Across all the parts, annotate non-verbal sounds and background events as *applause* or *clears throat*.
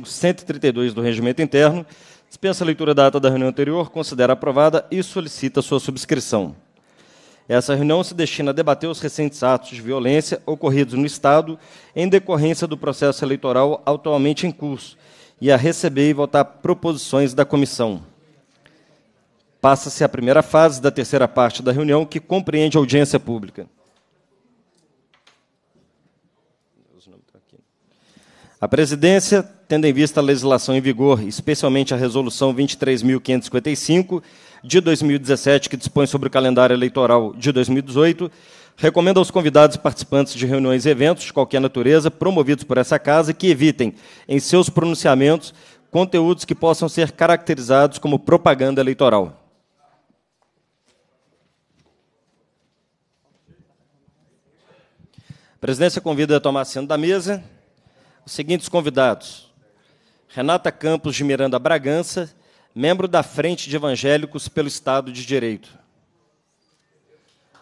132 do Regimento Interno, dispensa a leitura da ata da reunião anterior, considera aprovada e solicita sua subscrição. Essa reunião se destina a debater os recentes atos de violência ocorridos no Estado em decorrência do processo eleitoral atualmente em curso e a receber e votar proposições da comissão. Passa-se a primeira fase da terceira parte da reunião, que compreende audiência pública. A presidência tendo em vista a legislação em vigor, especialmente a Resolução 23.555 de 2017, que dispõe sobre o calendário eleitoral de 2018, recomendo aos convidados participantes de reuniões e eventos de qualquer natureza promovidos por essa casa que evitem, em seus pronunciamentos, conteúdos que possam ser caracterizados como propaganda eleitoral. A presidência convida a tomar assento da mesa os seguintes convidados: Renata Campos de Miranda Bragança, membro da Frente de Evangélicos pelo Estado de Direito.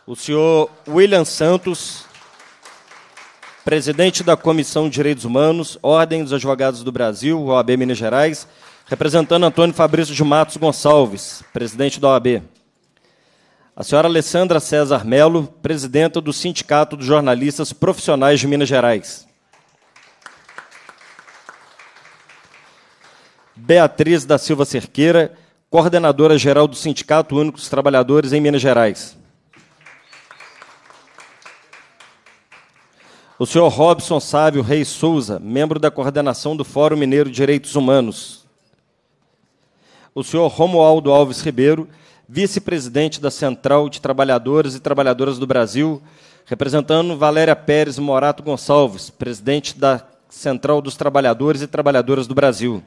O senhor William Santos, presidente da Comissão de Direitos Humanos, Ordem dos Advogados do Brasil, OAB Minas Gerais, representando Antônio Fabrício de Matos Gonçalves, presidente da OAB. A senhora Alessandra César Melo, presidenta do Sindicato dos Jornalistas Profissionais de Minas Gerais. Beatriz da Silva Cerqueira, coordenadora geral do Sindicato Único dos Trabalhadores em Minas Gerais. O senhor Robson Sávio Reis Souza, membro da coordenação do Fórum Mineiro de Direitos Humanos. O senhor Romualdo Alves Ribeiro, vice-presidente da Central de Trabalhadores e Trabalhadoras do Brasil, representando Valéria Pérez Morato Gonçalves, presidente da Central dos Trabalhadores e Trabalhadoras do Brasil.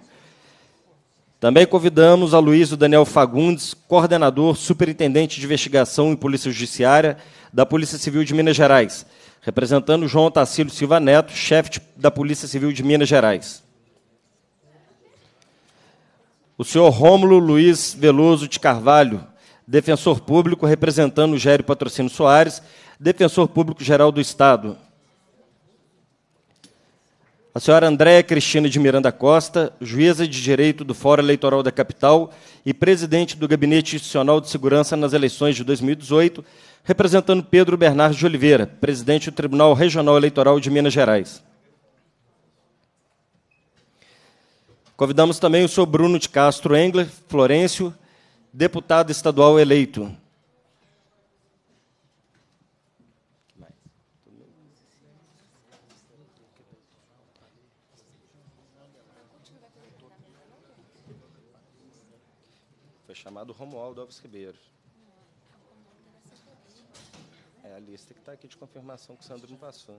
Também convidamos a Luísio Daniel Fagundes, coordenador, superintendente de investigação e polícia judiciária da Polícia Civil de Minas Gerais, representando João Tacílio Silva Neto, chefe da Polícia Civil de Minas Gerais. O senhor Rômulo Luiz Veloso de Carvalho, defensor público, representando o Gério Patrocínio Soares, defensor público geral do Estado a senhora Andréa Cristina de Miranda Costa, juíza de direito do Fórum Eleitoral da Capital e presidente do Gabinete Institucional de Segurança nas eleições de 2018, representando Pedro Bernardo de Oliveira, presidente do Tribunal Regional Eleitoral de Minas Gerais. Convidamos também o senhor Bruno de Castro Engler, Florencio, deputado estadual eleito. Novos Ribeiro. É a lista que está aqui de confirmação que o Sandro não passou.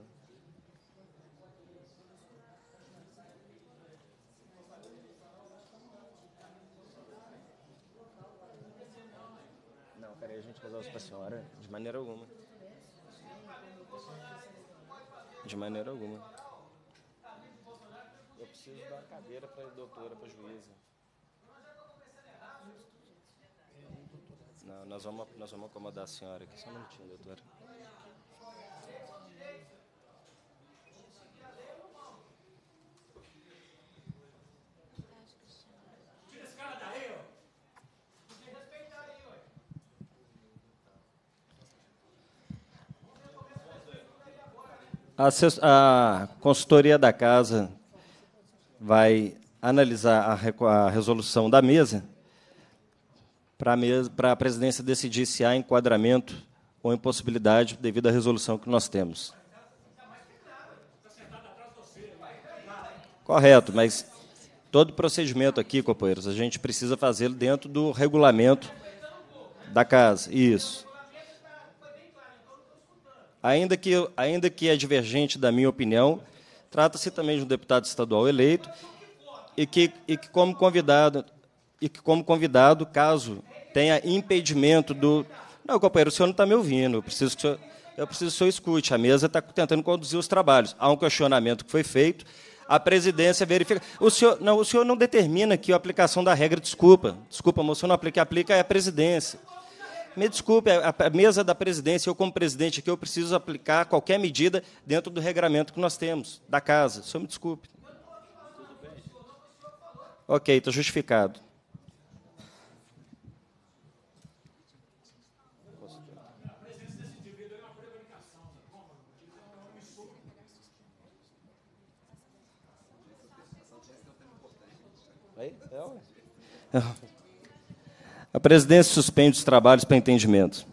Não, peraí, a gente resolve para a senhora. De maneira alguma. De maneira alguma. Eu preciso da cadeira para a doutora, para a juíza. nós vamos, nós vamos acomodar a senhora aqui. Só um minutinho, doutora. A consultoria da casa vai analisar a resolução da mesa para a presidência decidir se há enquadramento ou impossibilidade devido à resolução que nós temos. Correto, mas todo procedimento aqui, companheiros, a gente precisa fazê-lo dentro do regulamento da casa. Isso. Ainda que, ainda que é divergente da minha opinião, trata-se também de um deputado estadual eleito e que, e que como convidado, e que, como convidado, caso tenha impedimento do. Não, companheiro, o senhor não está me ouvindo, eu preciso que o senhor. Eu preciso que o senhor escute. A mesa está tentando conduzir os trabalhos. Há um questionamento que foi feito. A presidência verifica. O senhor não, o senhor não determina aqui a aplicação da regra. Desculpa. Desculpa, moço, não aplica. Aplica é a presidência. Me desculpe, a, a mesa da presidência, eu como presidente aqui, eu preciso aplicar qualquer medida dentro do regramento que nós temos, da casa. O senhor me desculpe. Ok, está justificado. A presidência suspende os trabalhos para entendimento.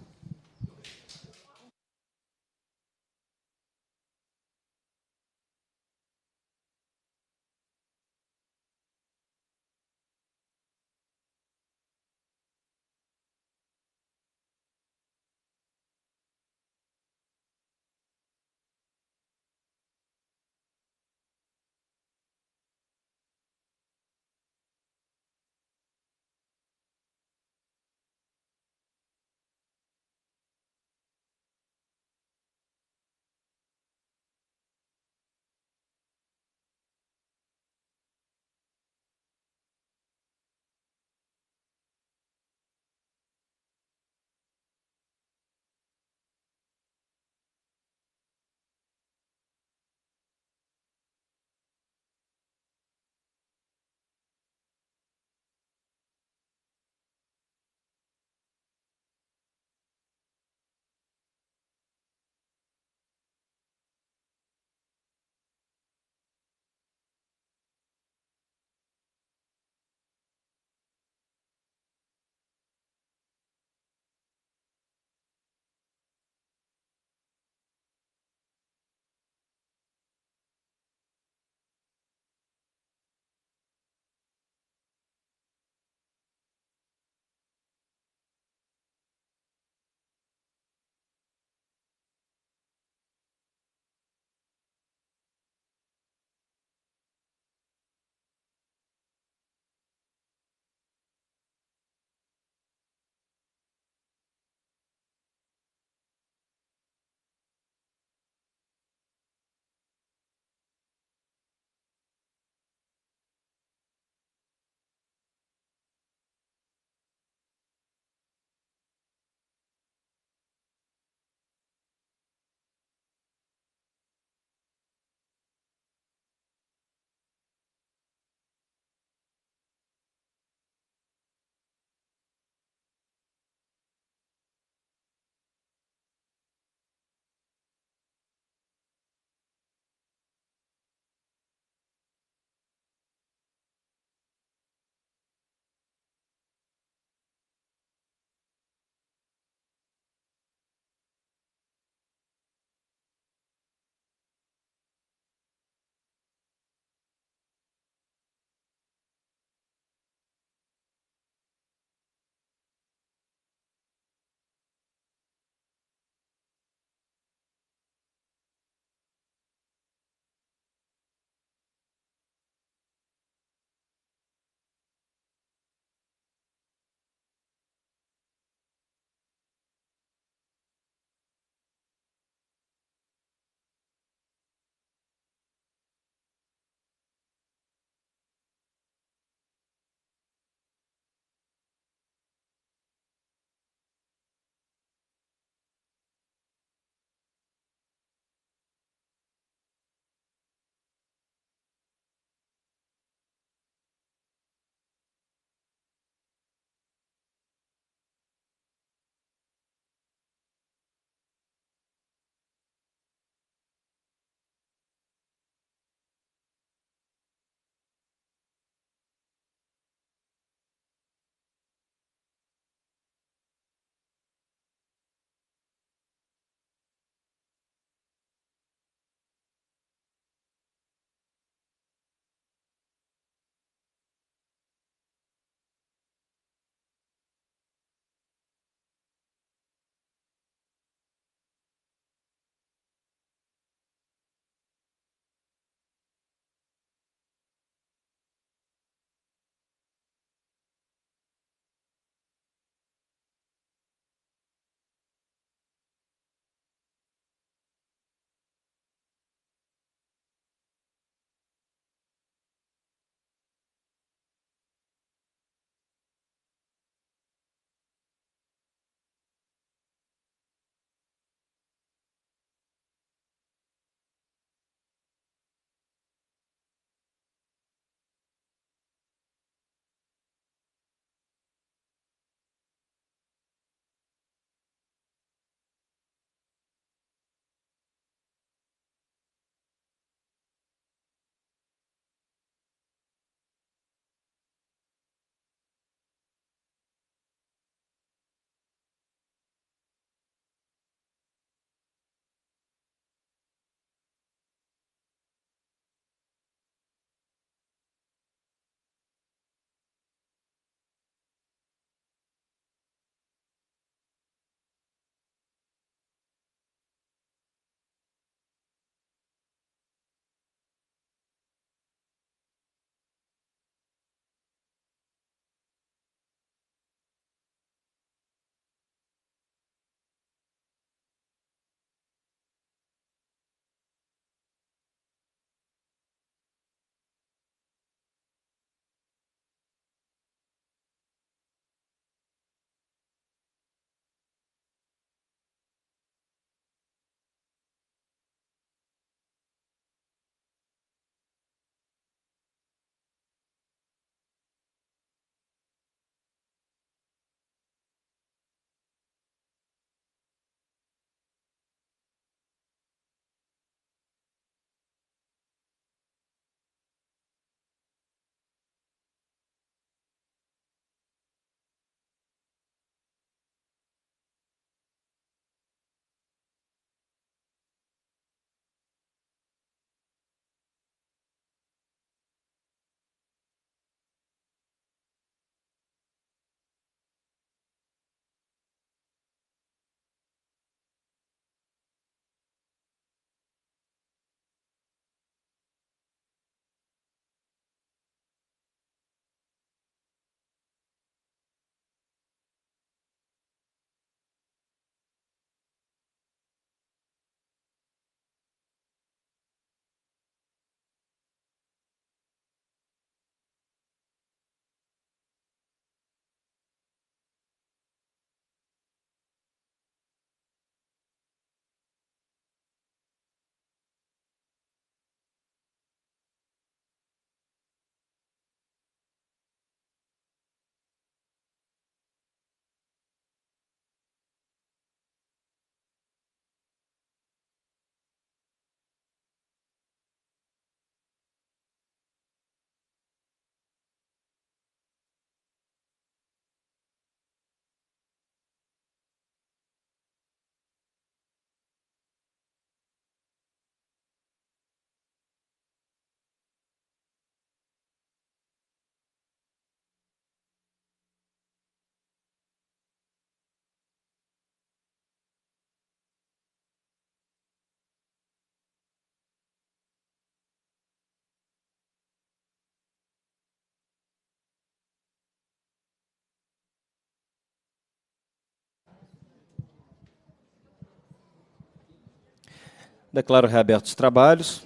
Declaro reabertos os trabalhos.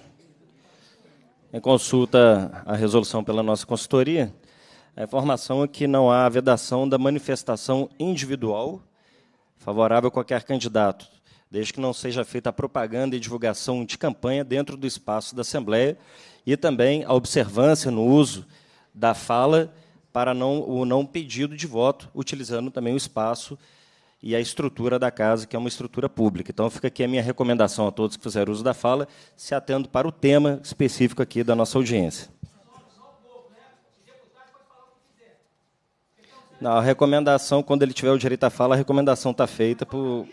Em consulta à resolução pela nossa consultoria, a informação é que não há vedação da manifestação individual favorável a qualquer candidato, desde que não seja feita a propaganda e divulgação de campanha dentro do espaço da Assembleia e também a observância no uso da fala para não, o não pedido de voto, utilizando também o espaço e a estrutura da casa, que é uma estrutura pública. Então, fica aqui a minha recomendação a todos que fizeram uso da fala, se atendo para o tema específico aqui da nossa audiência. Não, a recomendação, quando ele tiver o direito à fala, a recomendação está feita por.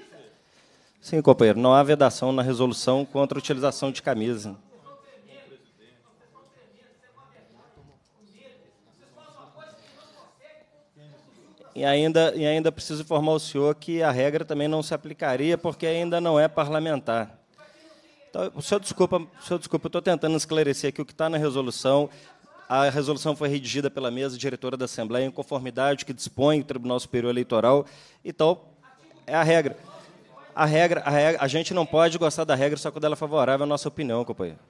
Sim, companheiro, não há vedação na resolução contra a utilização de camisa. E ainda, e ainda preciso informar o senhor que a regra também não se aplicaria, porque ainda não é parlamentar. Então, o senhor desculpa, o senhor desculpa, eu estou tentando esclarecer aqui o que está na resolução. A resolução foi redigida pela mesa diretora da Assembleia em conformidade que dispõe o Tribunal Superior Eleitoral. Então, é a regra. A regra, a regra, a gente não pode gostar da regra só quando ela é favorável à nossa opinião, companheiro.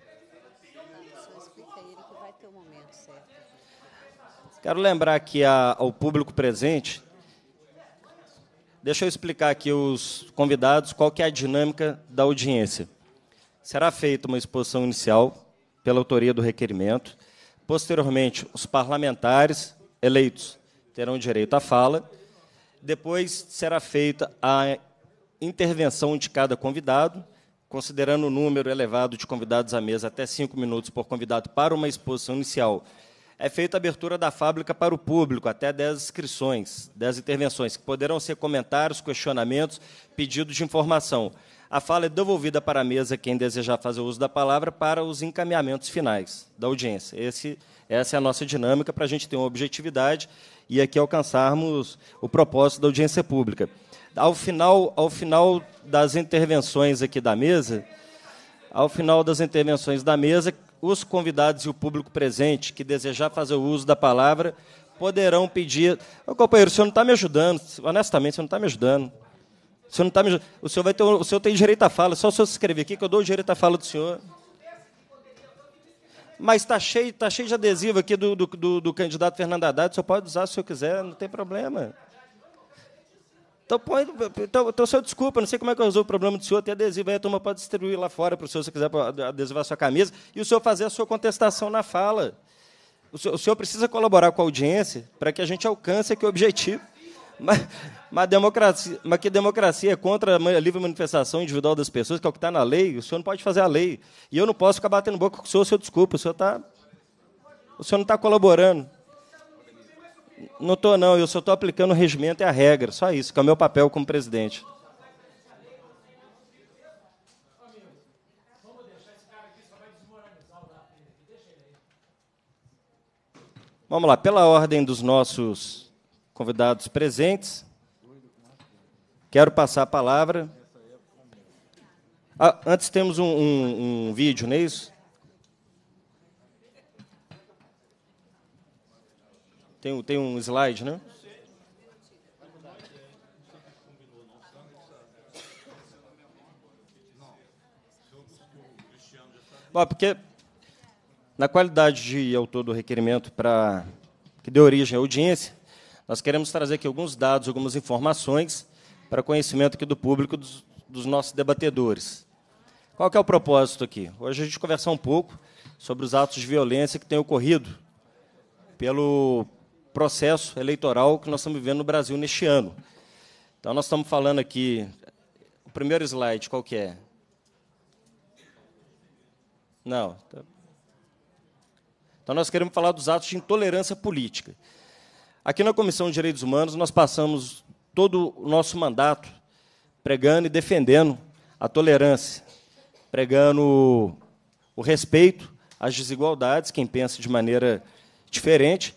Quero lembrar aqui ao público presente. Deixa eu explicar aqui os convidados qual que é a dinâmica da audiência. Será feita uma exposição inicial pela autoria do requerimento. Posteriormente, os parlamentares eleitos terão direito à fala. Depois será feita a intervenção de cada convidado, considerando o número elevado de convidados à mesa, até cinco minutos por convidado, para uma exposição inicial é feita a abertura da fábrica para o público, até 10 inscrições, 10 intervenções, que poderão ser comentários, questionamentos, pedidos de informação. A fala é devolvida para a mesa quem desejar fazer uso da palavra para os encaminhamentos finais da audiência. Esse, essa é a nossa dinâmica para a gente ter uma objetividade e aqui alcançarmos o propósito da audiência pública. Ao final, ao final das intervenções aqui da mesa, ao final das intervenções da mesa, os convidados e o público presente que desejar fazer o uso da palavra poderão pedir. Ô, companheiro, o senhor não está me ajudando. Honestamente, o senhor não está me ajudando. O senhor, não tá me... o, senhor vai ter... o senhor tem direito à fala. Só o senhor se inscrever aqui que eu dou o direito à fala do senhor. Mas está cheio, tá cheio de adesivo aqui do, do, do, do candidato Fernando Haddad. O senhor pode usar se o senhor quiser, não tem problema. Então, põe, então, então, senhor, desculpa, não sei como é que eu resolvo o problema do senhor, tem adesivo aí, a turma pode distribuir lá fora para o senhor, se quiser adesivar a sua camisa, e o senhor fazer a sua contestação na fala. O senhor, o senhor precisa colaborar com a audiência para que a gente alcance aqui o objetivo. *laughs* Mas, mas, democracia, mas que democracia é contra a livre manifestação individual das pessoas, que é o que está na lei, o senhor não pode fazer a lei. E eu não posso ficar batendo boca com o senhor, o senhor desculpa, o senhor, tá, o senhor não está colaborando. Não estou, não. Eu só estou aplicando o regimento e a regra. Só isso, que é o meu papel como presidente. Vamos lá, pela ordem dos nossos convidados presentes, quero passar a palavra. Ah, antes temos um, um, um vídeo, não é isso? Tem, tem um slide, né? Bom, é porque na qualidade de autor do requerimento para que deu origem à audiência, nós queremos trazer aqui alguns dados, algumas informações para conhecimento aqui do público dos, dos nossos debatedores. Qual é o propósito aqui? Hoje a gente conversar um pouco sobre os atos de violência que têm ocorrido pelo processo eleitoral que nós estamos vivendo no Brasil neste ano. Então, nós estamos falando aqui. O primeiro slide, qual que é? Não. Então, nós queremos falar dos atos de intolerância política. Aqui na Comissão de Direitos Humanos, nós passamos todo o nosso mandato pregando e defendendo a tolerância, pregando o respeito às desigualdades, quem pensa de maneira diferente,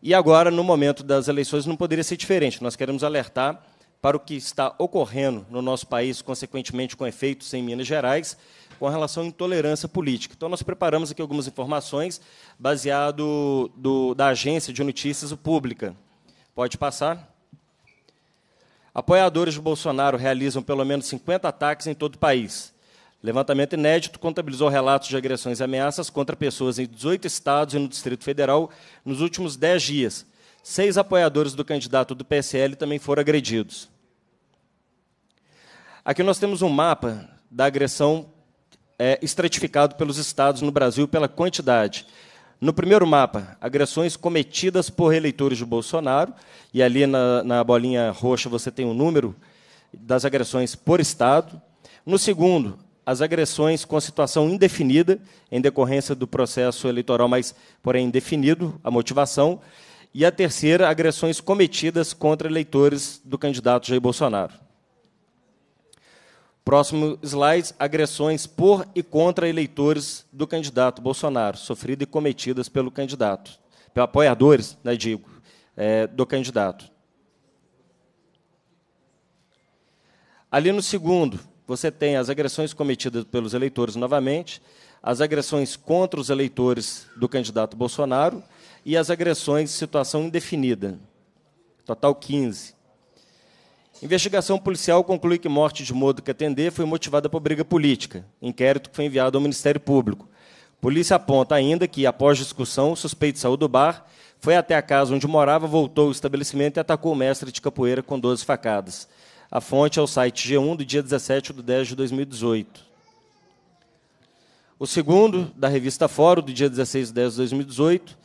e agora, no momento das eleições, não poderia ser diferente. Nós queremos alertar para o que está ocorrendo no nosso país, consequentemente com efeitos em Minas Gerais, com relação à intolerância política. Então, nós preparamos aqui algumas informações baseado do, da agência de notícias pública. Pode passar. Apoiadores de Bolsonaro realizam pelo menos 50 ataques em todo o país. Levantamento inédito contabilizou relatos de agressões e ameaças contra pessoas em 18 estados e no Distrito Federal nos últimos 10 dias. Seis apoiadores do candidato do PSL também foram agredidos. Aqui nós temos um mapa da agressão é, estratificado pelos estados no Brasil pela quantidade. No primeiro mapa, agressões cometidas por eleitores de Bolsonaro, e ali na, na bolinha roxa você tem o um número das agressões por estado. No segundo, as agressões com situação indefinida, em decorrência do processo eleitoral, mas, porém, indefinido, a motivação. E a terceira, agressões cometidas contra eleitores do candidato Jair Bolsonaro. Próximo slide, agressões por e contra eleitores do candidato Bolsonaro, sofridas e cometidas pelo candidato, pelos apoiadores, né, digo, é, do candidato. Ali no segundo, você tem as agressões cometidas pelos eleitores novamente, as agressões contra os eleitores do candidato Bolsonaro e as agressões de situação indefinida. Total 15. Investigação policial conclui que morte de Modo atender foi motivada por briga política, inquérito que foi enviado ao Ministério Público. Polícia aponta ainda que, após discussão, o suspeito saiu do bar, foi até a casa onde morava, voltou ao estabelecimento e atacou o mestre de capoeira com 12 facadas. A fonte é o site G1 do dia 17 de 10 de 2018. O segundo, da revista Fórum, do dia 16 de 10 de 2018,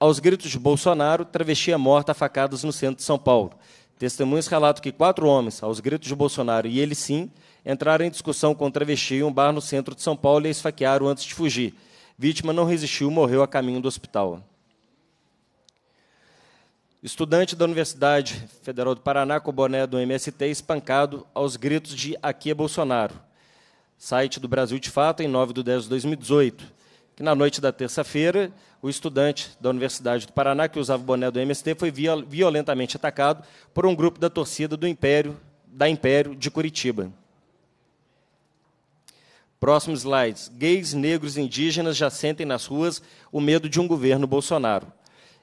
aos gritos de Bolsonaro, travesti é morta a facadas no centro de São Paulo. Testemunhas relatam que quatro homens, aos gritos de Bolsonaro e ele sim, entraram em discussão com travesti em um bar no centro de São Paulo e a esfaquearam antes de fugir. Vítima não resistiu e morreu a caminho do hospital. Estudante da Universidade Federal do Paraná com boné do MST espancado aos gritos de Aqui é Bolsonaro. Site do Brasil de Fato, em 9 de 10 de 2018. Que na noite da terça-feira, o estudante da Universidade do Paraná, que usava o boné do MST, foi violentamente atacado por um grupo da torcida do Império, da Império de Curitiba. Próximos slides. Gays, negros e indígenas já sentem nas ruas o medo de um governo Bolsonaro.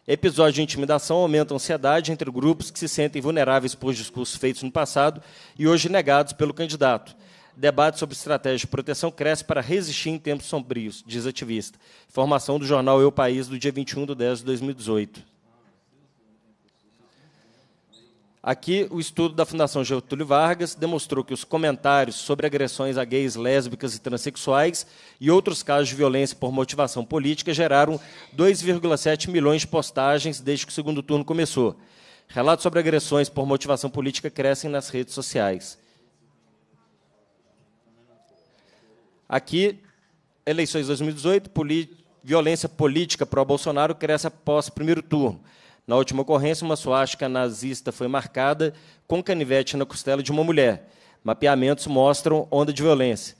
Episódios de intimidação aumentam a ansiedade entre grupos que se sentem vulneráveis por discursos feitos no passado e hoje negados pelo candidato. Debate sobre estratégia de proteção cresce para resistir em tempos sombrios, diz ativista. Informação do jornal Eu País, do dia 21 de 10 de 2018. Aqui, o estudo da Fundação Getúlio Vargas demonstrou que os comentários sobre agressões a gays, lésbicas e transexuais e outros casos de violência por motivação política geraram 2,7 milhões de postagens desde que o segundo turno começou. Relatos sobre agressões por motivação política crescem nas redes sociais. Aqui, eleições 2018, violência política pró-Bolsonaro cresce após primeiro turno. Na última ocorrência, uma suástica nazista foi marcada com canivete na costela de uma mulher. Mapeamentos mostram onda de violência.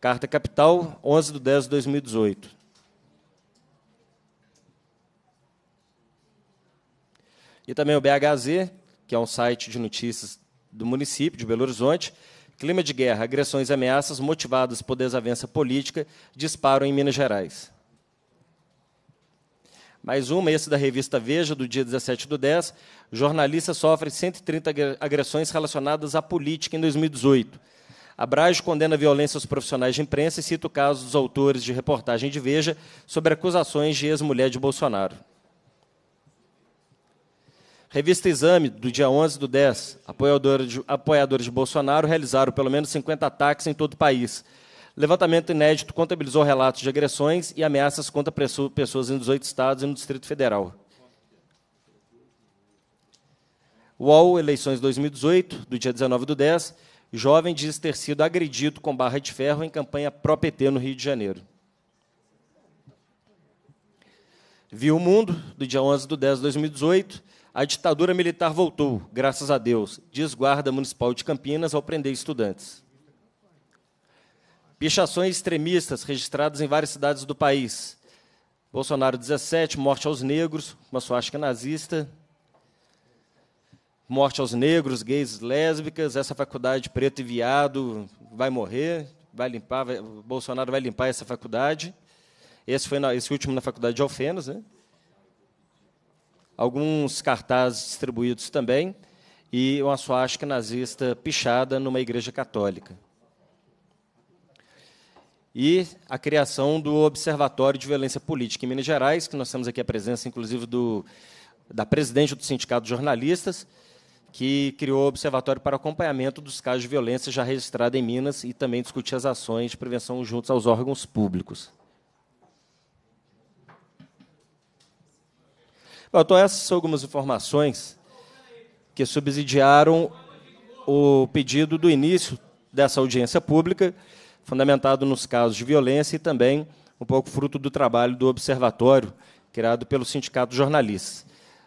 Carta Capital, 11 de 10 de 2018. E também o BHZ, que é um site de notícias do município de Belo Horizonte. Clima de guerra, agressões e ameaças motivadas por desavença política disparam em Minas Gerais. Mais uma, esse da revista Veja, do dia 17 do 10. Jornalista sofre 130 agressões relacionadas à política em 2018. Abrajo condena violência aos profissionais de imprensa e cita o caso dos autores de reportagem de Veja sobre acusações de ex-mulher de Bolsonaro. Revista Exame, do dia 11 do 10. Apoiadores de, apoiadores de Bolsonaro realizaram pelo menos 50 ataques em todo o país. Levantamento inédito contabilizou relatos de agressões e ameaças contra pessoas em 18 estados e no Distrito Federal. UOL, eleições 2018, do dia 19 do 10, jovem diz ter sido agredido com barra de ferro em campanha pró-PT no Rio de Janeiro. Viu o Mundo, do dia 11 do 10 de 2018, a ditadura militar voltou, graças a Deus, diz guarda municipal de Campinas ao prender estudantes. Pichações extremistas registradas em várias cidades do país. Bolsonaro 17, morte aos negros, uma suástica nazista. Morte aos negros, gays, lésbicas, essa faculdade preto e viado vai morrer, vai limpar, vai, Bolsonaro vai limpar essa faculdade. Esse foi na, esse último na faculdade de Alfenas, né? Alguns cartazes distribuídos também e uma suástica nazista pichada numa igreja católica e a criação do Observatório de Violência Política em Minas Gerais, que nós temos aqui a presença, inclusive, do, da presidente do Sindicato de Jornalistas, que criou o Observatório para acompanhamento dos casos de violência já registrada em Minas e também discutir as ações de prevenção juntos aos órgãos públicos. Bom, então, essas são algumas informações que subsidiaram o pedido do início dessa audiência pública, fundamentado nos casos de violência e também um pouco fruto do trabalho do observatório criado pelo Sindicato Jornalistas.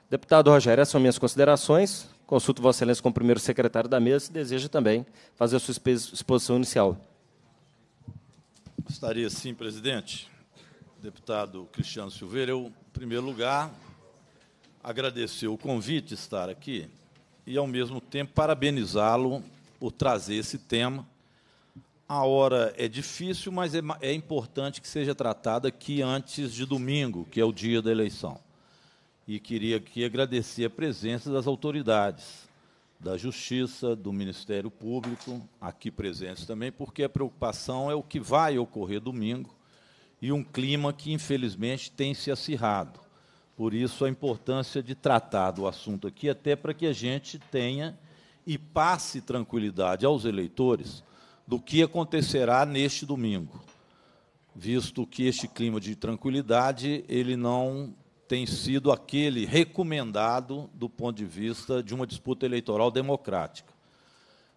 Deputado Rogério, essas são minhas considerações. Consulto Vossa Excelência com o primeiro secretário da mesa, se deseja também fazer a sua exposição inicial. Gostaria, sim, presidente. Deputado Cristiano Silveira, eu, em primeiro lugar, agradecer o convite de estar aqui e, ao mesmo tempo, parabenizá-lo por trazer esse tema a hora é difícil, mas é, é importante que seja tratada aqui antes de domingo, que é o dia da eleição. E queria aqui agradecer a presença das autoridades, da Justiça, do Ministério Público, aqui presentes também, porque a preocupação é o que vai ocorrer domingo e um clima que, infelizmente, tem se acirrado. Por isso, a importância de tratar do assunto aqui, até para que a gente tenha e passe tranquilidade aos eleitores do que acontecerá neste domingo, visto que este clima de tranquilidade ele não tem sido aquele recomendado do ponto de vista de uma disputa eleitoral democrática.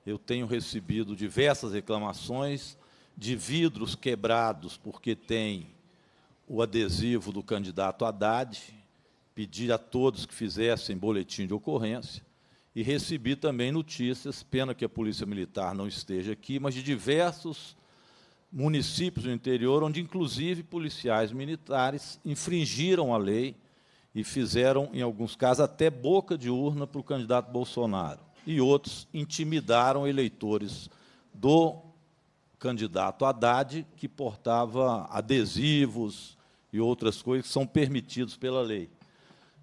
Eu tenho recebido diversas reclamações de vidros quebrados porque tem o adesivo do candidato Haddad, pedi a todos que fizessem boletim de ocorrência e recebi também notícias, pena que a Polícia Militar não esteja aqui, mas de diversos municípios do interior, onde inclusive policiais militares infringiram a lei e fizeram, em alguns casos, até boca de urna para o candidato Bolsonaro. E outros intimidaram eleitores do candidato Haddad, que portava adesivos e outras coisas que são permitidos pela lei.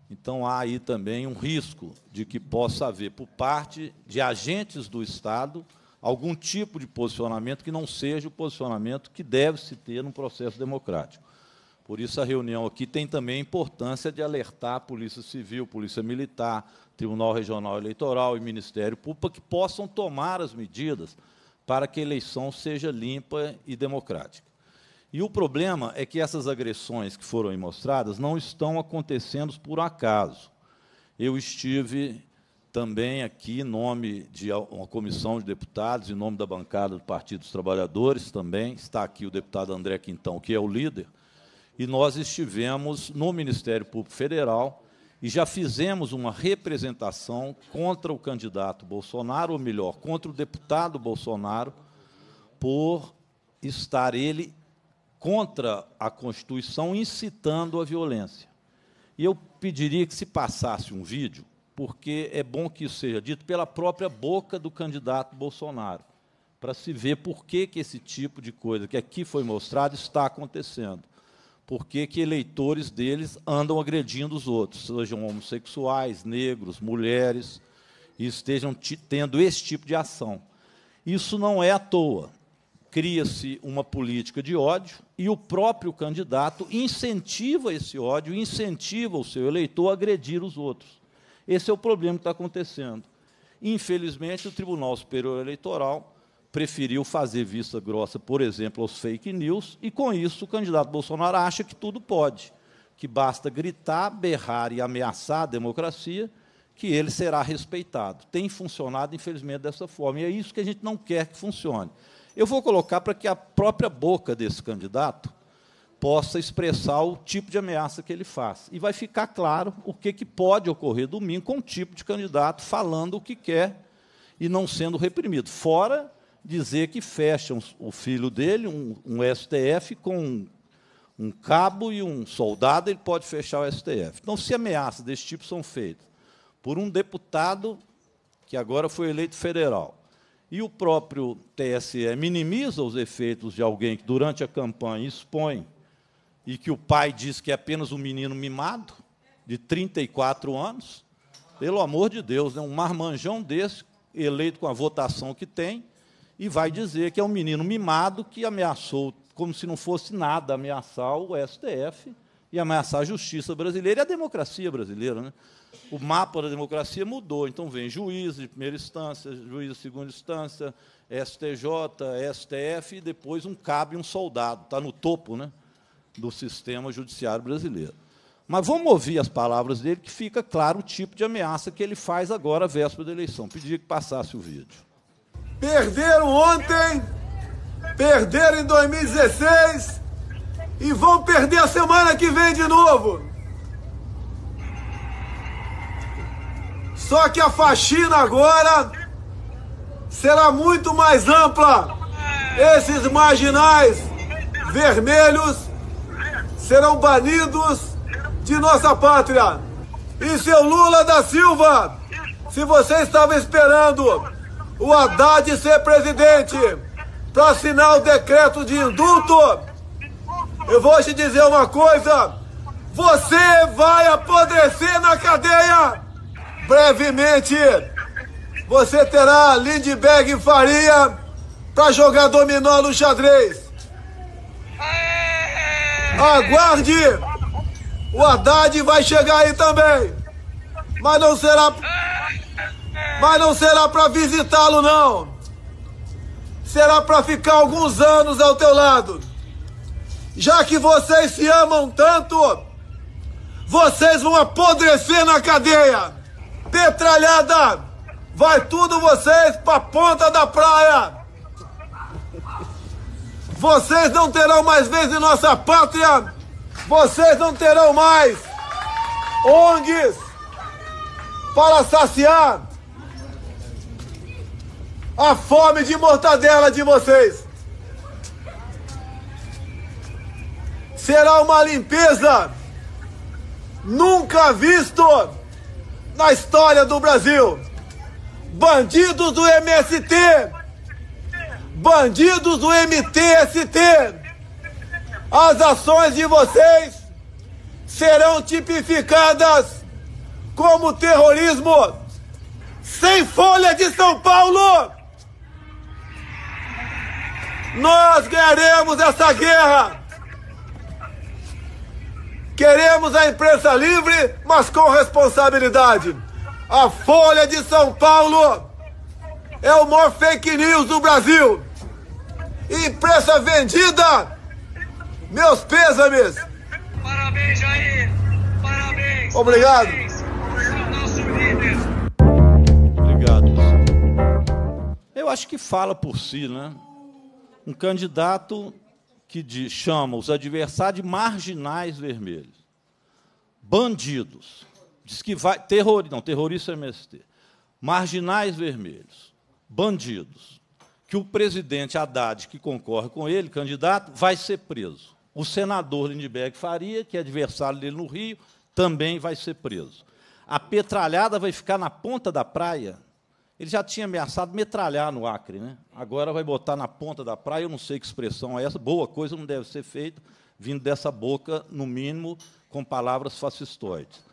Então há aí também um risco de que possa haver, por parte de agentes do Estado, algum tipo de posicionamento que não seja o posicionamento que deve se ter num processo democrático. Por isso, a reunião aqui tem também a importância de alertar a Polícia Civil, Polícia Militar, Tribunal Regional Eleitoral e Ministério Público que possam tomar as medidas para que a eleição seja limpa e democrática. E o problema é que essas agressões que foram mostradas não estão acontecendo por acaso. Eu estive também aqui em nome de uma comissão de deputados, em nome da bancada do Partido dos Trabalhadores também, está aqui o deputado André Quintão, que é o líder, e nós estivemos no Ministério Público Federal e já fizemos uma representação contra o candidato Bolsonaro, ou melhor, contra o deputado Bolsonaro, por estar ele contra a Constituição, incitando a violência. E eu pediria que se passasse um vídeo, porque é bom que isso seja dito pela própria boca do candidato Bolsonaro, para se ver por que, que esse tipo de coisa que aqui foi mostrado está acontecendo. Por que, que eleitores deles andam agredindo os outros, sejam homossexuais, negros, mulheres, e estejam tendo esse tipo de ação. Isso não é à toa cria-se uma política de ódio e o próprio candidato incentiva esse ódio, incentiva o seu eleitor a agredir os outros. Esse é o problema que está acontecendo. Infelizmente, o Tribunal Superior Eleitoral preferiu fazer vista grossa, por exemplo, aos fake news, e com isso o candidato Bolsonaro acha que tudo pode, que basta gritar, berrar e ameaçar a democracia que ele será respeitado. Tem funcionado, infelizmente, dessa forma, e é isso que a gente não quer que funcione. Eu vou colocar para que a própria boca desse candidato possa expressar o tipo de ameaça que ele faz. E vai ficar claro o que, que pode ocorrer domingo com um tipo de candidato falando o que quer e não sendo reprimido. Fora dizer que fecham o filho dele, um, um STF, com um, um cabo e um soldado, ele pode fechar o STF. Então, se ameaças desse tipo são feitas por um deputado que agora foi eleito federal, e o próprio TSE minimiza os efeitos de alguém que, durante a campanha, expõe e que o pai diz que é apenas um menino mimado, de 34 anos. Pelo amor de Deus, né? um marmanjão desse, eleito com a votação que tem, e vai dizer que é um menino mimado que ameaçou, como se não fosse nada, ameaçar o STF e ameaçar a justiça brasileira e a democracia brasileira. Né? O mapa da democracia mudou, então vem juízes de primeira instância, juízes de segunda instância, STJ, STF e depois um cabo e um soldado, está no topo né, do sistema judiciário brasileiro. Mas vamos ouvir as palavras dele, que fica claro o tipo de ameaça que ele faz agora, à véspera da eleição. Pedia que passasse o vídeo. Perderam ontem, perderam em 2016, e vão perder a semana que vem de novo. Só que a faxina agora será muito mais ampla. Esses marginais vermelhos serão banidos de nossa pátria. E seu Lula da Silva, se você estava esperando o Haddad ser presidente para assinar o decreto de indulto, eu vou te dizer uma coisa: você vai apodrecer na cadeia brevemente. Você terá Lindbergh e Faria para jogar dominó no xadrez. Aguarde! O Haddad vai chegar aí também. Mas não será mas não será para visitá-lo não. Será para ficar alguns anos ao teu lado. Já que vocês se amam tanto, vocês vão apodrecer na cadeia. Petralhada! Vai tudo vocês pra ponta da praia! Vocês não terão mais vez em nossa pátria! Vocês não terão mais ONGs para saciar a fome de mortadela de vocês! será uma limpeza nunca visto na história do Brasil. Bandidos do MST, bandidos do MTST, as ações de vocês serão tipificadas como terrorismo sem folha de São Paulo. Nós ganharemos essa guerra. Queremos a imprensa livre, mas com responsabilidade. A Folha de São Paulo é o maior fake news do Brasil. Imprensa vendida. Meus pêsames. Parabéns, Jair. Parabéns. Obrigado. É Obrigado. Eu acho que fala por si, né? Um candidato que diz, chama os adversários de marginais vermelhos, bandidos, diz que vai terror não, terrorista é MST, marginais vermelhos, bandidos, que o presidente Haddad, que concorre com ele, candidato, vai ser preso. O senador Lindbergh Faria, que é adversário dele no Rio, também vai ser preso. A petralhada vai ficar na ponta da praia, ele já tinha ameaçado metralhar no Acre, né? Agora vai botar na ponta da praia, eu não sei que expressão é essa, boa coisa não deve ser feita, vindo dessa boca, no mínimo, com palavras fascistoides.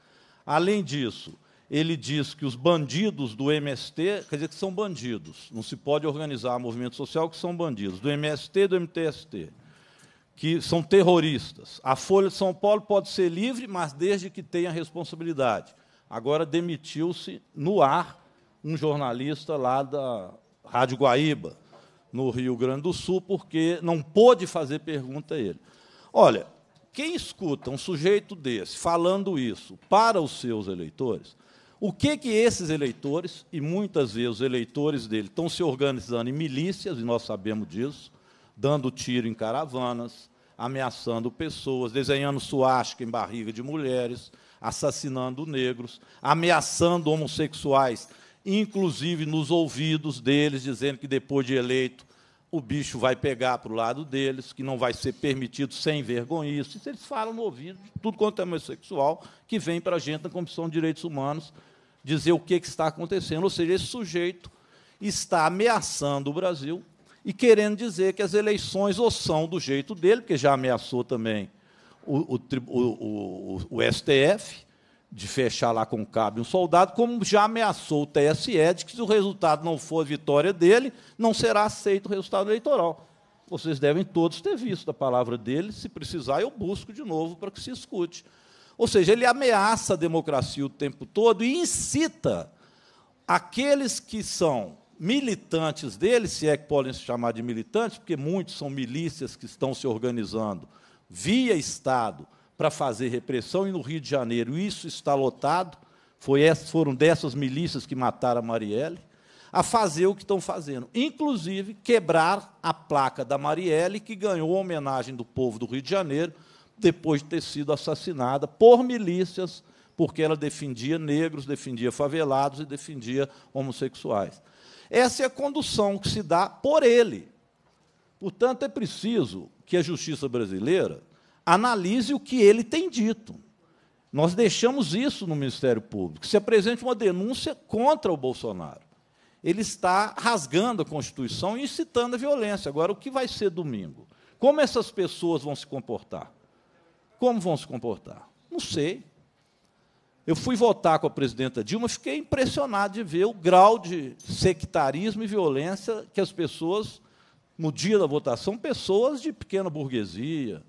Além disso, ele diz que os bandidos do MST, quer dizer que são bandidos, não se pode organizar movimento social que são bandidos, do MST e do MTST, que são terroristas. A Folha de São Paulo pode ser livre, mas desde que tenha responsabilidade. Agora demitiu-se no ar um jornalista lá da Rádio Guaíba, no Rio Grande do Sul, porque não pôde fazer pergunta a ele. Olha, quem escuta um sujeito desse falando isso para os seus eleitores, o que que esses eleitores, e muitas vezes os eleitores dele, estão se organizando em milícias, e nós sabemos disso, dando tiro em caravanas, ameaçando pessoas, desenhando suástica em barriga de mulheres, assassinando negros, ameaçando homossexuais inclusive nos ouvidos deles, dizendo que depois de eleito o bicho vai pegar para o lado deles, que não vai ser permitido sem vergonha Isso Eles falam no ouvido de tudo quanto é homossexual que vem para a gente na Comissão de Direitos Humanos dizer o que, que está acontecendo. Ou seja, esse sujeito está ameaçando o Brasil e querendo dizer que as eleições ou são do jeito dele, porque já ameaçou também o, o, o, o STF, de fechar lá com o cabo um soldado, como já ameaçou o TSE de que se o resultado não for a vitória dele, não será aceito o resultado eleitoral. Vocês devem todos ter visto a palavra dele, se precisar eu busco de novo para que se escute. Ou seja, ele ameaça a democracia o tempo todo e incita aqueles que são militantes dele, se é que podem se chamar de militantes, porque muitos são milícias que estão se organizando via Estado para fazer repressão, e no Rio de Janeiro isso está lotado, Foi foram dessas milícias que mataram a Marielle, a fazer o que estão fazendo, inclusive quebrar a placa da Marielle, que ganhou a homenagem do povo do Rio de Janeiro, depois de ter sido assassinada por milícias, porque ela defendia negros, defendia favelados e defendia homossexuais. Essa é a condução que se dá por ele. Portanto, é preciso que a justiça brasileira analise o que ele tem dito. Nós deixamos isso no Ministério Público. Se apresente uma denúncia contra o Bolsonaro. Ele está rasgando a Constituição e incitando a violência. Agora, o que vai ser domingo? Como essas pessoas vão se comportar? Como vão se comportar? Não sei. Eu fui votar com a presidenta Dilma, fiquei impressionado de ver o grau de sectarismo e violência que as pessoas, no dia da votação, pessoas de pequena burguesia,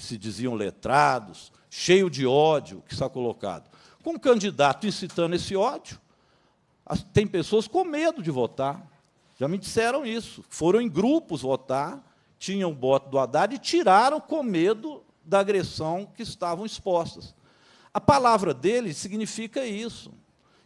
que se diziam letrados, cheio de ódio que está colocado. Com um candidato incitando esse ódio, tem pessoas com medo de votar. Já me disseram isso. Foram em grupos votar, tinham o voto do Haddad e tiraram com medo da agressão que estavam expostas. A palavra dele significa isso.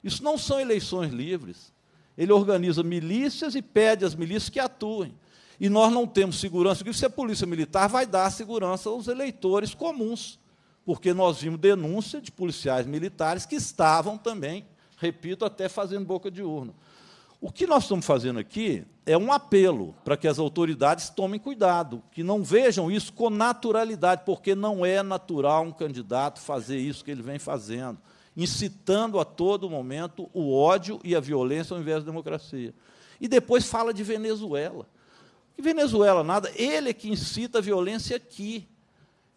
Isso não são eleições livres. Ele organiza milícias e pede às milícias que atuem. E nós não temos segurança, porque se a é polícia militar vai dar segurança aos eleitores comuns, porque nós vimos denúncia de policiais militares que estavam também, repito, até fazendo boca de urna. O que nós estamos fazendo aqui é um apelo para que as autoridades tomem cuidado, que não vejam isso com naturalidade, porque não é natural um candidato fazer isso que ele vem fazendo, incitando a todo momento o ódio e a violência ao invés da democracia. E depois fala de Venezuela. Que Venezuela nada, ele é que incita a violência aqui.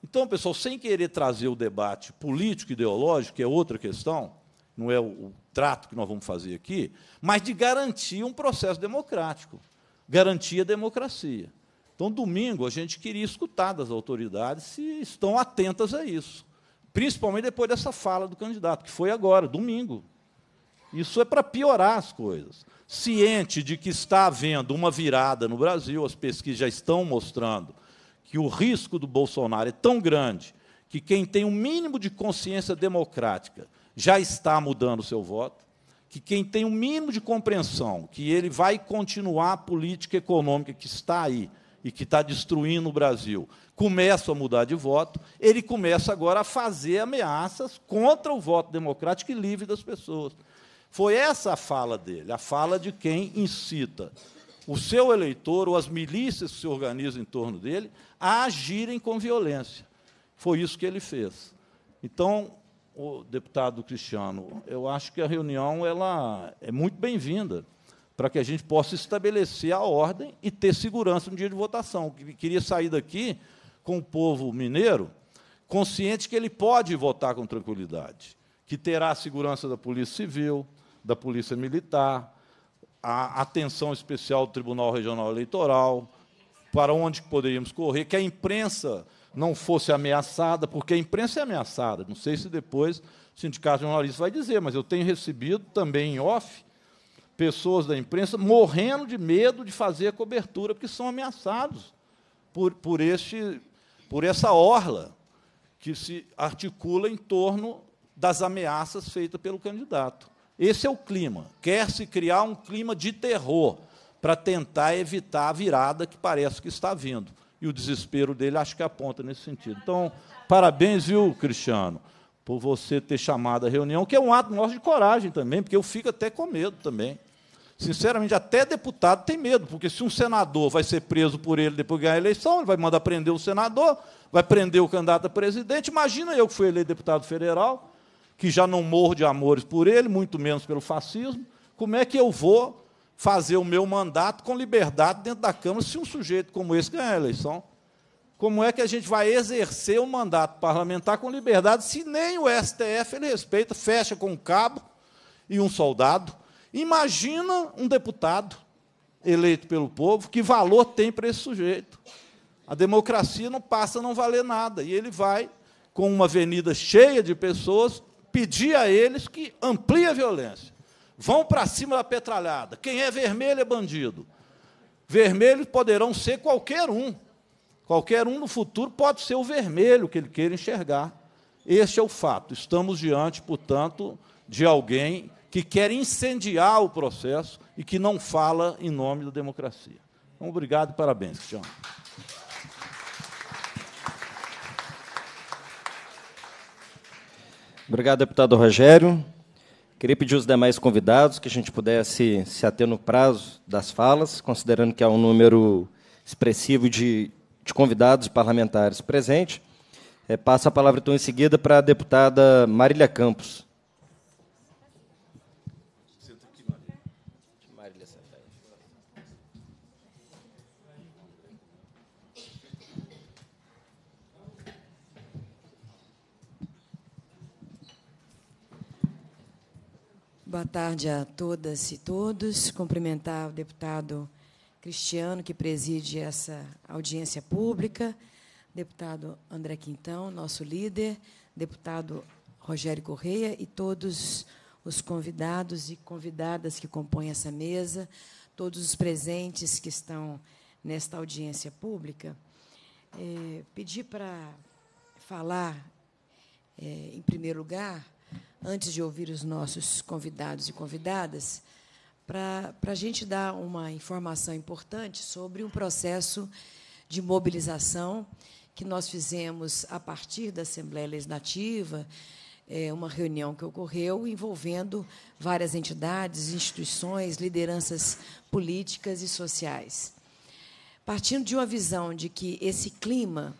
Então, pessoal, sem querer trazer o debate político ideológico, que é outra questão, não é o, o trato que nós vamos fazer aqui, mas de garantir um processo democrático, garantir a democracia. Então, domingo, a gente queria escutar das autoridades se estão atentas a isso, principalmente depois dessa fala do candidato, que foi agora, domingo, isso é para piorar as coisas. Ciente de que está havendo uma virada no Brasil, as pesquisas já estão mostrando que o risco do Bolsonaro é tão grande que quem tem o um mínimo de consciência democrática já está mudando o seu voto, que quem tem o um mínimo de compreensão que ele vai continuar a política econômica que está aí e que está destruindo o Brasil, começa a mudar de voto, ele começa agora a fazer ameaças contra o voto democrático e livre das pessoas. Foi essa a fala dele, a fala de quem incita o seu eleitor ou as milícias que se organizam em torno dele a agirem com violência. Foi isso que ele fez. Então, o deputado Cristiano, eu acho que a reunião ela é muito bem-vinda para que a gente possa estabelecer a ordem e ter segurança no dia de votação. Eu queria sair daqui com o povo mineiro consciente que ele pode votar com tranquilidade, que terá a segurança da Polícia Civil, da Polícia Militar, a atenção especial do Tribunal Regional Eleitoral, para onde poderíamos correr, que a imprensa não fosse ameaçada, porque a imprensa é ameaçada. Não sei se depois o Sindicato de Jornalistas vai dizer, mas eu tenho recebido também em off pessoas da imprensa morrendo de medo de fazer a cobertura, porque são ameaçados por, por, este, por essa orla que se articula em torno das ameaças feitas pelo candidato. Esse é o clima. Quer se criar um clima de terror para tentar evitar a virada que parece que está vindo. E o desespero dele acho que aponta nesse sentido. Então, parabéns, viu, Cristiano, por você ter chamado a reunião, que é um ato nosso de coragem também, porque eu fico até com medo também. Sinceramente, até deputado tem medo, porque se um senador vai ser preso por ele depois de ganhar a eleição, ele vai mandar prender o senador, vai prender o candidato a presidente. Imagina eu que fui eleito deputado federal, que já não morro de amores por ele, muito menos pelo fascismo, como é que eu vou fazer o meu mandato com liberdade dentro da Câmara se um sujeito como esse ganhar a eleição? Como é que a gente vai exercer o um mandato parlamentar com liberdade se nem o STF ele respeita, fecha com um cabo e um soldado? Imagina um deputado eleito pelo povo, que valor tem para esse sujeito? A democracia não passa a não valer nada, e ele vai com uma avenida cheia de pessoas pedir a eles que ampliem a violência. Vão para cima da petralhada. Quem é vermelho é bandido. Vermelhos poderão ser qualquer um. Qualquer um no futuro pode ser o vermelho que ele queira enxergar. Este é o fato. Estamos diante, portanto, de alguém que quer incendiar o processo e que não fala em nome da democracia. Então, obrigado e parabéns, Cristiano. Obrigado, deputado Rogério. Queria pedir aos demais convidados que a gente pudesse se ater no prazo das falas, considerando que há um número expressivo de, de convidados parlamentares presentes. É, passa a palavra, então, em seguida, para a deputada Marília Campos. Boa tarde a todas e todos. Cumprimentar o deputado Cristiano, que preside essa audiência pública, deputado André Quintão, nosso líder, deputado Rogério Correia e todos os convidados e convidadas que compõem essa mesa, todos os presentes que estão nesta audiência pública. É, para falar, é, em primeiro lugar, antes de ouvir os nossos convidados e convidadas, para a gente dar uma informação importante sobre um processo de mobilização que nós fizemos a partir da Assembleia Legislativa, é, uma reunião que ocorreu envolvendo várias entidades, instituições, lideranças políticas e sociais. Partindo de uma visão de que esse clima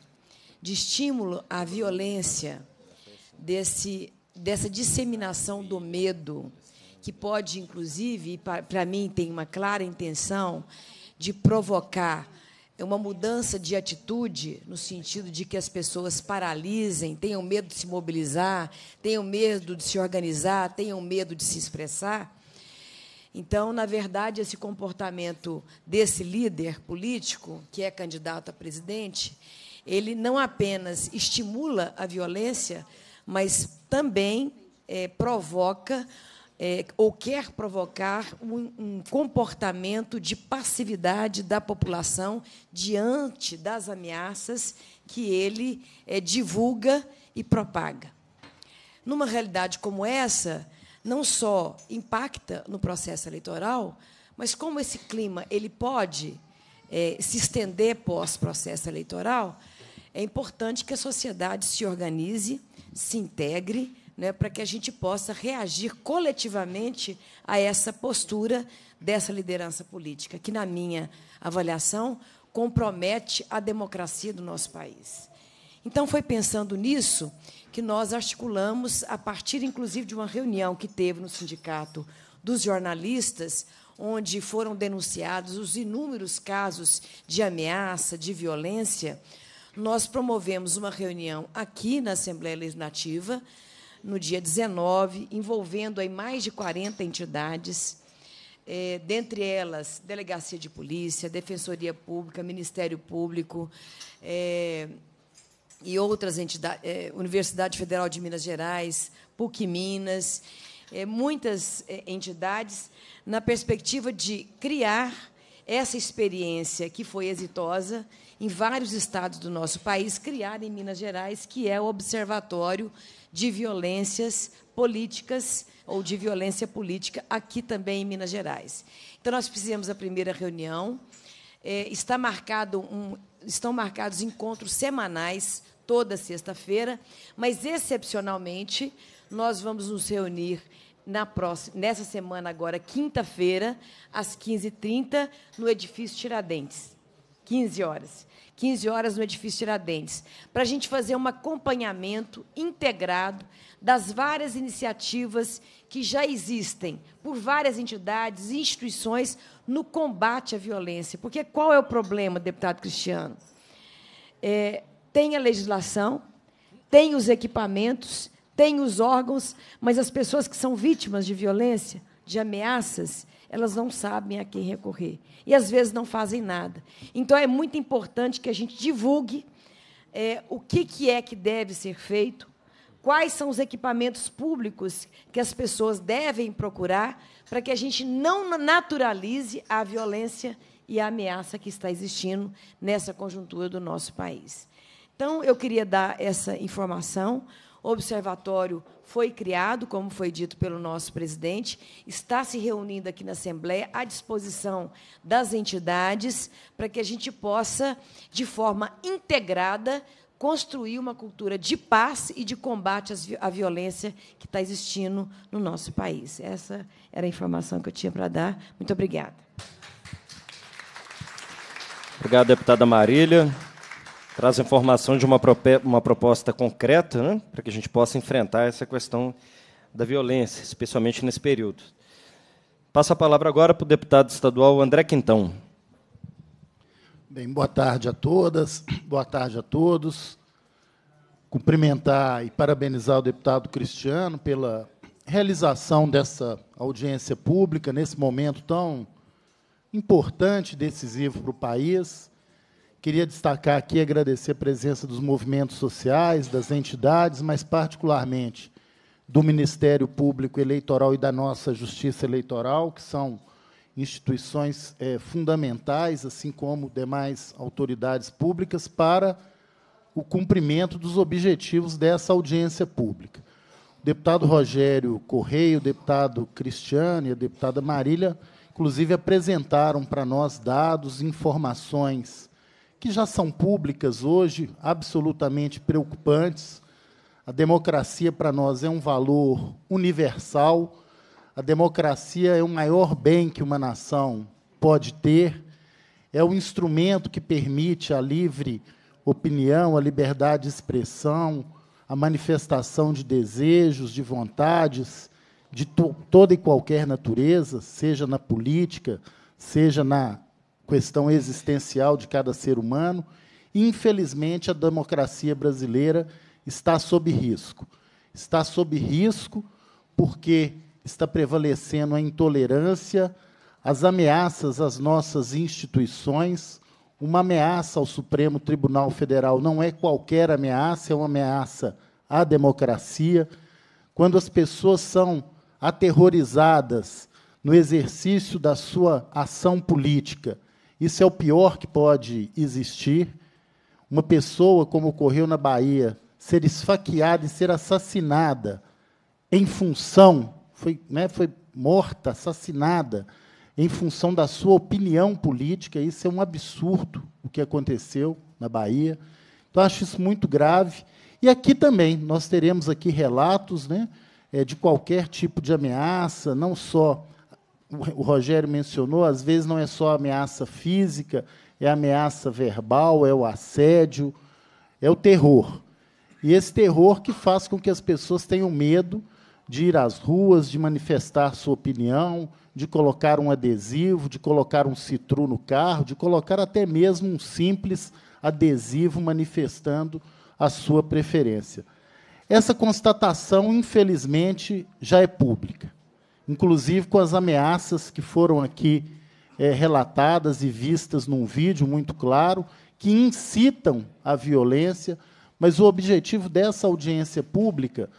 de estímulo à violência, desse dessa disseminação do medo, que pode, inclusive, para mim, tem uma clara intenção de provocar uma mudança de atitude no sentido de que as pessoas paralisem, tenham medo de se mobilizar, tenham medo de se organizar, tenham medo de se expressar. Então, na verdade, esse comportamento desse líder político, que é candidato a presidente, ele não apenas estimula a violência, mas também é, provoca é, ou quer provocar um, um, comportamento de passividade da população diante das ameaças que ele é, divulga e propaga. Numa realidade como essa, não só impacta no processo eleitoral, mas como esse clima ele pode é, se estender pós processo eleitoral, é importante que a sociedade se organize se integre, né, para que a gente possa reagir coletivamente a essa postura dessa liderança política, que, na minha avaliação, compromete a democracia do nosso país. Então, foi pensando nisso que nós articulamos, a partir, inclusive, de uma reunião que teve no Sindicato dos Jornalistas, onde foram denunciados os inúmeros casos de ameaça, de violência nós promovemos uma reunião aqui na Assembleia Legislativa, no dia 19, envolvendo aí mais de 40 entidades, é, dentre elas Delegacia de Polícia, Defensoria Pública, Ministério Público é, e outras entidades, eh, é, Universidade Federal de Minas Gerais, PUC Minas, muitas entidades, na perspectiva de criar essa experiência que foi exitosa em vários estados do nosso país, criar em Minas Gerais, que é o Observatório de Violências Políticas ou de Violência Política aqui também em Minas Gerais. Então, nós fizemos a primeira reunião. É, está marcado um, estão marcados encontros semanais, toda sexta-feira, mas, excepcionalmente, nós vamos nos reunir na próxima, nessa semana agora, quinta-feira, às 15h30, no edifício Tiradentes. 15 horas. 15 horas no edifício Tiradentes, para a gente fazer um acompanhamento integrado das várias iniciativas que já existem por várias entidades e instituições no combate à violência. Porque qual é o problema, deputado Cristiano? É, tem a legislação, tem os equipamentos, tem os órgãos, mas as pessoas que são vítimas de violência de ameaças, elas não sabem a quem recorrer. E às vezes não fazem nada. Então é muito importante que a gente divulgue é, o que, que é que deve ser feito, quais são os equipamentos públicos que as pessoas devem procurar para que a gente não naturalize a violência e a ameaça que está existindo nessa conjuntura do nosso país. Então, eu queria dar essa informação observatório foi criado, como foi dito pelo nosso presidente, está se reunindo aqui na Assembleia à disposição das entidades para que a gente possa, de forma integrada, construir uma cultura de paz e de combate à violência que está existindo no nosso país. Essa era a informação que eu tinha para dar. Muito obrigada. Obrigado, deputada Marília traz informação de uma, uma proposta concreta né, para que a gente possa enfrentar essa questão da violência, especialmente nesse período. Passo a palavra agora para o deputado estadual André Quintão. Bem, boa tarde a todas, *clears throat* boa tarde a todos. Cumprimentar e parabenizar o deputado Cristiano pela realização dessa audiência pública nesse momento tão importante, decisivo para o país Queria destacar aqui, agradecer a presença dos movimentos sociais, das entidades, mas particularmente do Ministério Público Eleitoral e da nossa Justiça Eleitoral, que são instituições é, fundamentais, assim como demais autoridades públicas, para o cumprimento dos objetivos dessa audiência pública. O deputado Rogério Correia, o deputado Cristiano e a deputada Marília, inclusive, apresentaram para nós dados, informações que já são públicas hoje, absolutamente preocupantes. A democracia para nós é um valor universal. A democracia é o maior bem que uma nação pode ter. É o instrumento que permite a livre opinião, a liberdade de expressão, a manifestação de desejos, de vontades, de to toda e qualquer natureza, seja na política, seja na questão existencial de cada ser humano. Infelizmente, a democracia brasileira está sob risco. Está sob risco porque está prevalecendo a intolerância, as ameaças às nossas instituições. Uma ameaça ao Supremo Tribunal Federal não é qualquer ameaça, é uma ameaça à democracia. Quando as pessoas são aterrorizadas no exercício da sua ação política isso é o pior que pode existir. Uma pessoa, como ocorreu na Bahia, ser esfaqueada e ser assassinada em função, foi, né, foi morta, assassinada, em função da sua opinião política. Isso é um absurdo o que aconteceu na Bahia. Então, acho isso muito grave. E aqui também, nós teremos aqui relatos né, é, de qualquer tipo de ameaça, não só o Rogério mencionou, às vezes não é só ameaça física, é ameaça verbal, é o assédio, é o terror. E esse terror que faz com que as pessoas tenham medo de ir às ruas, de manifestar sua opinião, de colocar um adesivo, de colocar um citru no carro, de colocar até mesmo um simples adesivo manifestando a sua preferência. Essa constatação, infelizmente, já é pública inclusive com as ameaças que foram aqui é, relatadas e vistas num vídeo muito claro, que incitam à violência, mas o objetivo dessa audiência pública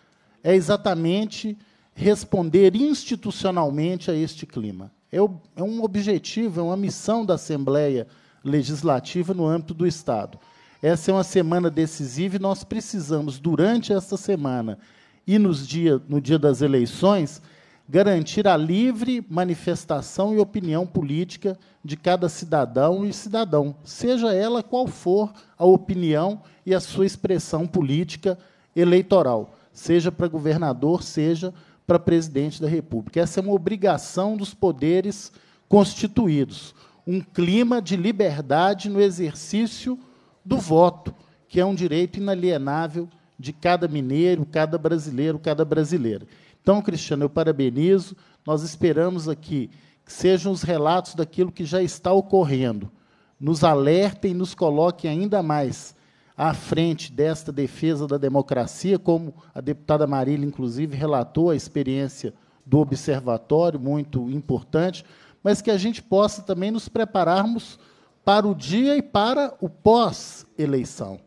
é exatamente responder institucionalmente a este clima. É, o, é um objetivo, é uma missão da Assembleia Legislativa no âmbito do Estado. Essa é uma semana decisiva e nós precisamos, durante esta semana e nos dia, no dia das eleições, garantir a livre manifestação e opinião política de cada cidadão e cidadão, seja ela qual for a opinião e a sua expressão política eleitoral, seja para governador, seja para presidente da República. Essa é uma obrigação dos poderes constituídos, um clima de liberdade no exercício do voto, que é um direito inalienável de cada mineiro, cada brasileiro, cada brasileira. Então, Cristiano, eu parabenizo. Nós esperamos aqui que sejam os relatos daquilo que já está ocorrendo. Nos alertem, nos coloquem ainda mais à frente desta defesa da democracia, como a deputada Marília, inclusive, relatou a experiência do observatório, muito importante, mas que a gente possa também nos prepararmos para o dia e para o pós-eleição.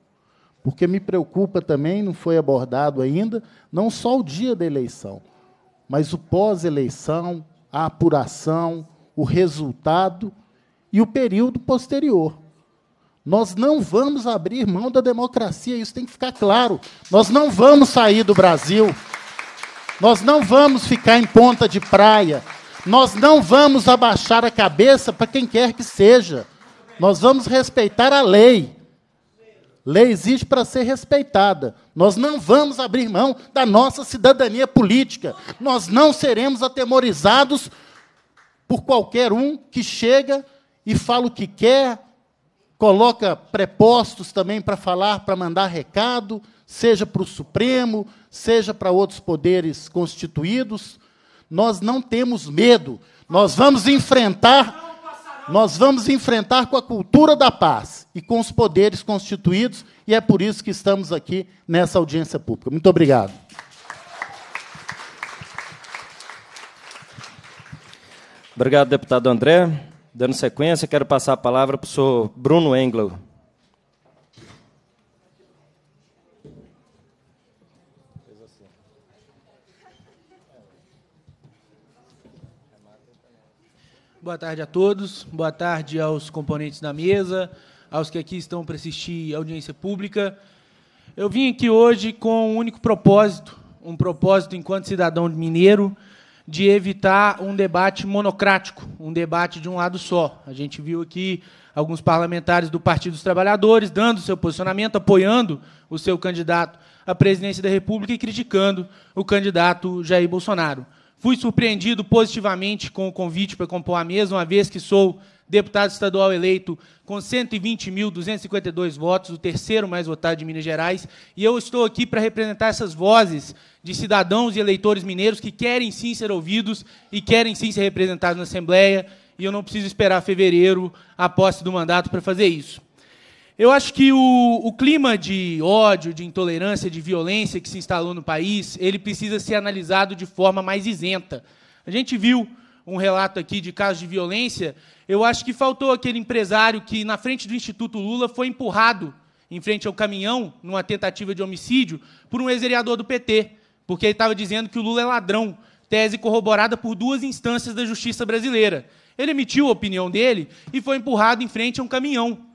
Porque me preocupa também, não foi abordado ainda, não só o dia da eleição, mas o pós-eleição, a apuração, o resultado e o período posterior. Nós não vamos abrir mão da democracia, isso tem que ficar claro. Nós não vamos sair do Brasil, nós não vamos ficar em ponta de praia, nós não vamos abaixar a cabeça para quem quer que seja. Nós vamos respeitar a lei. Lei existe para ser respeitada. Nós não vamos abrir mão da nossa cidadania política. Nós não seremos atemorizados por qualquer um que chega e fala o que quer, coloca prepostos também para falar, para mandar recado, seja para o Supremo, seja para outros poderes constituídos. Nós não temos medo. Nós vamos enfrentar nós vamos enfrentar com a cultura da paz e com os poderes constituídos, e é por isso que estamos aqui nessa audiência pública. Muito obrigado. Obrigado, deputado André. Dando sequência, quero passar a palavra para o senhor Bruno Engler. boa tarde a todos, boa tarde aos componentes da mesa, aos que aqui estão para assistir a audiência pública. Eu vim aqui hoje com um único propósito, um propósito enquanto cidadão mineiro, de evitar um debate monocrático, um debate de um lado só. A gente viu aqui alguns parlamentares do Partido dos Trabalhadores dando seu posicionamento, apoiando o seu candidato à presidência da República e criticando o candidato Jair Bolsonaro. Fui surpreendido positivamente com o convite para compor a mesa, uma vez que sou deputado estadual eleito com 120.252 votos, o terceiro mais votado de Minas Gerais, e eu estou aqui para representar essas vozes de cidadãos e eleitores mineiros que querem sim ser ouvidos e querem sim ser representados na Assembleia, e eu não preciso esperar fevereiro a posse do mandato para fazer isso. Eu acho que o, o, clima de ódio, de intolerância, de violência que se instalou no país, ele precisa ser analisado de forma mais isenta. A gente viu um relato aqui de casos de violência. Eu acho que faltou aquele empresário que, na frente do Instituto Lula, foi empurrado em frente ao caminhão, numa tentativa de homicídio, por um ex-vereador do PT, porque ele estava dizendo que o Lula é ladrão, tese corroborada por duas instâncias da justiça brasileira. Ele emitiu a opinião dele e foi empurrado em frente a um caminhão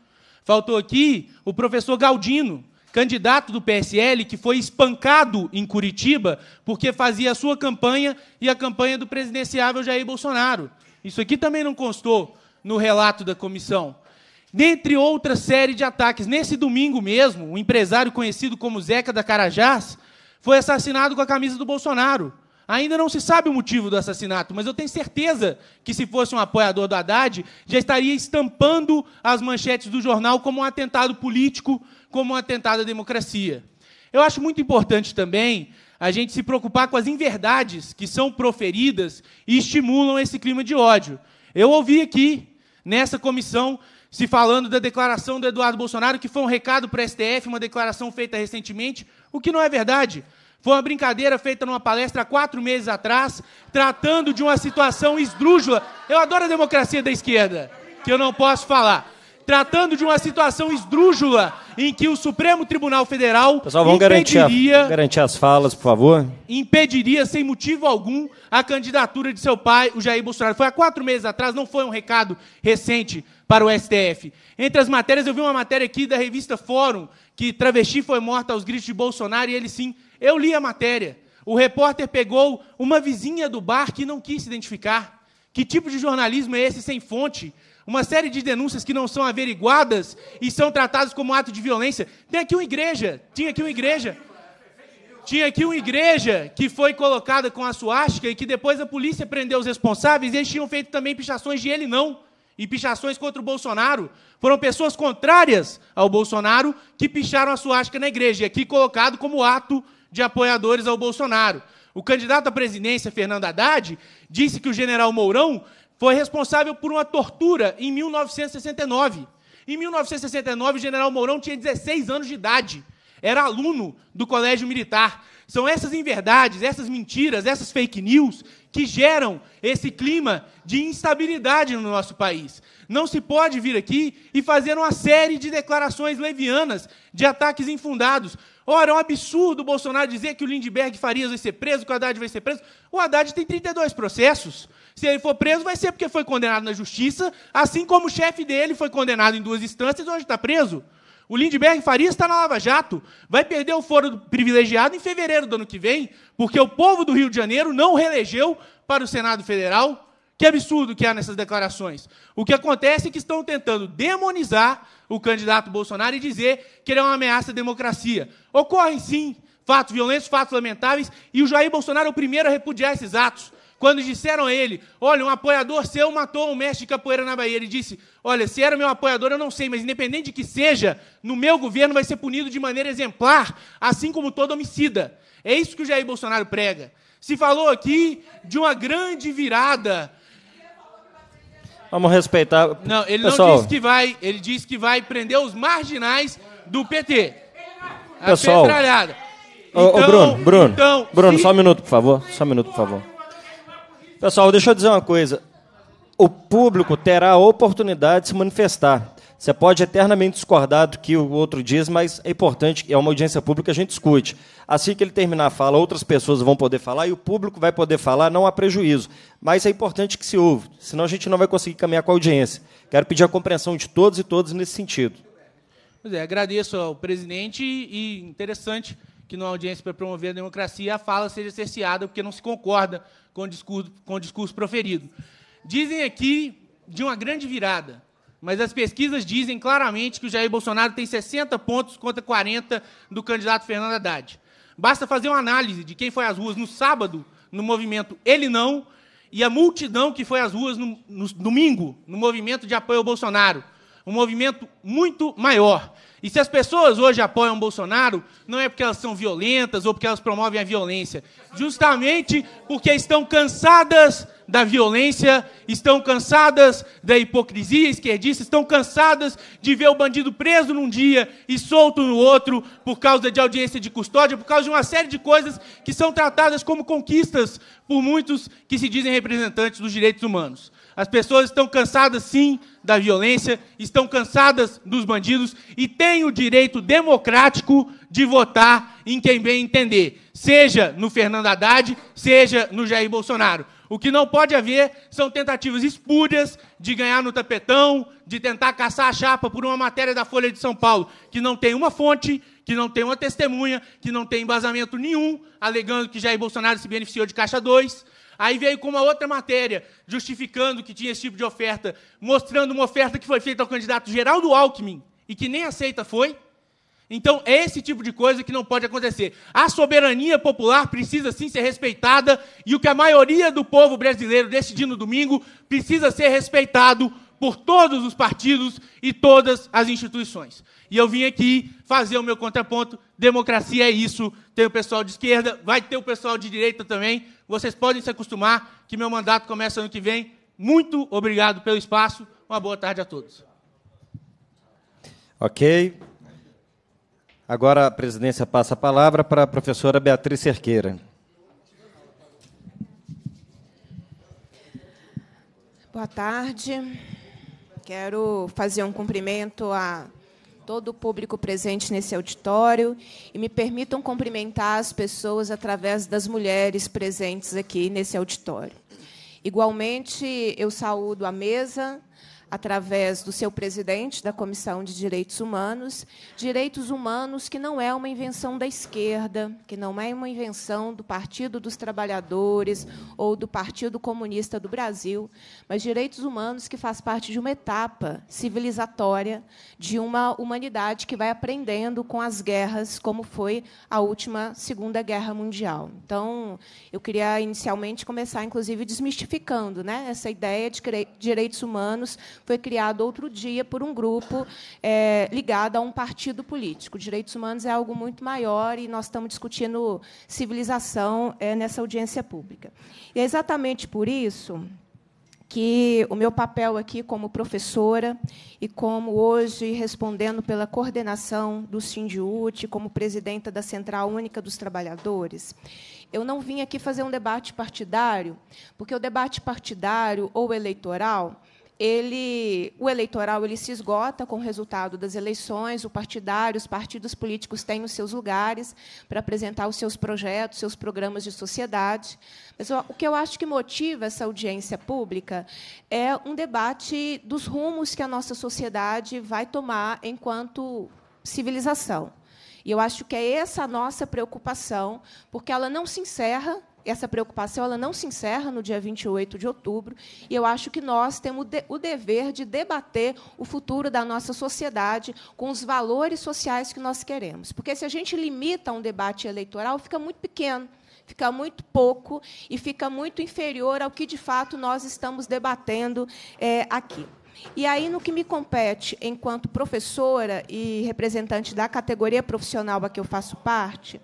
Faltou aqui o professor Galdino, candidato do PSL, que foi espancado em Curitiba porque fazia a sua campanha e a campanha do presidenciável Jair Bolsonaro. Isso aqui também não constou no relato da comissão. Dentre outra série de ataques, nesse domingo mesmo, um empresário conhecido como Zeca da Carajás foi assassinado com a camisa do Bolsonaro. Ainda não se sabe o motivo do assassinato, mas eu tenho certeza que, se fosse um apoiador do Haddad, já estaria estampando as manchetes do jornal como um atentado político, como um atentado à democracia. Eu acho muito importante também a gente se preocupar com as inverdades que são proferidas e estimulam esse clima de ódio. Eu ouvi aqui, nessa comissão, se falando da declaração do Eduardo Bolsonaro, que foi um recado para a STF, uma declaração feita recentemente, o que não é verdade. Foi uma brincadeira feita numa palestra há quatro meses atrás, tratando de uma situação esdrúxula. Eu adoro a democracia da esquerda, que eu não posso falar. Tratando de uma situação esdrúxula em que o Supremo Tribunal Federal Pessoal, vamos garantir, a, garantir as falas, por favor. Impediria, sem motivo algum, a candidatura de seu pai, o Jair Bolsonaro. Foi há quatro meses atrás, não foi um recado recente para o STF. Entre as matérias, eu vi uma matéria aqui da revista Fórum, que travesti foi morta aos gritos de Bolsonaro, e ele sim, eu li a matéria. O repórter pegou uma vizinha do bar que não quis se identificar. Que tipo de jornalismo é esse sem fonte? Uma série de denúncias que não são averiguadas e são tratadas como ato de violência. Tem aqui uma igreja, tinha aqui uma igreja. Tinha aqui uma igreja que foi colocada com a suástica e que depois a polícia prendeu os responsáveis e eles tinham feito também pichações de ele não e pichações contra o Bolsonaro foram pessoas contrárias ao Bolsonaro que picharam a suástica na igreja, e aqui colocado como ato de apoiadores ao Bolsonaro. O candidato à presidência, Fernando Haddad, disse que o general Mourão foi responsável por uma tortura em 1969. Em 1969, o general Mourão tinha 16 anos de idade, era aluno do Colégio Militar. São essas inverdades, essas mentiras, essas fake news que geram esse clima de instabilidade no nosso país. Não se pode vir aqui e fazer uma série de declarações levianas de ataques infundados. Ora, é um absurdo o Bolsonaro dizer que o Lindbergh Farias vai ser preso, que o Haddad vai ser preso. O Haddad tem 32 processos. Se ele for preso, vai ser porque foi condenado na justiça, assim como o chefe dele foi condenado em duas instâncias e hoje está preso. O Lindbergh Faria está na Lava Jato. Vai perder o foro privilegiado em fevereiro do ano que vem, porque o povo do Rio de Janeiro não reelegeu para o Senado Federal. Que absurdo que há nessas declarações. O que acontece é que estão tentando demonizar o candidato Bolsonaro e dizer que ele é uma ameaça à democracia. Ocorrem sim fatos violentos, fatos lamentáveis, e o Jair Bolsonaro é o primeiro a repudiar esses atos. Quando disseram a ele, olha, um apoiador seu matou um mestre de capoeira na Bahia, ele disse, olha, se era meu apoiador eu não sei, mas independente de que seja, no meu governo vai ser punido de maneira exemplar, assim como todo homicida. É isso que o Jair Bolsonaro prega. Se falou aqui de uma grande virada. Vamos respeitar. Não, ele Pessoal. não disse que vai, ele disse que vai prender os marginais do PT. A Pessoal. Então, ô, ô, então, Bruno, Bruno, então, Bruno, se... só um minuto, por favor. Só um minuto, por favor. Pessoal, deixa eu dizer uma coisa. O público terá a oportunidade de se manifestar. Você pode eternamente discordar do que o outro diz, mas é importante, é uma audiência pública, a gente discute. Assim que ele terminar a fala, outras pessoas vão poder falar e o público vai poder falar, não há prejuízo. Mas é importante que se ouve, senão a gente não vai conseguir caminhar com a audiência. Quero pedir a compreensão de todos e todas nesse sentido. Pois é, agradeço ao presidente e interessante que numa audiência para promover a democracia a fala seja cerceada porque não se concorda com o discurso, com o discurso proferido. Dizem aqui de uma grande virada, mas as pesquisas dizem claramente que o Jair Bolsonaro tem 60 pontos contra 40 do candidato Fernando Haddad. Basta fazer uma análise de quem foi às ruas no sábado, no movimento Ele Não, e a multidão que foi às ruas no, no domingo, no movimento de apoio ao Bolsonaro. Um movimento muito maior. E se as pessoas hoje apoiam Bolsonaro, não é porque elas são violentas ou porque elas promovem a violência. Justamente porque estão cansadas da violência, estão cansadas da hipocrisia esquerdista, estão cansadas de ver o bandido preso num dia e solto no outro por causa de audiência de custódia, por causa de uma série de coisas que são tratadas como conquistas por muitos que se dizem representantes dos direitos humanos. As pessoas estão cansadas, sim, da violência, estão cansadas dos bandidos e têm o direito democrático de votar em quem bem entender, seja no Fernando Haddad, seja no Jair Bolsonaro. O que não pode haver são tentativas espúrias de ganhar no tapetão, de tentar caçar a chapa por uma matéria da Folha de São Paulo, que não tem uma fonte, que não tem uma testemunha, que não tem embasamento nenhum, alegando que Jair Bolsonaro se beneficiou de Caixa 2 Aí veio com uma outra matéria, justificando que tinha esse tipo de oferta, mostrando uma oferta que foi feita ao candidato Geraldo Alckmin e que nem aceita foi. Então, é esse tipo de coisa que não pode acontecer. A soberania popular precisa sim ser respeitada e o que a maioria do povo brasileiro decidiu no domingo precisa ser respeitado por todos os partidos e todas as instituições. E eu vim aqui fazer o meu contraponto. Democracia é isso. Tem o pessoal de esquerda, vai ter o pessoal de direita também, vocês podem se acostumar que meu mandato começa ano que vem. Muito obrigado pelo espaço. Uma boa tarde a todos. Ok. Agora a presidência passa a palavra para a professora Beatriz Cerqueira. Boa tarde. Quero fazer um cumprimento a todo o público presente nesse auditório e me permitam cumprimentar as pessoas através das mulheres presentes aqui nesse auditório. Igualmente, eu saúdo a mesa, através do seu presidente da Comissão de Direitos Humanos, direitos humanos que não é uma invenção da esquerda, que não é uma invenção do Partido dos Trabalhadores ou do Partido Comunista do Brasil, mas direitos humanos que faz parte de uma etapa civilizatória de uma humanidade que vai aprendendo com as guerras, como foi a última Segunda Guerra Mundial. Então, eu queria inicialmente começar inclusive desmistificando, né, essa ideia de direitos humanos foi criado outro dia por um grupo é, ligado a um partido político. Direitos humanos é algo muito maior e nós estamos discutindo civilização é, nessa audiência pública. E é exatamente por isso que o meu papel aqui como professora e como hoje respondendo pela coordenação do Sindiut, como presidenta da Central Única dos Trabalhadores, eu não vim aqui fazer um debate partidário, porque o debate partidário ou eleitoral ele, o eleitoral ele se esgota com o resultado das eleições, o partidário, os partidos políticos têm os seus lugares para apresentar os seus projetos, seus programas de sociedade. Mas o que eu acho que motiva essa audiência pública é um debate dos rumos que a nossa sociedade vai tomar enquanto civilização. E eu acho que é essa a nossa preocupação, porque ela não se encerra essa preocupação ela não se encerra no dia 28 de outubro, e eu acho que nós temos o dever de debater o futuro da nossa sociedade com os valores sociais que nós queremos. Porque se a gente limita um debate eleitoral, fica muito pequeno fica muito pouco e fica muito inferior ao que de fato nós estamos debatendo é, aqui. E aí, no que me compete, enquanto professora e representante da categoria profissional a que eu faço parte,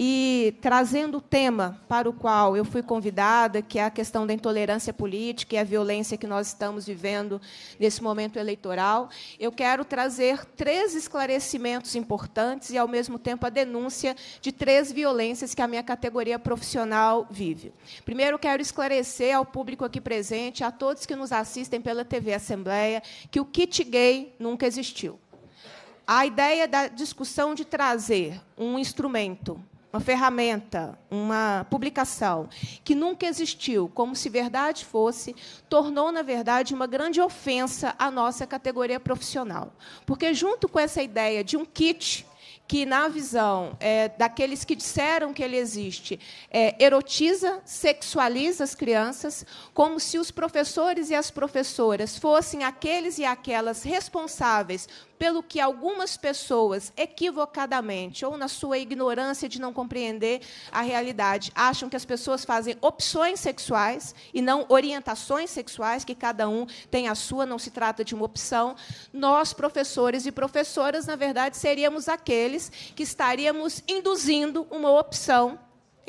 e trazendo o tema para o qual eu fui convidada, que é a questão da intolerância política e a violência que nós estamos vivendo nesse momento eleitoral, eu quero trazer três esclarecimentos importantes e, ao mesmo tempo, a denúncia de três violências que a minha categoria profissional vive. Primeiro, quero esclarecer ao público aqui presente, a todos que nos assistem pela TV Assembleia, que o kit gay nunca existiu. A ideia da discussão de trazer um instrumento uma ferramenta, uma publicação que nunca existiu, como se verdade fosse, tornou, na verdade, uma grande ofensa à nossa categoria profissional. Porque, junto com essa ideia de um kit, que, na visão é, daqueles que disseram que ele existe, é, erotiza, sexualiza as crianças, como se os professores e as professoras fossem aqueles e aquelas responsáveis pelo que algumas pessoas, equivocadamente, ou na sua ignorância de não compreender a realidade, acham que as pessoas fazem opções sexuais e não orientações sexuais, que cada um tem a sua, não se trata de uma opção. Nós, professores e professoras, na verdade, seríamos aqueles que estaríamos induzindo uma opção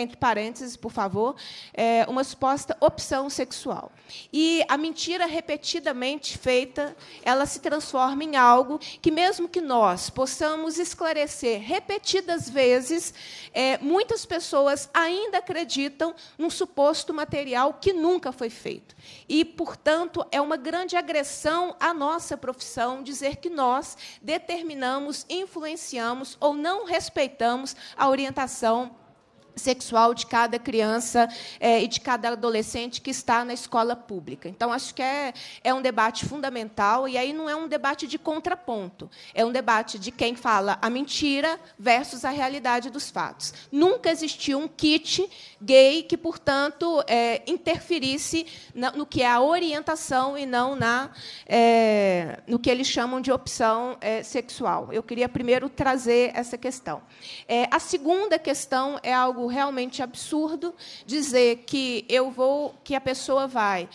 entre parênteses, por favor, é uma suposta opção sexual. E a mentira repetidamente feita, ela se transforma em algo que, mesmo que nós possamos esclarecer repetidas vezes, é, muitas pessoas ainda acreditam num suposto material que nunca foi feito. E, portanto, é uma grande agressão à nossa profissão dizer que nós determinamos, influenciamos ou não respeitamos a orientação sexual de cada criança é, e de cada adolescente que está na escola pública. Então, acho que é, é um debate fundamental, e aí não é um debate de contraponto, é um debate de quem fala a mentira versus a realidade dos fatos. Nunca existiu um kit gay que, portanto, é, interferisse no que é a orientação e não na, é, no que eles chamam de opção é, sexual. Eu queria primeiro trazer essa questão. É, a segunda questão é algo realmente absurdo dizer que eu vou, que a pessoa vai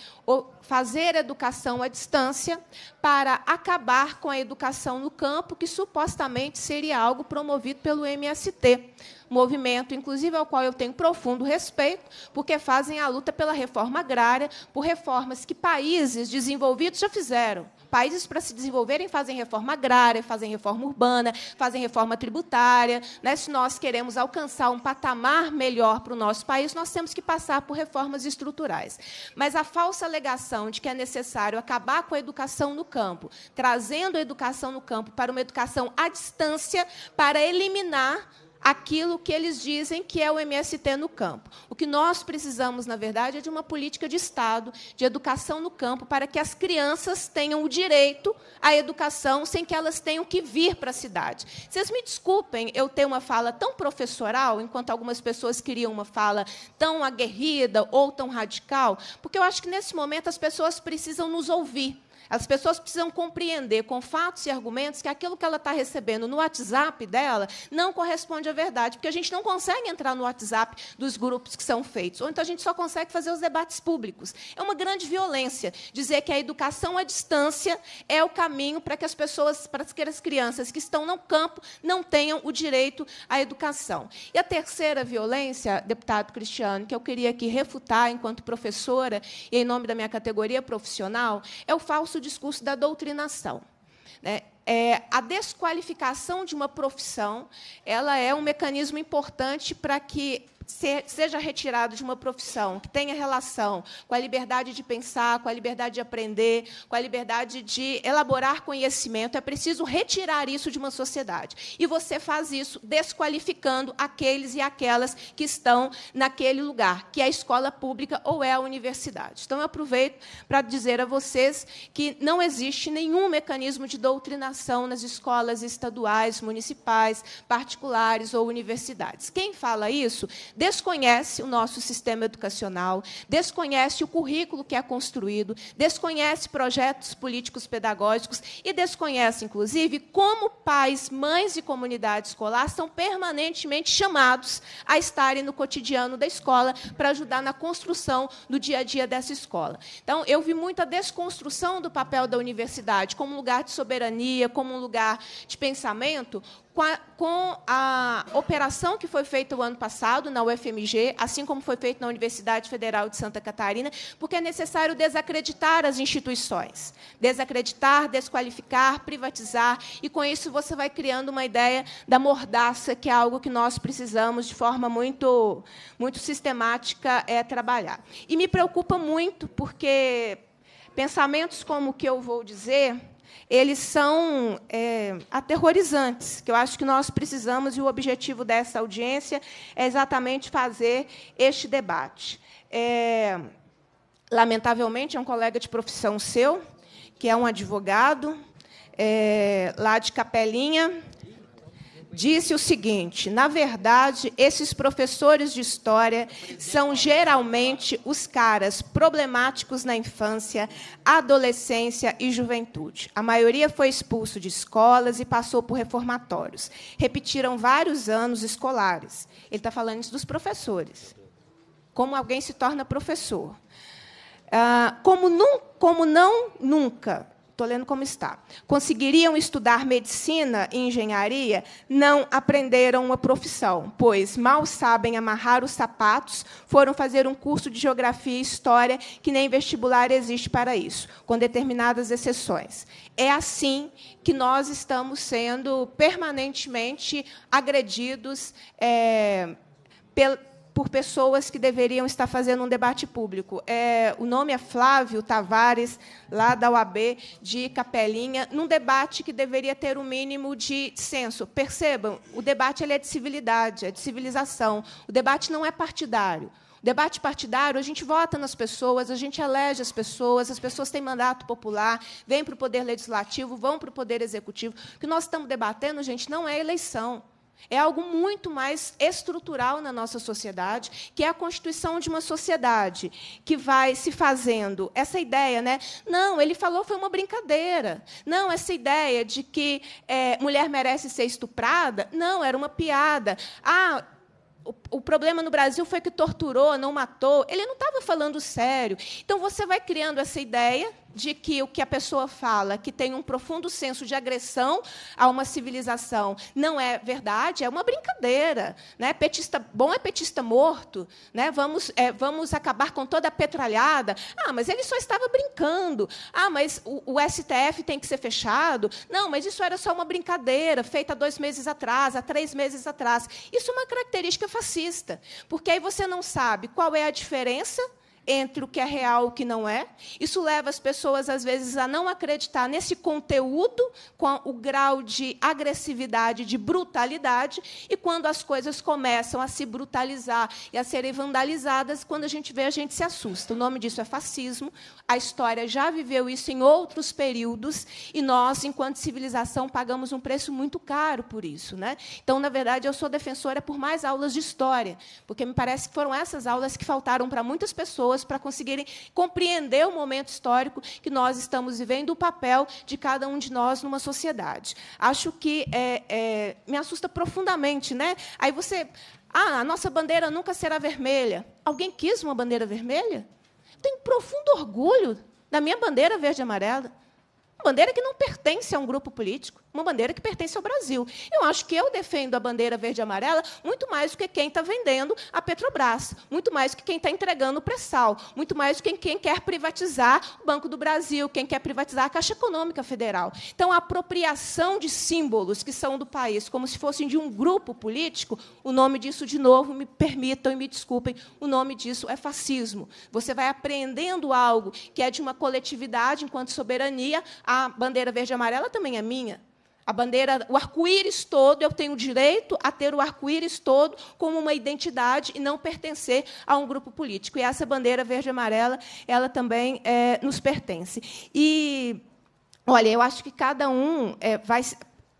fazer educação à distância para acabar com a educação no campo, que supostamente seria algo promovido pelo MST, movimento, inclusive, ao qual eu tenho profundo respeito, porque fazem a luta pela reforma agrária, por reformas que países desenvolvidos já fizeram países para se desenvolverem fazem reforma agrária, fazem reforma urbana, fazem reforma tributária. Né? Se nós queremos alcançar um patamar melhor para o nosso país, nós temos que passar por reformas estruturais. Mas a falsa alegação de que é necessário acabar com a educação no campo, trazendo a educação no campo para uma educação à distância, para eliminar aquilo que eles dizem que é o MST no campo. O que nós precisamos, na verdade, é de uma política de Estado, de educação no campo, para que as crianças tenham o direito à educação sem que elas tenham que vir para a cidade. Vocês me desculpem eu ter uma fala tão professoral, enquanto algumas pessoas queriam uma fala tão aguerrida ou tão radical, porque eu acho que, nesse momento, as pessoas precisam nos ouvir. As pessoas precisam compreender com fatos e argumentos que aquilo que ela está recebendo no WhatsApp dela não corresponde à verdade, porque a gente não consegue entrar no WhatsApp dos grupos que são feitos, ou então a gente só consegue fazer os debates públicos. É uma grande violência dizer que a educação à distância é o caminho para que as pessoas, para que as crianças que estão no campo não tenham o direito à educação. E a terceira violência, deputado Cristiano, que eu queria aqui refutar enquanto professora e em nome da minha categoria profissional, é o falso nosso discurso da doutrinação. Né? É, a desqualificação de uma profissão ela é um mecanismo importante para que ser, seja retirado de uma profissão que tenha relação com a liberdade de pensar, com a liberdade de aprender, com a liberdade de elaborar conhecimento, é preciso retirar isso de uma sociedade. E você faz isso desqualificando aqueles e aquelas que estão naquele lugar, que é a escola pública ou é a universidade. Então, eu aproveito para dizer a vocês que não existe nenhum mecanismo de doutrinação nas escolas estaduais, municipais, particulares ou universidades. Quem fala isso desconhece o nosso sistema educacional, desconhece o currículo que é construído, desconhece projetos políticos pedagógicos e desconhece, inclusive, como pais, mães e comunidade escolar são permanentemente chamados a estarem no cotidiano da escola para ajudar na construção do dia a dia dessa escola. Então, eu vi muita desconstrução do papel da universidade como um lugar de soberania, como um lugar de pensamento, com a, com a, operação que foi feita o ano passado na UFMG, assim como foi feita na Universidade Federal de Santa Catarina, porque é necessário desacreditar as instituições, desacreditar, desqualificar, privatizar, e com isso você vai criando uma ideia da mordaça, que é algo que nós precisamos de forma muito, muito sistemática é trabalhar. E me preocupa muito porque pensamentos como o que eu vou dizer eles são é, aterrorizantes, que eu acho que nós precisamos, e o objetivo dessa audiência é exatamente fazer este debate. É, lamentavelmente, é um colega de profissão seu, que é um advogado, é, lá de Capelinha, disse o seguinte: na verdade, esses professores de história são geralmente os caras problemáticos na infância, adolescência e juventude. A maioria foi expulso de escolas e passou por reformatórios. Repetiram vários anos escolares. Ele está falando isso dos professores. Como alguém se torna professor. Ah, como, num, como não nunca Estou lendo como está. Conseguiriam estudar medicina e engenharia, não aprenderam uma profissão, pois mal sabem amarrar os sapatos, foram fazer um curso de geografia e história, que nem vestibular existe para isso, com determinadas exceções. É assim que nós estamos sendo permanentemente agredidos é, por pessoas que deveriam estar fazendo um debate público. É, o nome é Flávio Tavares, lá da UAB de Capelinha, num debate que deveria ter o um mínimo de senso. Percebam, o debate ele é de civilidade, é de civilização. O debate não é partidário. O debate partidário, a gente vota nas pessoas, a gente elege as pessoas, as pessoas têm mandato popular, vêm para o poder legislativo, vão para o poder executivo. O que nós estamos debatendo, gente, não é eleição. É algo muito mais estrutural na nossa sociedade, que é a constituição de uma sociedade que vai se fazendo essa ideia, né? Não, ele falou foi uma brincadeira. Não, essa ideia de que é, mulher merece ser estuprada, não, era uma piada. Ah, o problema no Brasil foi que torturou, não matou. Ele não estava falando sério. Então você vai criando essa ideia de que o que a pessoa fala, que tem um profundo senso de agressão a uma civilização, não é verdade, é uma brincadeira. Né? Petista bom é petista morto. Né? Vamos, é, vamos acabar com toda a petralhada. Ah, mas ele só estava brincando. Ah, mas o, o STF tem que ser fechado. Não, mas isso era só uma brincadeira feita dois meses atrás, há três meses atrás. Isso é uma característica fascista, porque aí você não sabe qual é a diferença entre o que é real e o que não é. Isso leva as pessoas, às vezes, a não acreditar nesse conteúdo com o grau de agressividade, de brutalidade. E quando as coisas começam a se brutalizar e a serem vandalizadas, quando a gente vê, a gente se assusta. O nome disso é fascismo. A história já viveu isso em outros períodos e nós, enquanto civilização, pagamos um preço muito caro por isso. Né? Então, na verdade, eu sou defensora por mais aulas de história, porque me parece que foram essas aulas que faltaram para muitas pessoas pessoas para conseguirem compreender o momento histórico que nós estamos vivendo, o papel de cada um de nós numa sociedade. Acho que é, é, me assusta profundamente. Né? Aí você. Ah, a nossa bandeira nunca será vermelha. Alguém quis uma bandeira vermelha? Tenho profundo orgulho da minha bandeira verde e amarela. bandeira que não pertence a um grupo político uma bandeira que pertence ao Brasil. Eu acho que eu defendo a bandeira verde e amarela muito mais do que quem está vendendo a Petrobras, muito mais do que quem está entregando o pré-sal, muito mais do que quem quer privatizar o Banco do Brasil, quem quer privatizar a Caixa Econômica Federal. Então, a apropriação de símbolos que são do país, como se fossem de um grupo político, o nome disso, de novo, me permitam e me desculpem, o nome disso é fascismo. Você vai aprendendo algo que é de uma coletividade enquanto soberania, a bandeira verde e amarela também é minha. A bandeira, o arco-íris todo, eu tenho o direito a ter o arco-íris todo como uma identidade e não pertencer a um grupo político. E essa bandeira verde e amarela, ela também é, nos pertence. E, olha, eu acho que cada um é, vai.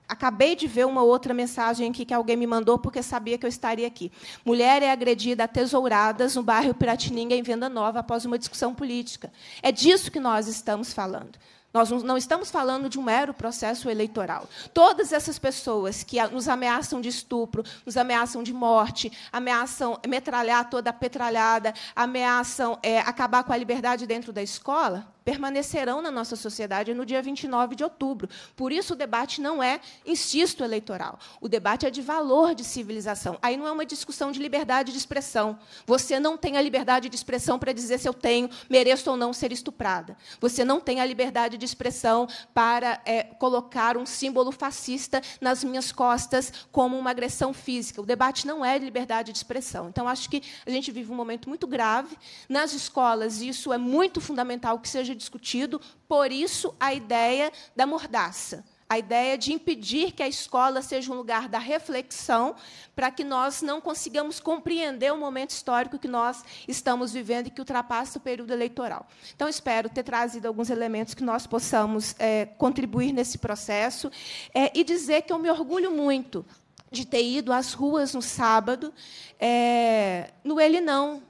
Acabei de ver uma outra mensagem aqui que alguém me mandou porque sabia que eu estaria aqui. Mulher é agredida a tesouradas no bairro Piratininga, em Venda Nova, após uma discussão política. É disso que nós estamos falando. Nós não estamos falando de um mero processo eleitoral. Todas essas pessoas que nos ameaçam de estupro, nos ameaçam de morte, ameaçam metralhar toda a petralhada, ameaçam é, acabar com a liberdade dentro da escola, permanecerão na nossa sociedade no dia 29 de outubro. Por isso, o debate não é insisto eleitoral. O debate é de valor de civilização. Aí não é uma discussão de liberdade de expressão. Você não tem a liberdade de expressão para dizer se eu tenho, mereço ou não ser estuprada. Você não tem a liberdade de expressão para é, colocar um símbolo fascista nas minhas costas como uma agressão física. O debate não é de liberdade de expressão. Então, acho que a gente vive um momento muito grave. Nas escolas, isso é muito fundamental que seja seja discutido, por isso a ideia da mordaça a ideia de impedir que a escola seja um lugar da reflexão, para que nós não consigamos compreender o momento histórico que nós estamos vivendo e que ultrapassa o período eleitoral. Então, espero ter trazido alguns elementos que nós possamos é, contribuir nesse processo é, e dizer que eu me orgulho muito de ter ido às ruas no sábado, é, no Ele Não,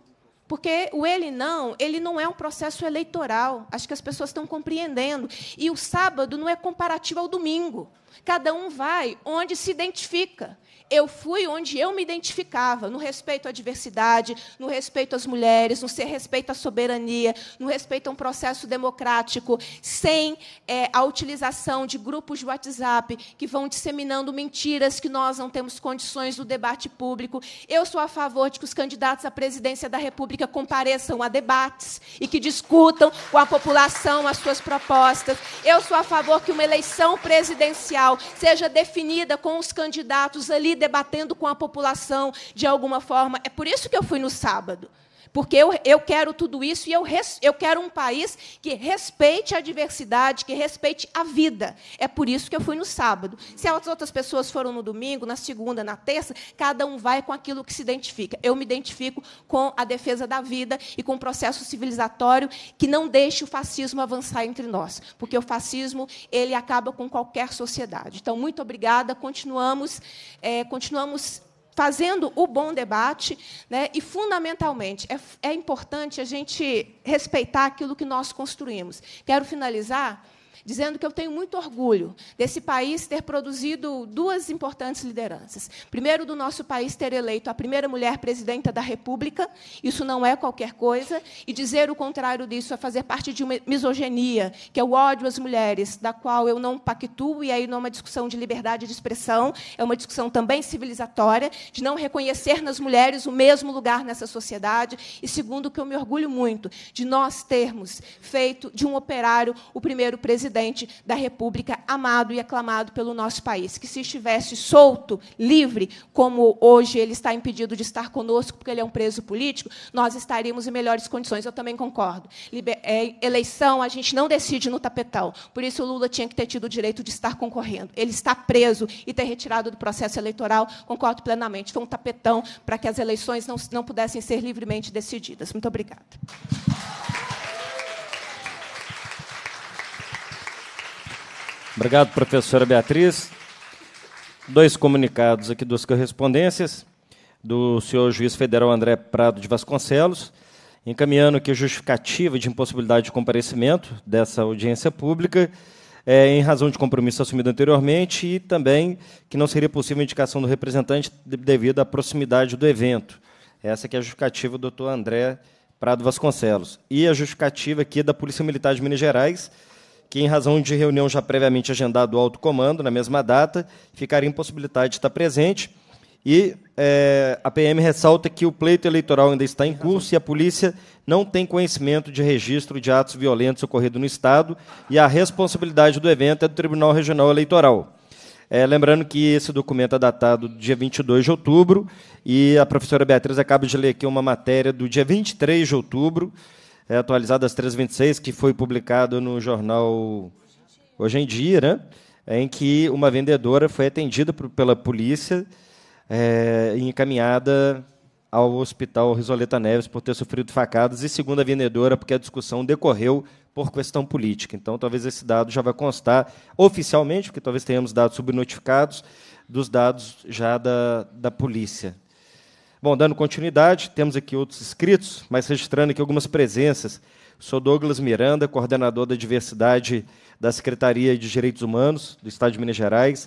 porque o ele não, ele não é um processo eleitoral. Acho que as pessoas estão compreendendo. E o sábado não é comparativo ao domingo. Cada um vai onde se identifica. Eu fui onde eu me identificava, no respeito à diversidade, no respeito às mulheres, no respeito à soberania, no respeito a um processo democrático, sem é, a utilização de grupos de WhatsApp que vão disseminando mentiras que nós não temos condições do debate público. Eu sou a favor de que os candidatos à presidência da República compareçam a debates e que discutam com a população as suas propostas. Eu sou a favor que uma eleição presidencial seja definida com os candidatos ali debatendo com a população de alguma forma. É por isso que eu fui no sábado porque eu, eu quero tudo isso e eu, res, eu quero um país que respeite a diversidade, que respeite a vida. É por isso que eu fui no sábado. Se as outras pessoas foram no domingo, na segunda, na terça, cada um vai com aquilo que se identifica. Eu me identifico com a defesa da vida e com o processo civilizatório que não deixe o fascismo avançar entre nós, porque o fascismo ele acaba com qualquer sociedade. Então, muito obrigada. Continuamos, é, continuamos fazendo o bom debate, né? e, fundamentalmente, é, é importante a gente respeitar aquilo que nós construímos. Quero finalizar dizendo que eu tenho muito orgulho desse país ter produzido duas importantes lideranças. Primeiro, do nosso país ter eleito a primeira mulher presidenta da República, isso não é qualquer coisa, e dizer o contrário disso é fazer parte de uma misoginia, que é o ódio às mulheres, da qual eu não pactuo, e aí não é uma discussão de liberdade de expressão, é uma discussão também civilizatória, de não reconhecer nas mulheres o mesmo lugar nessa sociedade, e segundo, que eu me orgulho muito de nós termos feito de um operário o primeiro presidente presidente da República, amado e aclamado pelo nosso país, que se estivesse solto, livre, como hoje ele está impedido de estar conosco, porque ele é um preso político, nós estaríamos em melhores condições. Eu também concordo. É, eleição a gente não decide no tapetão. Por isso o Lula tinha que ter tido o direito de estar concorrendo. Ele está preso e ter retirado do processo eleitoral, concordo plenamente. Foi um tapetão para que as eleições não, não pudessem ser livremente decididas. Muito obrigada. Obrigado, professora Beatriz. Dois comunicados aqui, duas correspondências do senhor juiz federal André Prado de Vasconcelos, encaminhando aqui a justificativa de impossibilidade de comparecimento dessa audiência pública é, em razão de compromisso assumido anteriormente e também que não seria possível a indicação do representante devido à proximidade do evento. Essa que é a justificativa do doutor André Prado Vasconcelos. E a justificativa aqui é da Polícia Militar de Minas Gerais, que, em razão de reunião já previamente agendada do alto comando, na mesma data, ficaria impossibilitado de estar presente. E é, a PM ressalta que o pleito eleitoral ainda está em curso e a polícia não tem conhecimento de registro de atos violentos ocorridos no Estado e a responsabilidade do evento é do Tribunal Regional Eleitoral. É, lembrando que esse documento é datado do dia 22 de outubro e a professora Beatriz acaba de ler aqui uma matéria do dia 23 de outubro, é, atualizado às 3:26 h 26 que foi publicado no jornal Hoje em Dia, né? É, em que uma vendedora foi atendida por, pela polícia é, e encaminhada ao hospital Risoleta Neves por ter sofrido facadas, e segundo a vendedora, porque a discussão decorreu por questão política. Então, talvez esse dado já vai constar oficialmente, porque talvez tenhamos dados subnotificados, dos dados já da, da polícia. Bom, dando continuidade, temos aqui outros inscritos, mas registrando aqui algumas presenças. Sou Douglas Miranda, coordenador da diversidade da Secretaria de Direitos Humanos do Estado de Minas Gerais.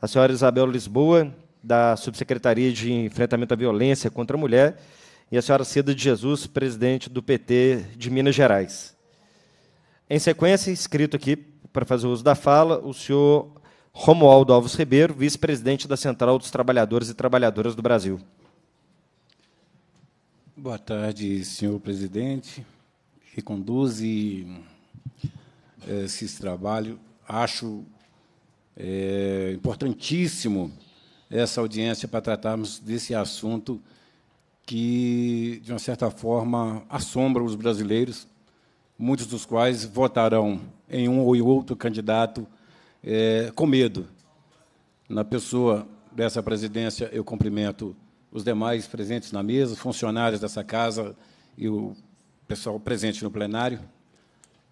A senhora Isabel Lisboa, da Subsecretaria de Enfrentamento à Violência contra a Mulher. E a senhora Cida de Jesus, presidente do PT de Minas Gerais. Em sequência, inscrito aqui para fazer uso da fala, o senhor Romualdo Alves Ribeiro, vice-presidente da Central dos Trabalhadores e Trabalhadoras do Brasil. Boa tarde, senhor presidente, que conduze eh, esse trabalho. Acho é, importantíssimo essa audiência para tratarmos desse assunto que, de uma certa forma, assombra os brasileiros, muitos dos quais votarão em um ou em outro candidato é, com medo. Na pessoa dessa presidência, eu cumprimento os demais presentes na mesa, funcionários dessa casa e o pessoal presente no plenário.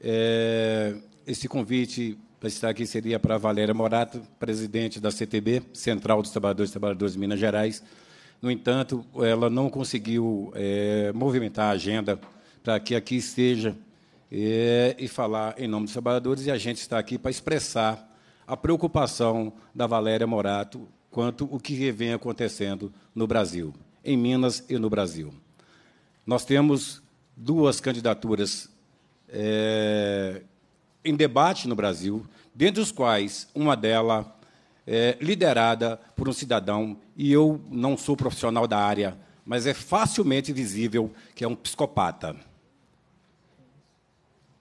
É, esse convite para estar aqui seria para Valéria Morato, presidente da CTB, Central dos Trabalhadores e Trabalhadoras de Minas Gerais. No entanto, ela não conseguiu é, movimentar a agenda para que aqui esteja é, e falar em nome dos trabalhadores, e a gente está aqui para expressar a preocupação da Valéria Morato quanto o que vem acontecendo no Brasil, em Minas e no Brasil. Nós temos duas candidaturas é, em debate no Brasil, dentre os quais uma delas é eh, liderada por um cidadão, e eu não sou profissional da área, mas é facilmente visível que é um psicopata.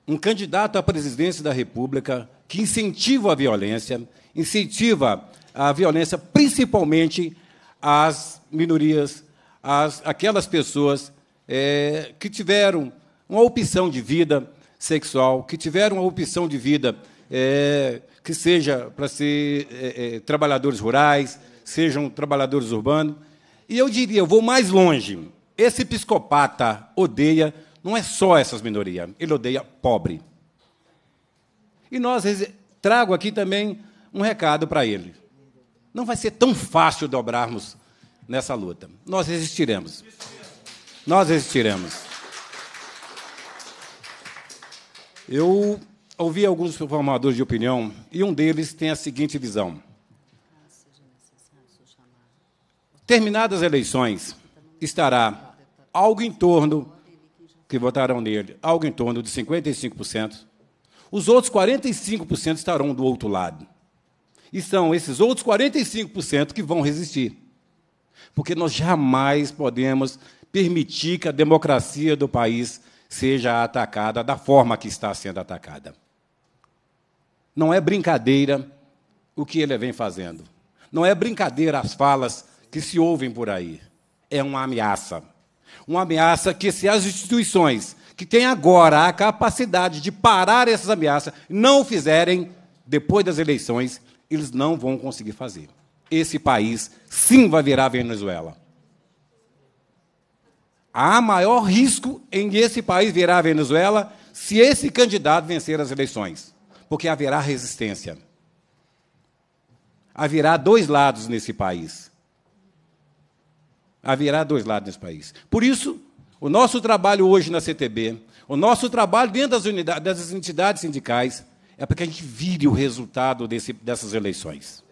Um candidato à presidência da República que incentiva a violência, incentiva a violência, principalmente às minorias, às, aquelas pessoas é, que tiveram uma opção de vida sexual, que tiveram uma opção de vida é, que seja para ser é, é, trabalhadores rurais, sejam trabalhadores urbanos. E eu diria, eu vou mais longe. Esse psicopata odeia não é só essas minorias, ele odeia pobre. E nós trago aqui também um recado para ele. Não vai ser tão fácil dobrarmos nessa luta. Nós resistiremos. Nós resistiremos. Eu ouvi alguns formadores de opinião e um deles tem a seguinte visão. Terminadas as eleições, estará algo em torno, que votaram nele, algo em torno de 55%. Os outros 45% estarão do outro lado. E são esses outros 45% que vão resistir. Porque nós jamais podemos permitir que a democracia do país seja atacada da forma que está sendo atacada. Não é brincadeira o que ele vem fazendo. Não é brincadeira as falas que se ouvem por aí. É uma ameaça. Uma ameaça que, se as instituições que têm agora a capacidade de parar essas ameaças não o fizerem, depois das eleições, eles não vão conseguir fazer. Esse país sim vai virar Venezuela. Há maior risco em esse país virar Venezuela se esse candidato vencer as eleições, porque haverá resistência. Haverá dois lados nesse país. Haverá dois lados nesse país. Por isso, o nosso trabalho hoje na CTB, o nosso trabalho dentro das, unidades, das entidades sindicais, é para que a gente vire o resultado desse, dessas eleições.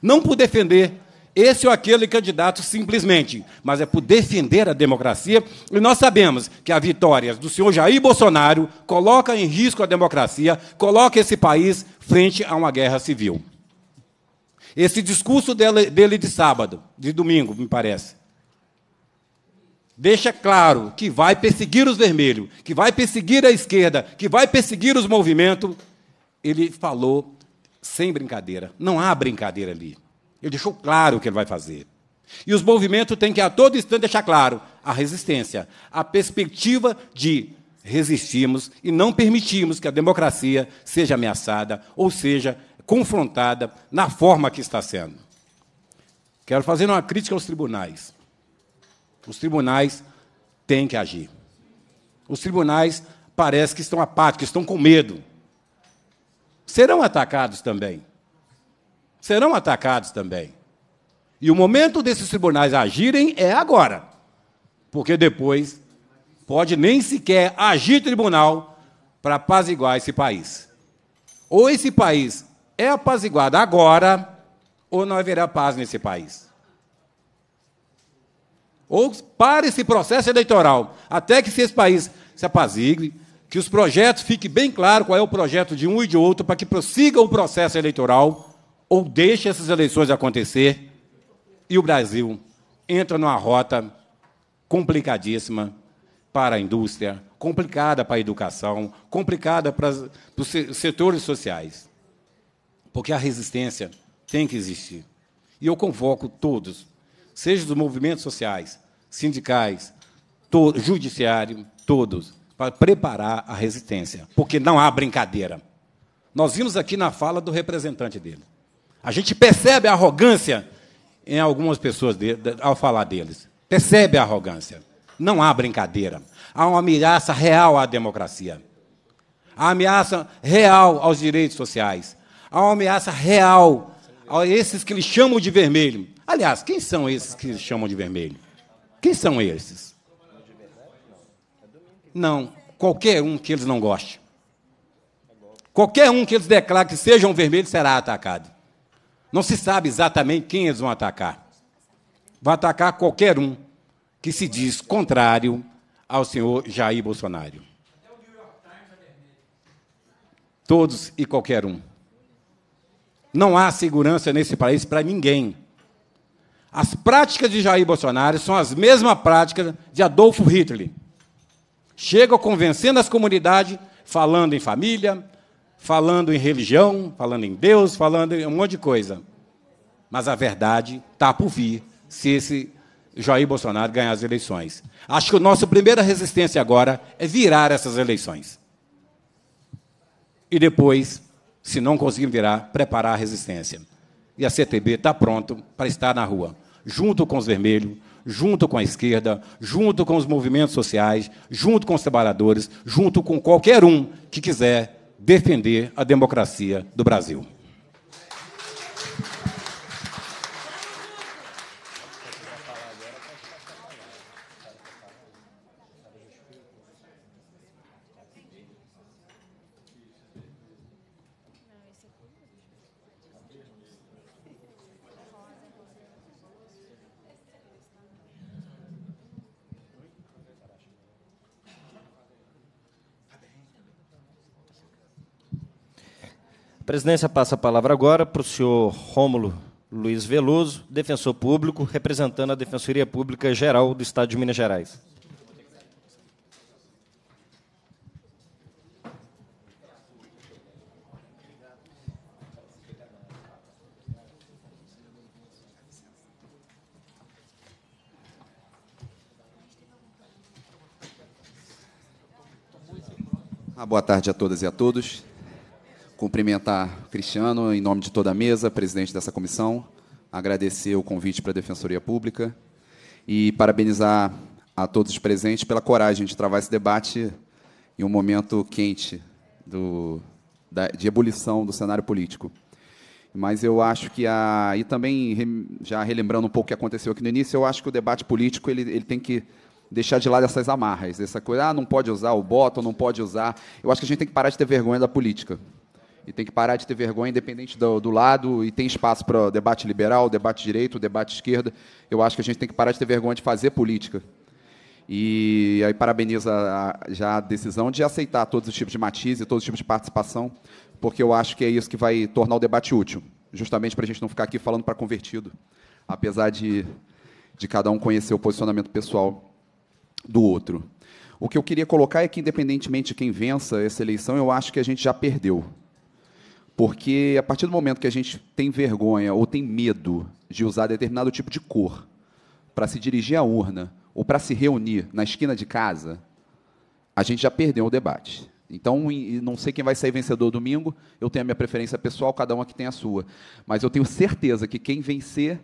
Não por defender esse ou aquele candidato simplesmente, mas é por defender a democracia. E nós sabemos que a vitória do senhor Jair Bolsonaro coloca em risco a democracia, coloca esse país frente a uma guerra civil. Esse discurso dele, dele de sábado, de domingo, me parece, deixa claro que vai perseguir os vermelhos, que vai perseguir a esquerda, que vai perseguir os movimentos ele falou sem brincadeira. Não há brincadeira ali. Ele deixou claro o que ele vai fazer. E os movimentos têm que a todo instante deixar claro a resistência, a perspectiva de resistirmos e não permitirmos que a democracia seja ameaçada ou seja confrontada na forma que está sendo. Quero fazer uma crítica aos tribunais. Os tribunais têm que agir. Os tribunais parece que estão apáticos, estão com medo serão atacados também. Serão atacados também. E o momento desses tribunais agirem é agora. Porque depois pode nem sequer agir tribunal para apaziguar esse país. Ou esse país é apaziguado agora, ou não haverá paz nesse país. Ou para esse processo eleitoral, até que se esse país se apazigue, que os projetos fique bem claro qual é o projeto de um e de outro para que prossiga o processo eleitoral ou deixe essas eleições acontecer e o Brasil entra numa rota complicadíssima para a indústria, complicada para a educação, complicada para os setores sociais. Porque a resistência tem que existir. E eu convoco todos, seja dos movimentos sociais, sindicais, to judiciário, todos, para preparar a resistência, porque não há brincadeira. Nós vimos aqui na fala do representante dele. A gente percebe a arrogância em algumas pessoas ao falar deles. Percebe a arrogância. Não há brincadeira. Há uma ameaça real à democracia. Há ameaça real aos direitos sociais. Há uma ameaça real a esses que eles chamam de vermelho. Aliás, quem são esses que eles chamam de vermelho? Quem são esses? Não, qualquer um que eles não gostem. Qualquer um que eles declarem que sejam vermelhos será atacado. Não se sabe exatamente quem eles vão atacar. Vai atacar qualquer um que se diz contrário ao senhor Jair Bolsonaro. Todos e qualquer um. Não há segurança nesse país para ninguém. As práticas de Jair Bolsonaro são as mesmas práticas de Adolfo Hitler chegam convencendo as comunidades, falando em família, falando em religião, falando em Deus, falando em um monte de coisa. Mas a verdade está por vir se esse Jair Bolsonaro ganhar as eleições. Acho que a nossa primeira resistência agora é virar essas eleições. E depois, se não conseguir virar, preparar a resistência. E a CTB está pronto para estar na rua, junto com os vermelhos, junto com a esquerda, junto com os movimentos sociais, junto com os trabalhadores, junto com qualquer um que quiser defender a democracia do Brasil. presidência passa a palavra agora para o senhor Rômulo Luiz Veloso, defensor público, representando a Defensoria Pública Geral do Estado de Minas Gerais. Ah, boa tarde a todas e a todos cumprimentar o Cristiano, em nome de toda a mesa, presidente dessa comissão, agradecer o convite para a Defensoria Pública e parabenizar a todos os presentes pela coragem de travar esse debate em um momento quente do, da, de ebulição do cenário político. Mas eu acho que, a, e também, já relembrando um pouco o que aconteceu aqui no início, eu acho que o debate político ele, ele tem que deixar de lado essas amarras, essa coisa, ah, não pode usar o boto não pode usar. Eu acho que a gente tem que parar de ter vergonha da política e tem que parar de ter vergonha, independente do, do lado, e tem espaço para debate liberal, debate direito, debate esquerda. Eu acho que a gente tem que parar de ter vergonha de fazer política. E aí parabeniza já a decisão de aceitar todos os tipos de matizes, todos os tipos de participação, porque eu acho que é isso que vai tornar o debate útil, justamente para a gente não ficar aqui falando para convertido, apesar de, de cada um conhecer o posicionamento pessoal do outro. O que eu queria colocar é que, independentemente de quem vença essa eleição, eu acho que a gente já perdeu. Porque a partir do momento que a gente tem vergonha ou tem medo de usar determinado tipo de cor para se dirigir à urna ou para se reunir na esquina de casa, a gente já perdeu o debate. Então, não sei quem vai sair vencedor domingo, eu tenho a minha preferência pessoal, cada um aqui tem a sua. Mas eu tenho certeza que quem vencer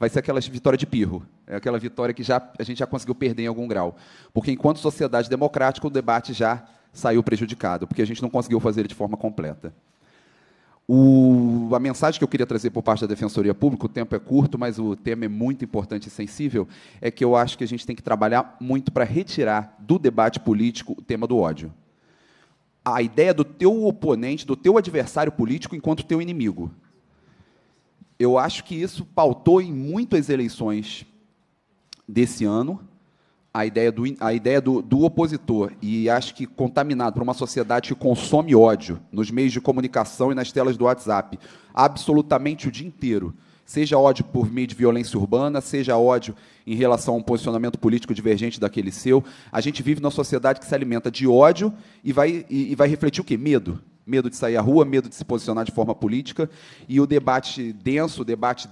vai ser aquela vitória de pirro. É aquela vitória que já, a gente já conseguiu perder em algum grau. Porque enquanto sociedade democrática, o debate já saiu prejudicado, porque a gente não conseguiu fazer ele de forma completa. O, a mensagem que eu queria trazer por parte da Defensoria Pública, o tempo é curto, mas o tema é muito importante e sensível, é que eu acho que a gente tem que trabalhar muito para retirar do debate político o tema do ódio. A ideia do teu oponente, do teu adversário político enquanto teu inimigo. Eu acho que isso pautou em muitas eleições desse ano a ideia do, a ideia do, do opositor e acho que contaminado por uma sociedade que consome ódio nos meios de comunicação e nas telas do WhatsApp absolutamente o dia inteiro. Seja ódio por meio de violência urbana, seja ódio em relação a um posicionamento político divergente daquele seu. A gente vive numa sociedade que se alimenta de ódio e vai, e, e vai refletir o quê? Medo medo de sair à rua, medo de se posicionar de forma política, e o debate denso, o debate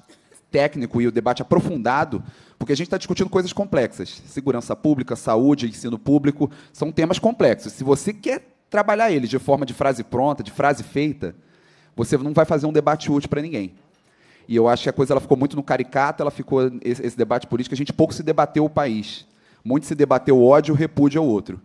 técnico e o debate aprofundado, porque a gente está discutindo coisas complexas. Segurança pública, saúde, ensino público, são temas complexos. Se você quer trabalhar eles de forma de frase pronta, de frase feita, você não vai fazer um debate útil para ninguém. E eu acho que a coisa ela ficou muito no caricato, ela ficou esse, esse debate político, a gente pouco se debateu o país. Muito se debateu o ódio, o repúdio ao outro.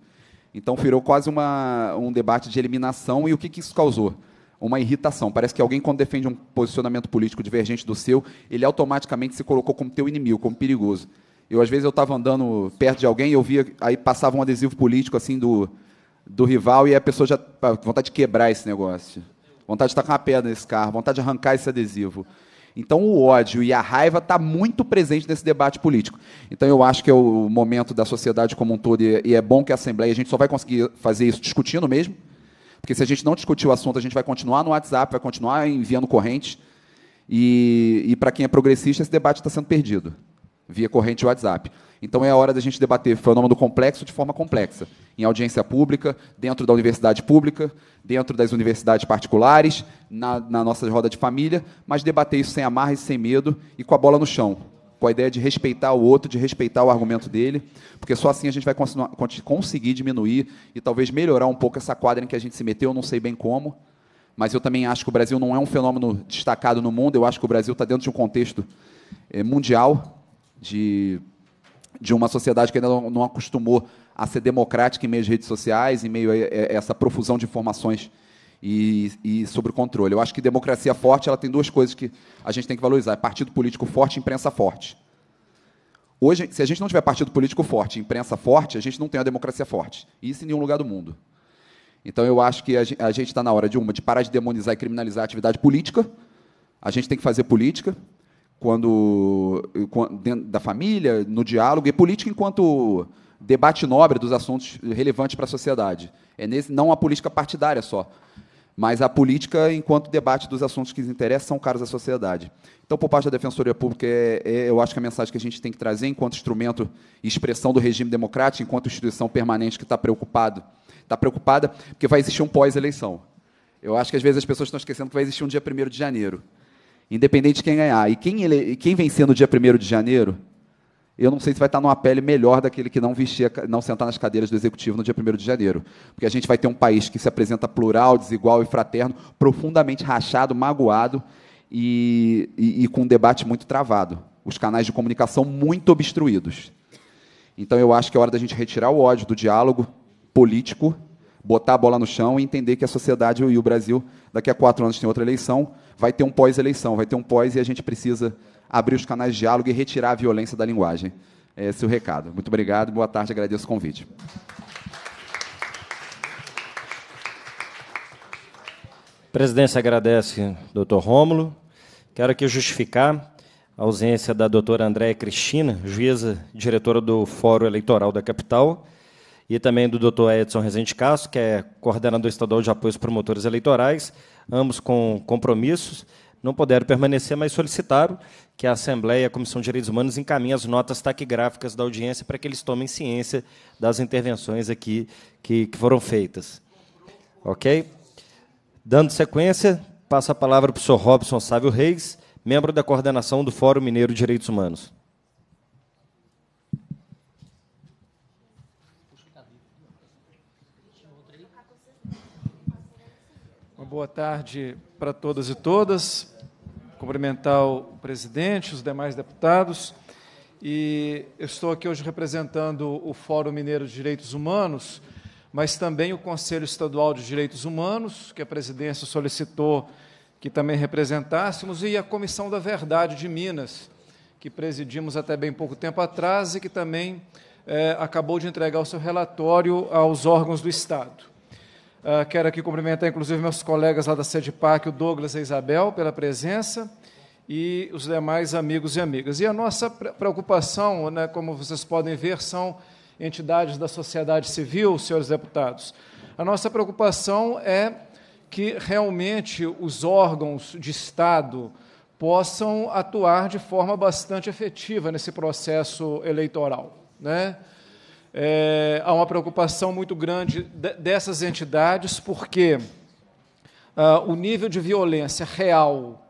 Então virou quase uma, um debate de eliminação e o que, que isso causou? uma irritação. Parece que alguém, quando defende um posicionamento político divergente do seu, ele automaticamente se colocou como teu inimigo, como perigoso. Eu, às vezes, eu estava andando perto de alguém e eu via, aí passava um adesivo político, assim, do, do rival, e a pessoa já... Vontade de quebrar esse negócio. Vontade de estar com uma pedra nesse carro, vontade de arrancar esse adesivo. Então, o ódio e a raiva está muito presente nesse debate político. Então, eu acho que é o momento da sociedade como um todo, e é bom que a Assembleia, a gente só vai conseguir fazer isso discutindo mesmo, porque se a gente não discutir o assunto, a gente vai continuar no WhatsApp, vai continuar enviando corrente. E, e para quem é progressista, esse debate está sendo perdido via corrente WhatsApp. Então é a hora da gente debater fenômeno complexo de forma complexa, em audiência pública, dentro da universidade pública, dentro das universidades particulares, na, na nossa roda de família, mas debater isso sem amarra e sem medo e com a bola no chão com a ideia de respeitar o outro, de respeitar o argumento dele, porque só assim a gente vai conseguir diminuir e talvez melhorar um pouco essa quadra em que a gente se meteu, não sei bem como, mas eu também acho que o Brasil não é um fenômeno destacado no mundo, eu acho que o Brasil está dentro de um contexto é, mundial de, de uma sociedade que ainda não, não acostumou a ser democrática em meio às redes sociais, em meio a, a essa profusão de informações e, e sobre o controle. Eu acho que democracia forte ela tem duas coisas que a gente tem que valorizar: é partido político forte e imprensa forte. Hoje, se a gente não tiver partido político forte, imprensa forte, a gente não tem a democracia forte. Isso em nenhum lugar do mundo. Então, eu acho que a gente está na hora de uma, de parar de demonizar e criminalizar a atividade política. A gente tem que fazer política quando dentro da família, no diálogo, e política enquanto debate nobre dos assuntos relevantes para a sociedade. É nesse, não a política partidária só, mas a política, enquanto debate dos assuntos que interessam, são caros à sociedade. Então, por parte da Defensoria Pública, é, é, eu acho que a mensagem que a gente tem que trazer, enquanto instrumento e expressão do regime democrático, enquanto instituição permanente que está preocupado, está preocupada, porque vai existir um pós-eleição. Eu acho que às vezes as pessoas estão esquecendo que vai existir um dia 1 de janeiro, independente de quem ganhar. E quem, ele, quem vencer no dia 1 de janeiro eu não sei se vai estar numa pele melhor daquele que não vestia, não sentar nas cadeiras do executivo no dia 1 de janeiro. Porque a gente vai ter um país que se apresenta plural, desigual e fraterno, profundamente rachado, magoado e, e, e com um debate muito travado. Os canais de comunicação muito obstruídos. Então eu acho que é hora da gente retirar o ódio do diálogo político, botar a bola no chão e entender que a sociedade e o Brasil, daqui a quatro anos tem outra eleição, vai ter um pós-eleição, vai ter um pós e a gente precisa abrir os canais de diálogo e retirar a violência da linguagem. É esse é o recado. Muito obrigado, boa tarde, agradeço o convite. A presidência agradece, doutor Rômulo. Quero aqui justificar a ausência da doutora Andréa Cristina, juíza diretora do Fórum Eleitoral da Capital, e também do doutor Edson Rezende Castro, que é coordenador estadual de apoio aos promotores eleitorais, ambos com compromissos não puderam permanecer, mas solicitaram que a Assembleia e a Comissão de Direitos Humanos encaminhem as notas taquigráficas da audiência para que eles tomem ciência das intervenções aqui que, que foram feitas. Ok? Dando sequência, passo a palavra para o senhor Robson Sávio Reis, membro da coordenação do Fórum Mineiro de Direitos Humanos. Boa tarde, para todas e todas, cumprimentar o presidente, os demais deputados. E eu estou aqui hoje representando o Fórum Mineiro de Direitos Humanos, mas também o Conselho Estadual de Direitos Humanos, que a presidência solicitou que também representássemos, e a Comissão da Verdade de Minas, que presidimos até bem pouco tempo atrás e que também eh, acabou de entregar o seu relatório aos órgãos do Estado. Uh, quero aqui cumprimentar, inclusive, meus colegas lá da Sede PAC, o Douglas e a Isabel, pela presença, e os demais amigos e amigas. E a nossa preocupação, né, como vocês podem ver, são entidades da sociedade civil, senhores deputados. A nossa preocupação é que realmente os órgãos de Estado possam atuar de forma bastante efetiva nesse processo eleitoral. Né? é, há uma preocupação muito grande dessas entidades, porque ah, o nível de violência real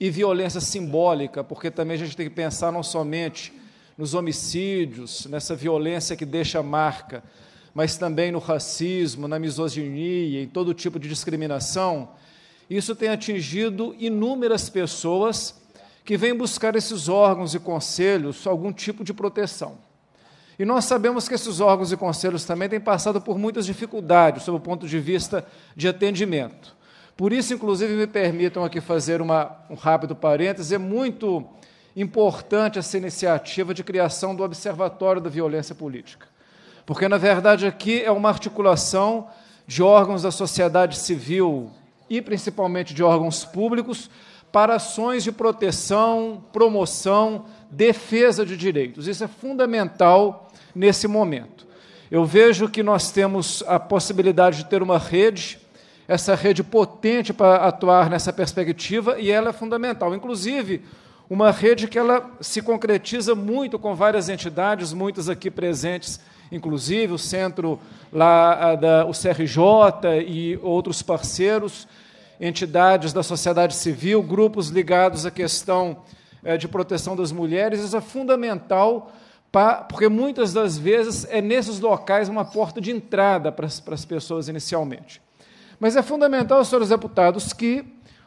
e violência simbólica, porque também a gente tem que pensar não somente nos homicídios, nessa violência que deixa marca, mas também no racismo, na misoginia, em todo tipo de discriminação, isso tem atingido inúmeras pessoas que vêm buscar esses órgãos e conselhos algum tipo de proteção. E nós sabemos que esses órgãos e conselhos também têm passado por muitas dificuldades sob o ponto de vista de atendimento. Por isso, inclusive, me permitam aqui fazer uma, um rápido parêntese. É muito importante essa iniciativa de criação do Observatório da Violência Política. Porque, na verdade, aqui é uma articulação de órgãos da sociedade civil e principalmente de órgãos públicos para ações de proteção, promoção, defesa de direitos. Isso é fundamental nesse momento. Eu vejo que nós temos a possibilidade de ter uma rede, essa rede potente para atuar nessa perspectiva, e ela é fundamental. Inclusive, uma rede que ela se concretiza muito com várias entidades, muitas aqui presentes, inclusive o centro lá da o CRJ e outros parceiros, entidades da sociedade civil, grupos ligados à questão eh, de proteção das mulheres, isso é fundamental, pra, porque muitas das vezes é nesses locais uma porta de entrada para as, para as pessoas inicialmente. Mas é fundamental, senhores deputados, que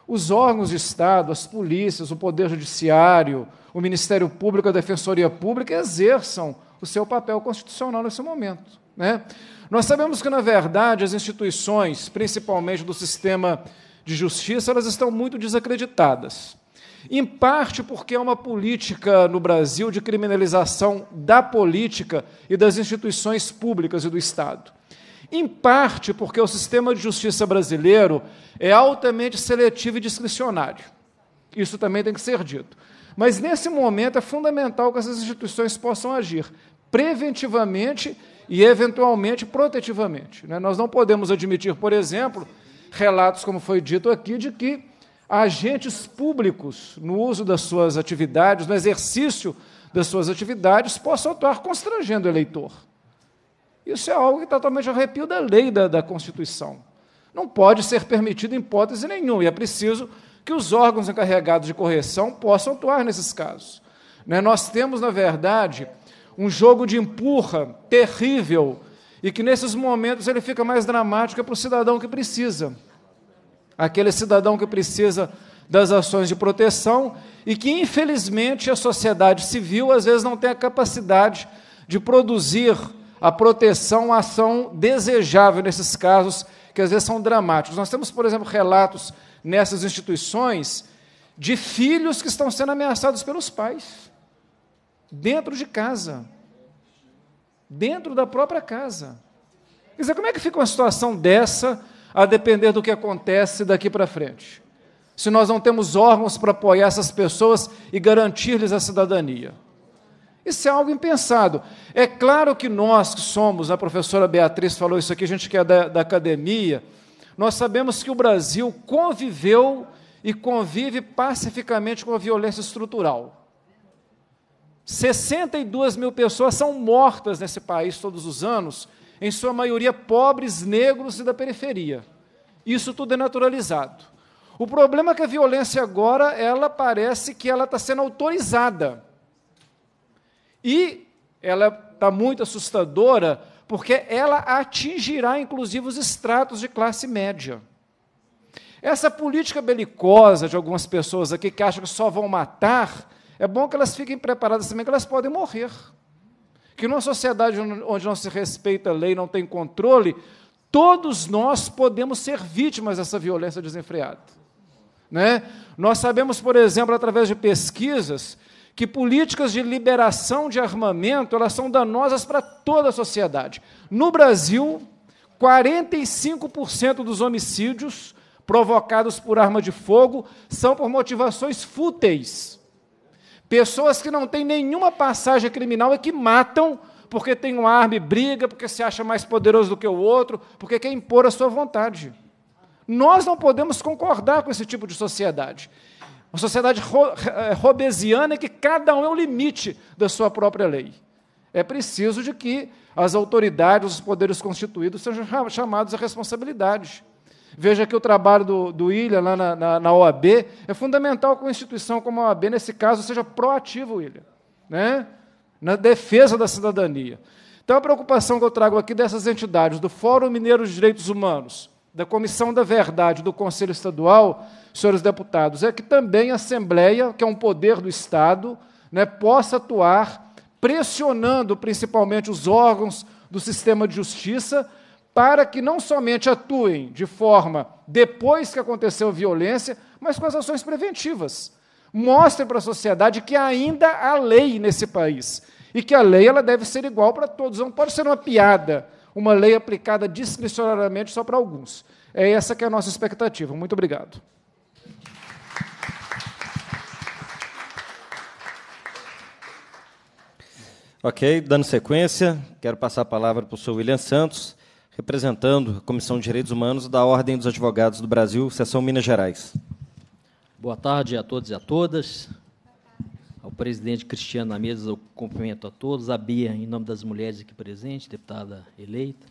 os órgãos de Estado, as polícias, o Poder Judiciário, o Ministério Público, a Defensoria Pública exerçam o seu papel constitucional nesse momento. Né? Nós sabemos que, na verdade, as instituições, principalmente do sistema de justiça, elas estão muito desacreditadas. Em parte porque é uma política no Brasil de criminalização da política e das instituições públicas e do Estado. Em parte porque o sistema de justiça brasileiro é altamente seletivo e discricionário. Isso também tem que ser dito. Mas nesse momento é fundamental que essas instituições possam agir preventivamente e, eventualmente, protetivamente. Né? Nós não podemos admitir, por exemplo, relatos, como foi dito aqui, de que a agentes públicos, no uso das suas atividades, no exercício das suas atividades, possam atuar constrangendo o eleitor. Isso é algo que está totalmente arrepio da lei da, da Constituição. Não pode ser permitido em hipótese nenhuma, e é preciso que os órgãos encarregados de correção possam atuar nesses casos. Né? Nós temos, na verdade, um jogo de empurra terrível e que nesses momentos ele fica mais dramático é para o cidadão que precisa aquele cidadão que precisa das ações de proteção e que, infelizmente, a sociedade civil às vezes não tem a capacidade de produzir a proteção, a ação desejável nesses casos, que às vezes são dramáticos. Nós temos, por exemplo, relatos nessas instituições de filhos que estão sendo ameaçados pelos pais, dentro de casa, dentro da própria casa. Quer dizer, como é que fica uma situação dessa? a depender do que acontece daqui para frente. Se nós não temos órgãos para apoiar essas pessoas e garantir-lhes a cidadania. Isso é algo impensado. É claro que nós que somos, a professora Beatriz falou isso aqui, a gente que é da, da academia, nós sabemos que o Brasil conviveu e convive pacificamente com a violência estrutural. 62 mil pessoas são mortas nesse país todos os anos em sua maioria pobres, negros e da periferia. Isso tudo é naturalizado. O problema é que a violência agora, ela parece que ela está sendo autorizada. E ela está muito assustadora, porque ela atingirá, inclusive, os estratos de classe média. Essa política belicosa de algumas pessoas aqui que acham que só vão matar, é bom que elas fiquem preparadas também, que elas podem morrer que numa sociedade onde não se respeita a lei, não tem controle, todos nós podemos ser vítimas dessa violência desenfreada. Né? Nós sabemos, por exemplo, através de pesquisas, que políticas de liberação de armamento elas são danosas para toda a sociedade. No Brasil, 45% dos homicídios provocados por arma de fogo são por motivações fúteis. Pessoas que não têm nenhuma passagem criminal e que matam porque tem uma arma e briga, porque se acha mais poderoso do que o outro, porque quer impor a sua vontade. Nós não podemos concordar com esse tipo de sociedade. Uma sociedade ro eh, robesiana que cada um é o limite da sua própria lei. É preciso de que as autoridades, os poderes constituídos sejam chamados à responsabilidade. Veja que o trabalho do, do William lá na, na, na OAB é fundamental que uma instituição como a OAB, nesse caso, seja proativo William, né? na defesa da cidadania. Então, a preocupação que eu trago aqui dessas entidades, do Fórum Mineiro de Direitos Humanos, da Comissão da Verdade, do Conselho Estadual, senhores deputados, é que também a Assembleia, que é um poder do Estado, né, possa atuar pressionando principalmente os órgãos do sistema de justiça para que não somente atuem de forma depois que aconteceu violência, mas com as ações preventivas. Mostre para a sociedade que ainda há lei nesse país e que a lei ela deve ser igual para todos. Não pode ser uma piada, uma lei aplicada discricionariamente só para alguns. É essa que é a nossa expectativa. Muito obrigado. Ok, dando sequência, quero passar a palavra para o senhor William Santos representando a Comissão de Direitos Humanos da Ordem dos Advogados do Brasil, Seção Minas Gerais. Boa tarde a todos e a todas. Ao presidente Cristiano na mesa, eu cumprimento a todos. A Bia, em nome das mulheres aqui presentes, deputada eleita.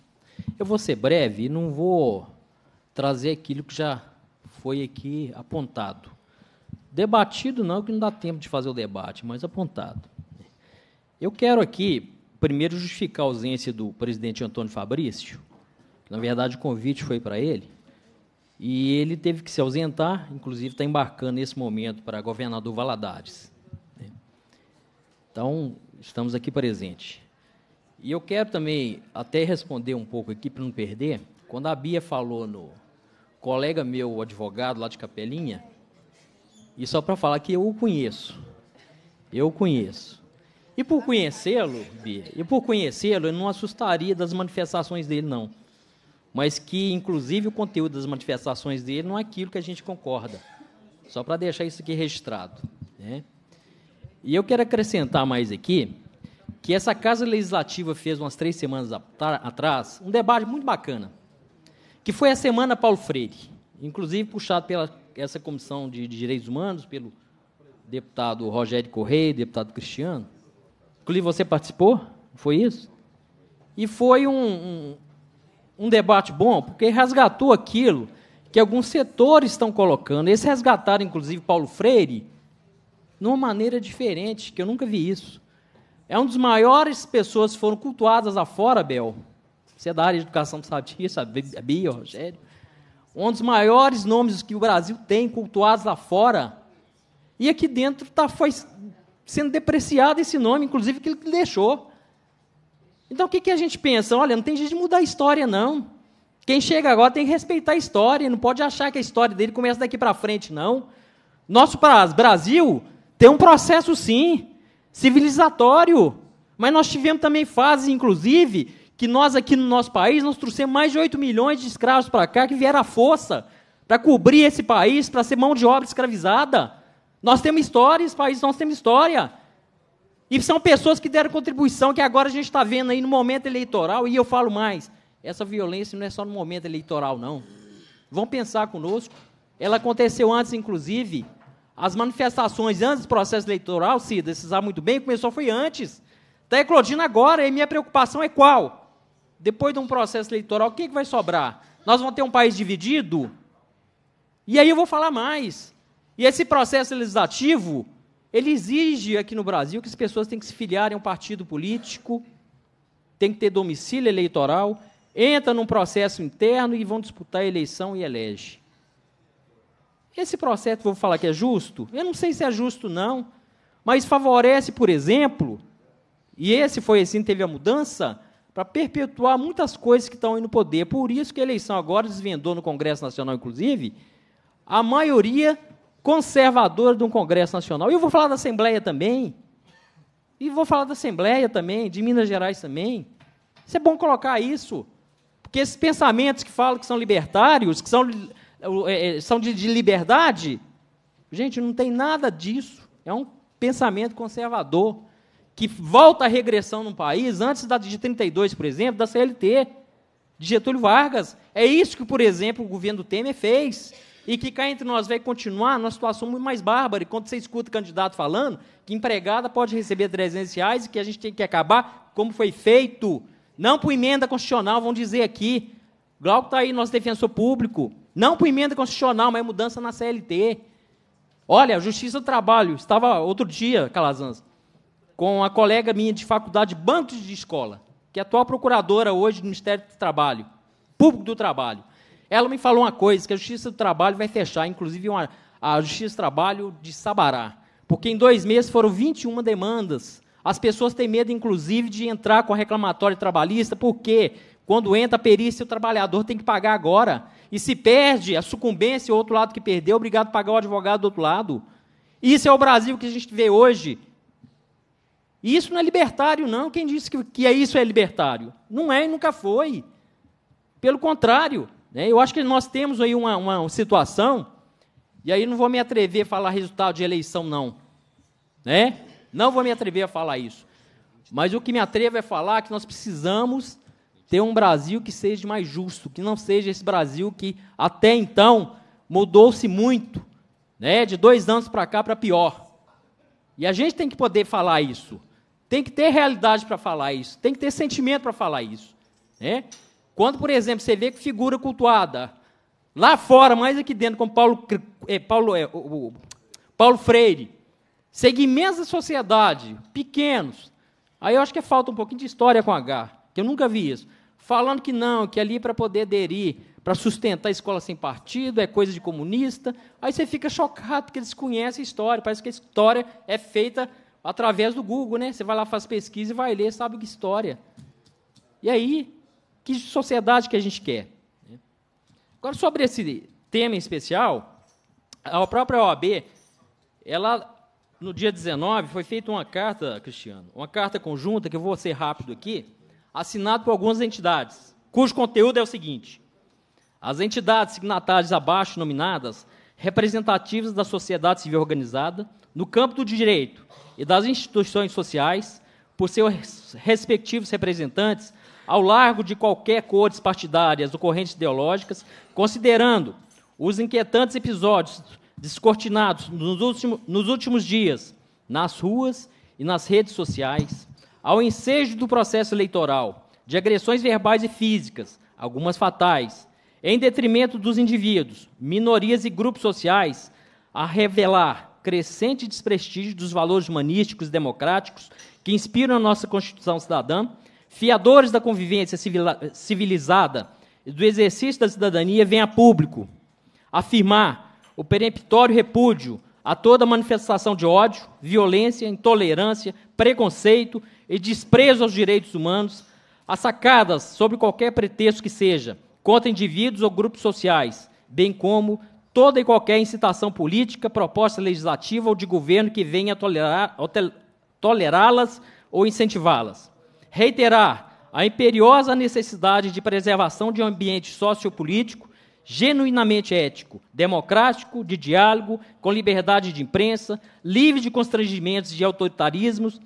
Eu vou ser breve e não vou trazer aquilo que já foi aqui apontado. Debatido não, que não dá tempo de fazer o debate, mas apontado. Eu quero aqui, primeiro, justificar a ausência do presidente Antônio Fabrício, na verdade, o convite foi para ele. E ele teve que se ausentar, inclusive está embarcando nesse momento para governador Valadares. Né? Então, estamos aqui presente. E eu quero também até responder um pouco aqui para não perder. Quando a Bia falou no colega meu, advogado lá de Capelinha, e só para falar que eu o conheço. Eu o conheço. E por conhecê-lo, Bia, e por conhecê-lo, eu não assustaria das manifestações dele, não mas que, inclusive, o conteúdo das manifestações dele não é aquilo que a gente concorda. Só para deixar isso aqui registrado. Né? E eu quero acrescentar mais aqui que essa Casa Legislativa fez, umas três semanas tá, atrás, um debate muito bacana, que foi a Semana Paulo Freire, inclusive puxado pela essa Comissão de, Direitos Humanos, pelo deputado Rogério Correia, deputado Cristiano. Inclusive, você participou? Foi isso? E foi um, um, um debate bom, porque resgatou aquilo que alguns setores estão colocando. Eles resgataram, inclusive, Paulo Freire, de uma maneira diferente, que eu nunca vi isso. É um dos maiores pessoas que foram cultuadas afora, Bel. Você é da área de educação, sabe disso, a é Bia, Rogério. Um dos maiores nomes que o Brasil tem, cultuados lá fora, E aqui dentro tá, foi sendo depreciado esse nome, inclusive, que ele deixou. Então o que, que a gente pensa? Olha, não tem jeito de mudar a história, não. Quem chega agora tem que respeitar a história, não pode achar que a história dele começa daqui para frente, não. Nosso Brasil tem um processo, sim, civilizatório. Mas nós tivemos também fases, inclusive, que nós aqui no nosso país, nós trouxemos mais de 8 milhões de escravos para cá que vieram à força para cobrir esse país, para ser mão de obra escravizada. Nós temos história, esse país nós temos história. E são pessoas que deram contribuição, que agora a gente está vendo aí no momento eleitoral, e eu falo mais: essa violência não é só no momento eleitoral, não. Vão pensar conosco. Ela aconteceu antes, inclusive. As manifestações antes do processo eleitoral, Cida, você muito bem, começou foi antes. Está eclodindo agora, e minha preocupação é qual? Depois de um processo eleitoral, o que, é que vai sobrar? Nós vamos ter um país dividido? E aí eu vou falar mais. E esse processo legislativo, ele exige aqui no Brasil que as pessoas têm que se filiarem a um partido político, têm que ter domicílio eleitoral, entra num processo interno e vão disputar a eleição e elege. Esse processo, vou falar que é justo? Eu não sei se é justo, não, mas favorece, por exemplo, e esse foi assim, teve a mudança, para perpetuar muitas coisas que estão aí no poder. Por isso que a eleição agora desvendou no Congresso Nacional, inclusive, a maioria conservadora de um Congresso Nacional. E eu vou falar da Assembleia também. E vou falar da Assembleia também, de Minas Gerais também. Isso é bom colocar isso. Porque esses pensamentos que falam que são libertários, que são, eh, eh, eh, são de, de liberdade, gente, não tem nada disso. É um pensamento conservador que volta à regressão no país, antes da de 32, por exemplo, da CLT, de Getúlio Vargas. É isso que, por exemplo, o governo Temer fez. E que cá entre nós vai continuar numa situação muito mais bárbara. E quando você escuta o candidato falando que empregada pode receber 300 reais e que a gente tem que acabar como foi feito. Não por emenda constitucional, vão dizer aqui. Glauco está aí, nosso defensor público. Não por emenda constitucional, mas mudança na CLT. Olha, a Justiça do Trabalho, estava outro dia, Calazans, com a colega minha de faculdade, banco de escola, que é atual procuradora hoje do Ministério do Trabalho, Público do Trabalho. Ela me falou uma coisa, que a Justiça do Trabalho vai fechar, inclusive uma, a Justiça do Trabalho de Sabará, porque em dois meses foram 21 demandas. As pessoas têm medo, inclusive, de entrar com a reclamatória trabalhista, porque quando entra a perícia, o trabalhador tem que pagar agora. E se perde a sucumbência, o outro lado que perdeu, obrigado a pagar o advogado do outro lado. Isso é o Brasil que a gente vê hoje. Isso não é libertário, não. Quem disse que, que é isso é libertário? Não é e nunca foi. Pelo contrário, né? Eu acho que nós temos aí uma, uma situação, e aí não vou me atrever a falar resultado de eleição, não. Né? Não vou me atrever a falar isso. Mas o que me atrevo é falar que nós precisamos ter um Brasil que seja mais justo, que não seja esse Brasil que até então mudou-se muito, né? De dois anos para cá para pior. E a gente tem que poder falar isso, tem que ter realidade para falar isso, tem que ter sentimento para falar isso, né? Quando, por exemplo, você vê que figura cultuada, lá fora, mais aqui dentro, como Paulo, é, Paulo, é, o, o, Paulo Freire, segmentos da sociedade, pequenos, aí eu acho que falta um pouquinho de história com H, que eu nunca vi isso, falando que não, que ali é para poder aderir, para sustentar a escola sem partido, é coisa de comunista, aí você fica chocado, porque eles conhecem a história, parece que a história é feita através do Google, né? Você vai lá, faz pesquisa e vai ler, sabe que história. E aí, que sociedade que a gente quer. Né? Agora, sobre esse tema em especial, a própria OAB, ela, no dia 19, foi feita uma carta, Cristiano, uma carta conjunta, que eu vou ser rápido aqui, assinada por algumas entidades, cujo conteúdo é o seguinte: as entidades signatárias abaixo nominadas, representativas da sociedade civil organizada, no campo do direito e das instituições sociais, por seus respectivos representantes ao largo de qualquer cores partidárias ou correntes ideológicas, considerando os inquietantes episódios descortinados nos, último, nos últimos dias nas ruas e nas redes sociais, ao ensejo do processo eleitoral, de agressões verbais e físicas, algumas fatais, em detrimento dos indivíduos, minorias e grupos sociais, a revelar crescente desprestígio dos valores humanísticos e democráticos que inspiram a nossa Constituição cidadã fiadores da convivência civilizada e do exercício da cidadania, vem a público afirmar o peremptório repúdio a toda manifestação de ódio, violência, intolerância, preconceito e desprezo aos direitos humanos, assacadas sob qualquer pretexto que seja, contra indivíduos ou grupos sociais, bem como toda e qualquer incitação política, proposta legislativa ou de governo que venha tolerá-las ou incentivá-las reiterar a imperiosa necessidade de preservação de um ambiente sociopolítico genuinamente ético, democrático, de diálogo, com liberdade de imprensa, livre de constrangimentos e autoritarismos,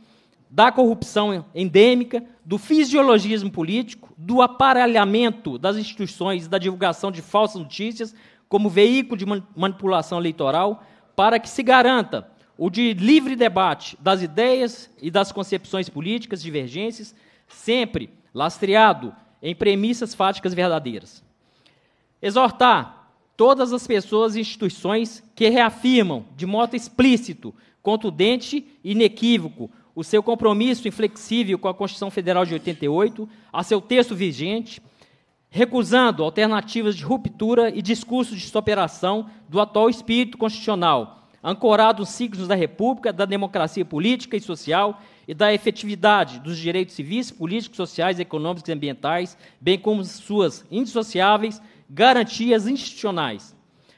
da corrupção endêmica, do fisiologismo político, do aparelhamento das instituições e da divulgação de falsas notícias como veículo de manipulação eleitoral, para que se garanta o de livre debate das ideias e das concepções políticas divergentes, sempre lastreado em premissas fáticas verdadeiras. Exortar todas as pessoas e instituições que reafirmam de modo explícito, contundente e inequívoco o seu compromisso inflexível com a Constituição Federal de 88, a seu texto vigente, recusando alternativas de ruptura e discursos de superação do atual espírito constitucional ancorado nos ciclos da República, da democracia política e social e da efetividade dos direitos civis, políticos, sociais, econômicos e ambientais, bem como suas indissociáveis garantias institucionais.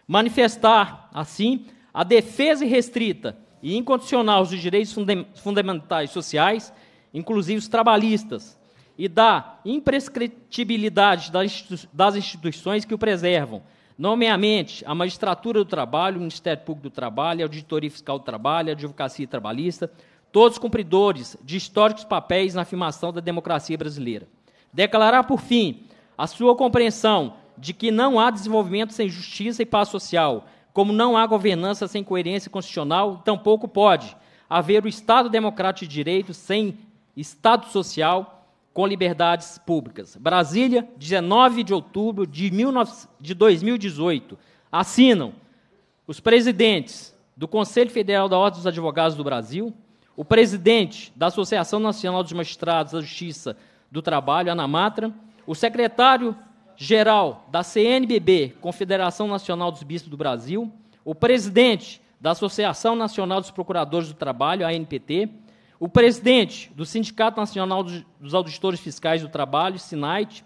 Manifestar, assim, a defesa irrestrita e incondicional dos direitos fundamentais sociais, inclusive os trabalhistas, e da imprescritibilidade das instituições que o preservam, Nomeadamente, é a magistratura do trabalho, o Ministério Público do Trabalho, a Auditoria Fiscal do Trabalho, a Advocacia Trabalhista, todos cumpridores de históricos papéis na afirmação da democracia brasileira. Declarar, por fim, a sua compreensão de que não há desenvolvimento sem justiça e paz social, como não há governança sem coerência constitucional, tampouco pode haver o Estado democrático de direito sem Estado social com liberdades públicas. Brasília, 19 de outubro de, 2018. Assinam os presidentes do Conselho Federal da Ordem dos Advogados do Brasil, o presidente da Associação Nacional dos Magistrados da Justiça do Trabalho, Anamatra, o secretário-geral da CNBB, Confederação Nacional dos Bispos do Brasil, o presidente da Associação Nacional dos Procuradores do Trabalho, ANPT, o presidente do Sindicato Nacional dos Auditores Fiscais do Trabalho, SINAIT,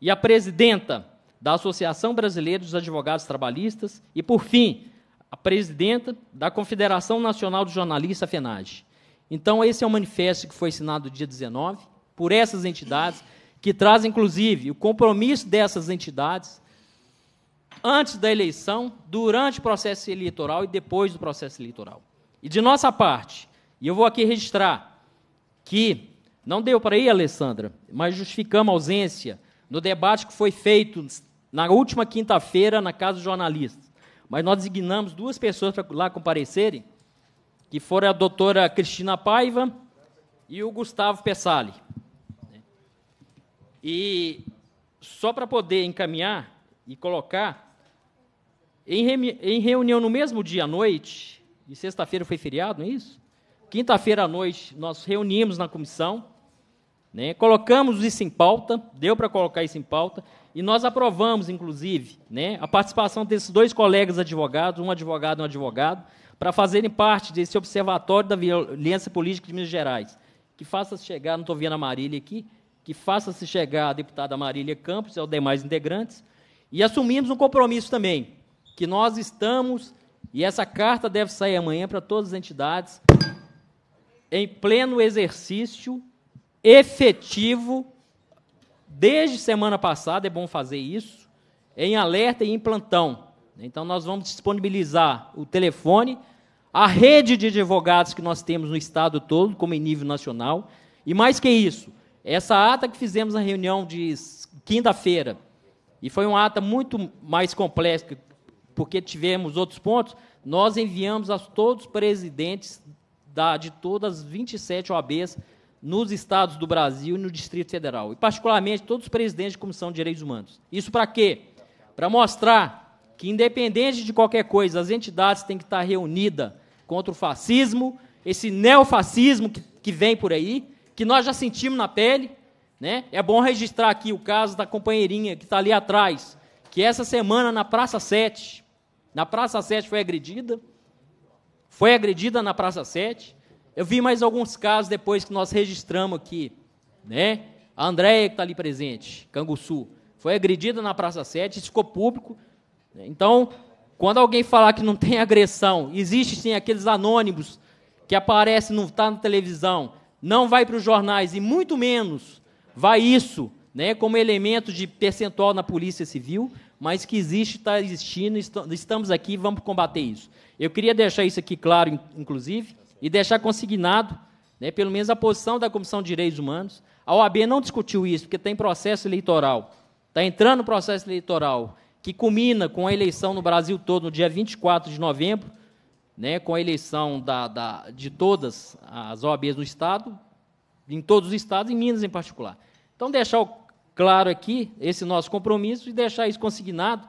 e a presidenta da Associação Brasileira dos Advogados Trabalhistas, e, por fim, a presidenta da Confederação Nacional dos Jornalistas, FENAGE. Então, esse é o um manifesto que foi assinado dia 19 por essas entidades, que traz, inclusive, o compromisso dessas entidades antes da eleição, durante o processo eleitoral e depois do processo eleitoral. E de nossa parte, e eu vou aqui registrar que não deu para ir, Alessandra, mas justificamos a ausência no debate que foi feito na última quinta-feira na Casa dos Jornalistas. Mas nós designamos duas pessoas para lá comparecerem, que foram a doutora Cristina Paiva e o Gustavo Pessali. E só para poder encaminhar e colocar, em, reunião no mesmo dia à noite, e sexta-feira foi feriado, não é isso? Quinta-feira à noite, nós reunimos na comissão, né, colocamos isso em pauta, deu para colocar isso em pauta, e nós aprovamos, inclusive, né, a participação desses dois colegas advogados, um advogado e um advogado, para fazerem parte desse Observatório da Violência Política de Minas Gerais. Que faça-se chegar, não estou vendo a Marília aqui, que faça-se chegar a deputada Marília Campos e aos demais integrantes, e assumimos um compromisso também, que nós estamos, e essa carta deve sair amanhã para todas as entidades, em pleno exercício efetivo, desde semana passada, é bom fazer isso, em alerta e em plantão. Então, nós vamos disponibilizar o telefone, a rede de advogados que nós temos no Estado todo, como em nível nacional, e mais que isso, essa ata que fizemos na reunião de quinta-feira, e foi uma ata muito mais complexa, porque tivemos outros pontos, nós enviamos a todos os presidentes da, de todas as 27 OABs nos estados do Brasil e no Distrito Federal, e particularmente todos os presidentes de comissão de direitos humanos. Isso para quê? Para mostrar que, independente de qualquer coisa, as entidades têm que estar reunidas contra o fascismo, esse neofascismo que, que vem por aí, que nós já sentimos na pele. Né? É bom registrar aqui o caso da companheirinha que está ali atrás, que essa semana na Praça 7, na Praça 7 foi agredida, foi agredida na Praça 7. Eu vi mais alguns casos depois que nós registramos aqui, né? A Andréia que está ali presente, Canguçu, foi agredida na Praça 7, isso ficou público. Né? Então, quando alguém falar que não tem agressão, existe sim aqueles anônimos que aparecem, não está na televisão, não vai para os jornais e muito menos vai isso né, como elemento de percentual na Polícia Civil mas que existe, está existindo, estamos aqui, vamos combater isso. Eu queria deixar isso aqui claro, inclusive, e deixar consignado, né, pelo menos a posição da Comissão de Direitos Humanos. A OAB não discutiu isso, porque tem processo eleitoral. Está entrando o processo eleitoral, que culmina com a eleição no Brasil todo, no dia 24 de novembro, né, com a eleição da, da, de todas as OABs do Estado, em todos os estados, em Minas em particular. Então, deixar o claro aqui esse nosso compromisso e deixar isso consignado.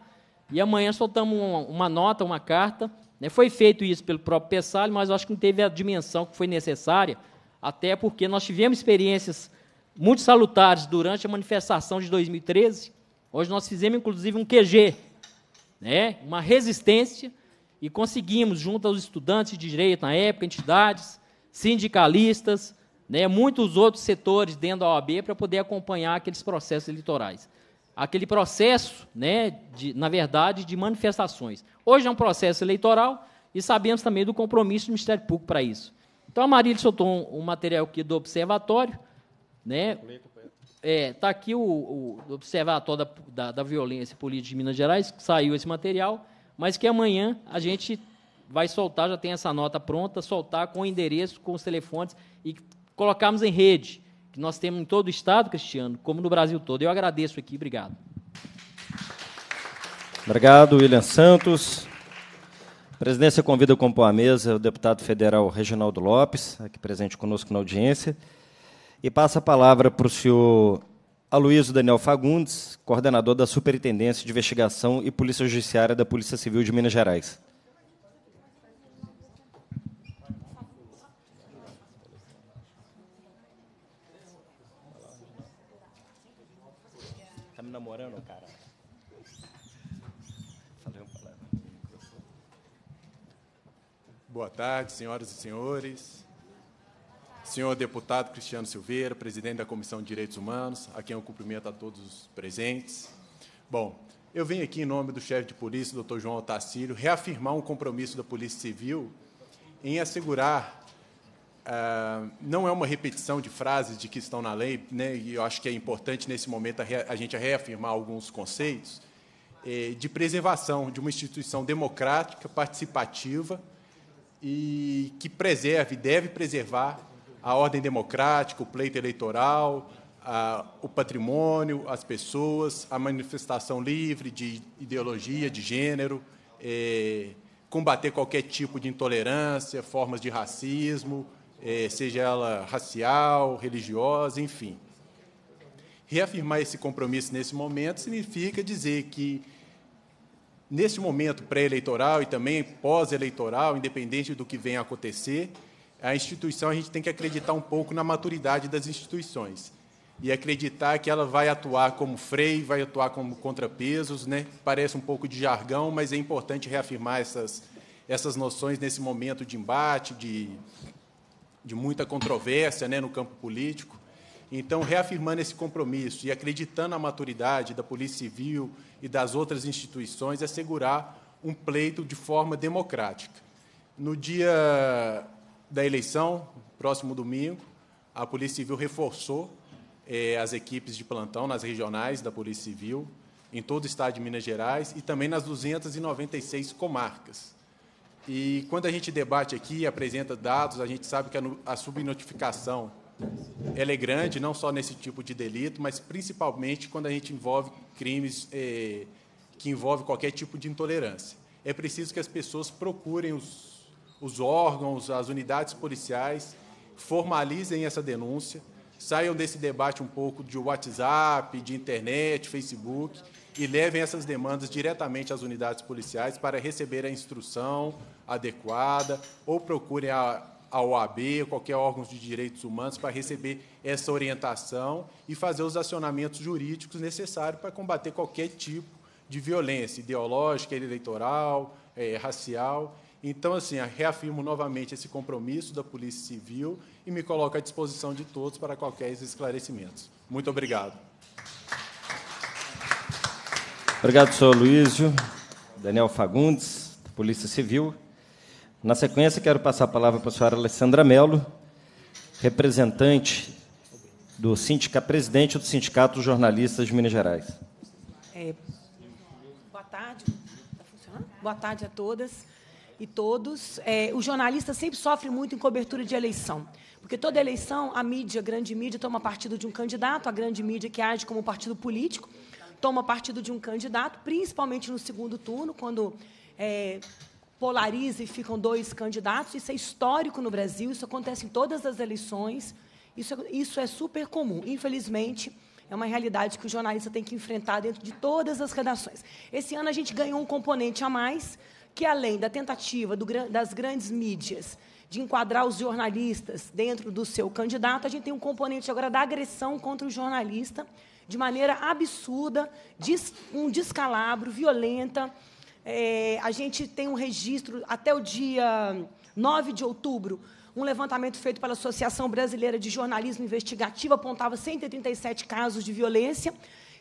E amanhã soltamos uma, uma nota, uma carta. Né? Foi feito isso pelo próprio Pessalho, mas acho que não teve a dimensão que foi necessária, até porque nós tivemos experiências muito salutares durante a manifestação de 2013. Hoje nós fizemos, inclusive, um QG, né? uma resistência, e conseguimos, junto aos estudantes de direito na época, entidades, sindicalistas, né, muitos outros setores dentro da OAB para poder acompanhar aqueles processos eleitorais. Aquele processo, né, de, na verdade, de manifestações. Hoje é um processo eleitoral e sabemos também do compromisso do Ministério Público para isso. Então, a Marília soltou um, um material aqui do Observatório. Né? Está é, tá aqui o, o Observatório da, da, da Violência Política de Minas Gerais, que saiu esse material, mas que amanhã a gente vai soltar, já tem essa nota pronta, soltar com o endereço, com os telefones e colocarmos em rede, que nós temos em todo o Estado cristiano, como no Brasil todo. Eu agradeço aqui, obrigado. Obrigado, William Santos. A presidência convida a compor a mesa o deputado federal Reginaldo Lopes, aqui presente conosco na audiência, e passa a palavra para o senhor Aloysio Daniel Fagundes, coordenador da Superintendência de Investigação e Polícia Judiciária da Polícia Civil de Minas Gerais. Boa tarde, senhoras e senhores. Senhor deputado Cristiano Silveira, presidente da Comissão de Direitos Humanos, a quem eu cumprimento a todos os presentes. Bom, eu venho aqui em nome do chefe de polícia, doutor João Otacílio, reafirmar um compromisso da Polícia Civil em assegurar Uh, não é uma repetição de frases de que estão na lei, né, e eu acho que é importante nesse momento a, a gente reafirmar alguns conceitos eh, de preservação de uma instituição democrática, participativa, e que preserve, deve preservar a ordem democrática, o pleito eleitoral, a, o patrimônio, as pessoas, a manifestação livre de ideologia, de gênero, é, combater qualquer tipo de intolerância, formas de racismo, é, seja ela racial, religiosa, enfim. Reafirmar esse compromisso nesse momento significa dizer que neste momento pré-eleitoral e também pós-eleitoral, independente do que venha a acontecer, a instituição a gente tem que acreditar um pouco na maturidade das instituições e acreditar que ela vai atuar como freio, vai atuar como contrapesos, né? Parece um pouco de jargão, mas é importante reafirmar essas essas noções nesse momento de embate, de de muita controvérsia, né, no campo político. Então, reafirmando esse compromisso e acreditando na maturidade da Polícia Civil e das outras instituições, assegurar é um pleito de forma democrática. No dia da eleição, próximo domingo, a Polícia Civil reforçou eh, as equipes de plantão nas regionais da Polícia Civil, em todo o estado de Minas Gerais e também nas 296 comarcas. E quando a gente debate aqui, apresenta dados, a gente sabe que a, a subnotificação ela é grande, não só nesse tipo de delito, mas principalmente quando a gente envolve crimes é, que envolvem qualquer tipo de intolerância. É preciso que as pessoas procurem os, os órgãos, as unidades policiais, formalizem essa denúncia, saiam desse debate um pouco de WhatsApp, de internet, Facebook, e levem essas demandas diretamente às unidades policiais para receber a instrução adequada ou procurem a a OAB, qualquer órgão de direitos humanos, para receber essa orientação e fazer os acionamentos jurídicos necessários para combater qualquer tipo de violência ideológica, eleitoral, é, racial. Então, assim, reafirmo novamente esse compromisso da Polícia Civil e me coloco à disposição de todos para qualquer esclarecimentos. Muito obrigado. Obrigado, senhor Luísio. Daniel Fagundes, da Polícia Civil. Na sequência, quero passar a palavra para a senhora Alessandra Mello, representante do sindica, presidente do Sindicato dos Jornalistas de Minas Gerais. É, boa tarde. Tá boa tarde a todas e todos. É, o jornalista sempre sofre muito em cobertura de eleição. Porque toda eleição, a mídia, a grande mídia, toma partido de um candidato, a grande mídia que age como partido político, toma partido de um candidato, principalmente no segundo turno, quando é, polariza e ficam dois candidatos. Isso é histórico no Brasil, isso acontece em todas as eleições. Isso é, isso é super comum. Infelizmente, é uma realidade que o jornalista tem que enfrentar dentro de todas as redações. Esse ano a gente ganhou um componente a mais, que além da tentativa do, das grandes mídias de enquadrar os jornalistas dentro do seu candidato, a gente tem um componente agora da agressão contra o jornalista, de maneira absurda, um descalabro, violenta, é, a gente tem um registro até o dia 9 de outubro. Um levantamento feito pela Associação Brasileira de Jornalismo Investigativo apontava 137 casos de violência,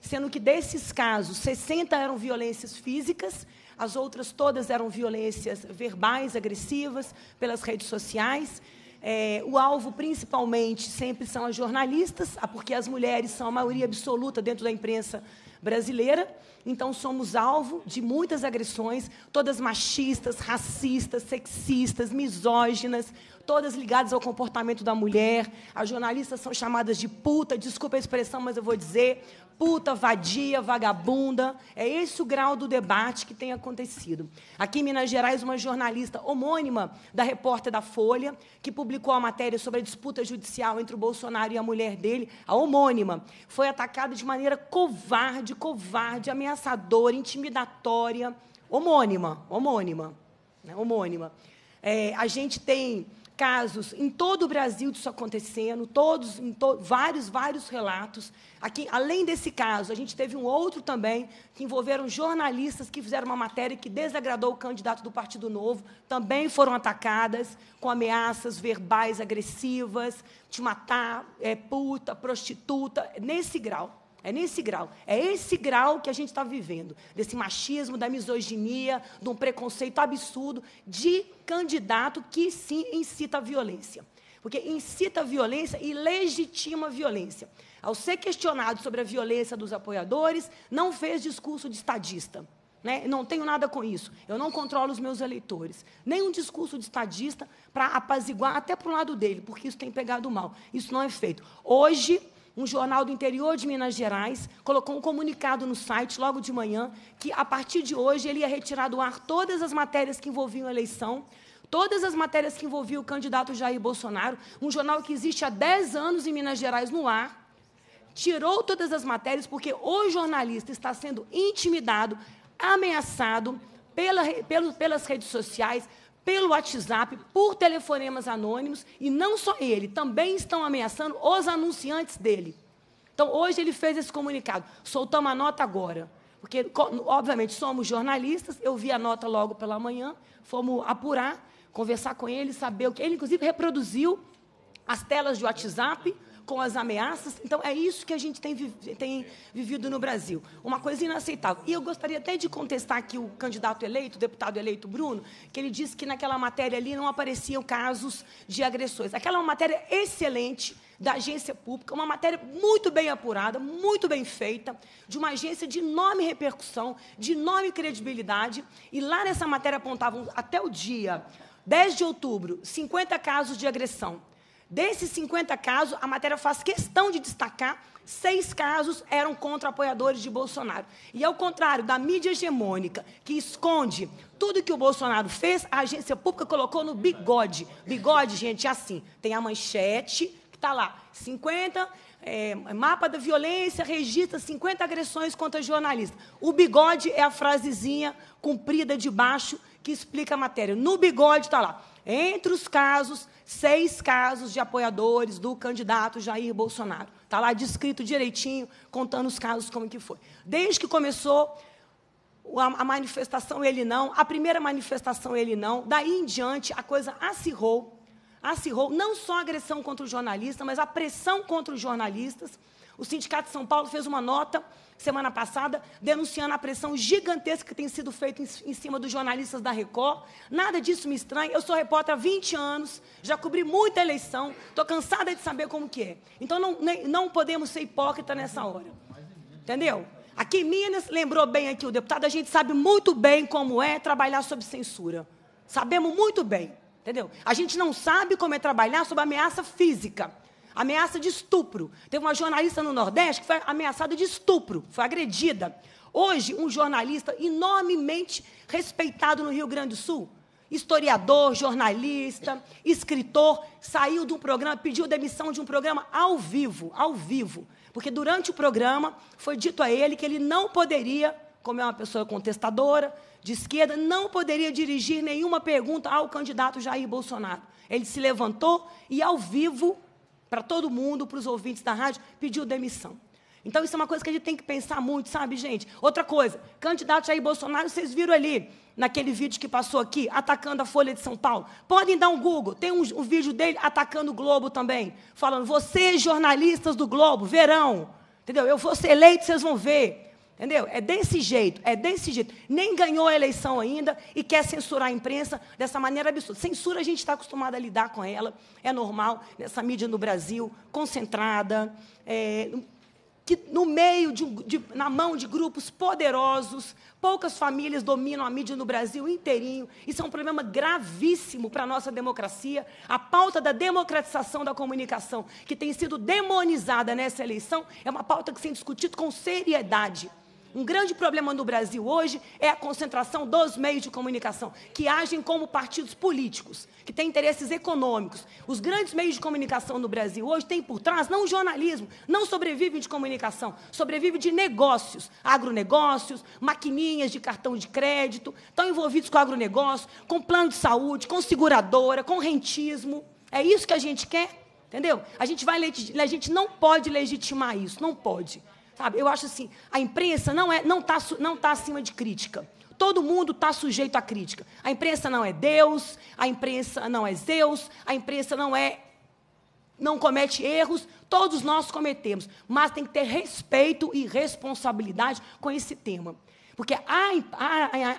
sendo que desses casos, 60 eram violências físicas, as outras todas eram violências verbais, agressivas, pelas redes sociais. É, o alvo, principalmente, sempre são as jornalistas, porque as mulheres são a maioria absoluta dentro da imprensa brasileira, então somos alvo de muitas agressões, todas machistas, racistas, sexistas, misóginas, todas ligadas ao comportamento da mulher. As jornalistas são chamadas de puta, desculpa a expressão, mas eu vou dizer puta, vadia, vagabunda. É esse o grau do debate que tem acontecido. Aqui em Minas Gerais, uma jornalista homônima da repórter da Folha, que publicou a matéria sobre a disputa judicial entre o Bolsonaro e a mulher dele, a homônima, foi atacada de maneira covarde, covarde, ameaçadora, intimidatória. Homônima, homônima, né? homônima. É, a gente tem casos em todo o Brasil disso acontecendo, todos, to, vários, vários relatos. Aqui, além desse caso, a gente teve um outro também que envolveram jornalistas que fizeram uma matéria que desagradou o candidato do Partido Novo, também foram atacadas com ameaças verbais agressivas, te matar, é, puta, prostituta, nesse grau. É nesse grau. É esse grau que a gente está vivendo. Desse machismo, da misoginia, de um preconceito absurdo de candidato que sim incita a violência. Porque incita a violência e legitima a violência. Ao ser questionado sobre a violência dos apoiadores, não fez discurso de estadista. Né? Não tenho nada com isso. Eu não controlo os meus eleitores. Nenhum discurso de estadista para apaziguar até para o lado dele, porque isso tem pegado mal. Isso não é feito. Hoje, um jornal do interior de Minas Gerais colocou um comunicado no site logo de manhã que, a partir de hoje, ele ia retirar do ar todas as matérias que envolviam a eleição, todas as matérias que envolviam o candidato Jair Bolsonaro, um jornal que existe há 10 anos em Minas Gerais no ar, tirou todas as matérias porque o jornalista está sendo intimidado, ameaçado pela, pelo, pelas redes sociais, pelo WhatsApp, por telefonemas anônimos, e não só ele, também estão ameaçando os anunciantes dele. Então, hoje ele fez esse comunicado. Soltamos a nota agora. Porque, obviamente, somos jornalistas, eu vi a nota logo pela manhã, fomos apurar, conversar com ele, saber o que. Ele, inclusive, reproduziu as telas de WhatsApp com as ameaças. Então, é isso que a gente tem, tem vivido no Brasil. Uma coisa inaceitável. E eu gostaria até de contestar aqui o candidato eleito, o deputado eleito Bruno, que ele disse que naquela matéria ali não apareciam casos de agressões. Aquela é uma matéria excelente da agência pública, uma matéria muito bem apurada, muito bem feita, de uma agência de enorme repercussão, de enorme credibilidade. E lá nessa matéria apontavam até o dia 10 de outubro 50 casos de agressão. Desses 50 casos, a matéria faz questão de destacar, seis casos eram contra apoiadores de Bolsonaro. E ao contrário da mídia hegemônica, que esconde tudo que o Bolsonaro fez, a agência pública colocou no bigode. Bigode, gente, é assim, tem a manchete, que está lá, 50, é, mapa da violência registra 50 agressões contra jornalista. O bigode é a frasezinha comprida de baixo que explica a matéria. No bigode está lá, entre os casos seis casos de apoiadores do candidato Jair Bolsonaro. Está lá descrito direitinho, contando os casos como que foi. Desde que começou a manifestação ele não, a primeira manifestação ele não, daí em diante a coisa acirrou, acirrou não só a agressão contra o jornalista, mas a pressão contra os jornalistas o Sindicato de São Paulo fez uma nota semana passada denunciando a pressão gigantesca que tem sido feita em, cima dos jornalistas da Record. Nada disso me estranha. Eu sou repórter há 20 anos, já cobri muita eleição, estou cansada de saber como que é. Então não, nem, não podemos ser hipócritas nessa hora. Entendeu? Aqui em Minas, lembrou bem aqui o deputado, a gente sabe muito bem como é trabalhar sob censura. Sabemos muito bem, entendeu? A gente não sabe como é trabalhar sob ameaça física ameaça de estupro. Teve uma jornalista no Nordeste que foi ameaçada de estupro, foi agredida. Hoje, um jornalista enormemente respeitado no Rio Grande do Sul, historiador, jornalista, escritor, saiu de um programa, pediu demissão de um programa ao vivo, ao vivo. Porque durante o programa foi dito a ele que ele não poderia, como é uma pessoa contestadora, de esquerda, não poderia dirigir nenhuma pergunta ao candidato Jair Bolsonaro. Ele se levantou e, ao vivo, para todo mundo, para os ouvintes da rádio, pediu demissão. Então, isso é uma coisa que a gente tem que pensar muito, sabe, gente? Outra coisa, candidato Jair Bolsonaro, vocês viram ali, naquele vídeo que passou aqui, atacando a Folha de São Paulo. Podem dar um Google, tem um, um vídeo dele atacando o Globo também, falando, vocês jornalistas do Globo, verão, entendeu? Eu vou ser eleito, vocês vão ver. Entendeu? É desse jeito, é desse jeito. Nem ganhou a eleição ainda e quer censurar a imprensa dessa maneira absurda. Censura a gente está acostumado a lidar com ela, é normal, nessa mídia no Brasil, concentrada, é, que no meio, de, de, na mão de grupos poderosos, poucas famílias dominam a mídia no Brasil inteirinho. Isso é um problema gravíssimo para a nossa democracia. A pauta da democratização da comunicação, que tem sido demonizada nessa eleição, é uma pauta que tem discutido com seriedade. Um grande problema no Brasil hoje é a concentração dos meios de comunicação, que agem como partidos políticos, que têm interesses econômicos. Os grandes meios de comunicação no Brasil hoje têm por trás não o jornalismo, não sobrevivem de comunicação, sobrevivem de negócios, agronegócios, maquininhas de cartão de crédito, estão envolvidos com agronegócio, com plano de saúde, com seguradora, com rentismo. É isso que a gente quer? Entendeu? A gente, vai, a gente não pode legitimar isso, não pode. Sabe? Eu acho assim, a imprensa não é, não está não tá acima de crítica. Todo mundo está sujeito à crítica. A imprensa não é Deus, a imprensa não é Zeus, a imprensa não é não comete erros, todos nós cometemos, mas tem que ter respeito e responsabilidade com esse tema. Porque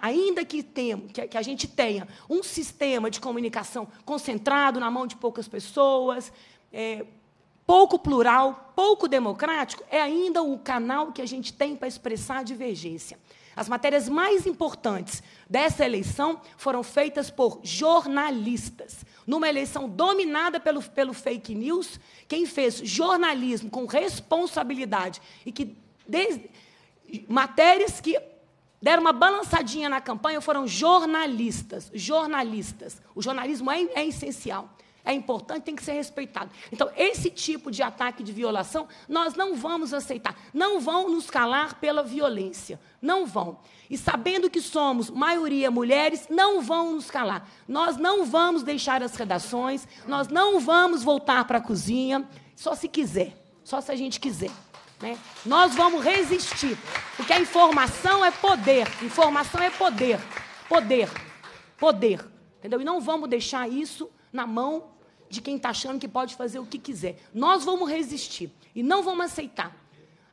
ainda que, tem, que, a gente tenha um sistema de comunicação concentrado na mão de poucas pessoas, é, pouco plural, pouco democrático, é ainda o canal que a gente tem para expressar a divergência. As matérias mais importantes dessa eleição foram feitas por jornalistas. Numa eleição dominada pelo, pelo fake news, quem fez jornalismo com responsabilidade e que. Desde, matérias que deram uma balançadinha na campanha foram jornalistas. Jornalistas. O jornalismo é, é essencial é importante, tem que ser respeitado. Então, esse tipo de ataque de violação, nós não vamos aceitar. Não vão nos calar pela violência. Não vão. E sabendo que somos maioria mulheres, não vão nos calar. Nós não vamos deixar as redações, nós não vamos voltar para a cozinha, só se quiser, só se a gente quiser. Né? Nós vamos resistir, porque a informação é poder. Informação é poder. Poder. Poder. Entendeu? E não vamos deixar isso na mão de quem está achando que pode fazer o que quiser. Nós vamos resistir e não vamos aceitar.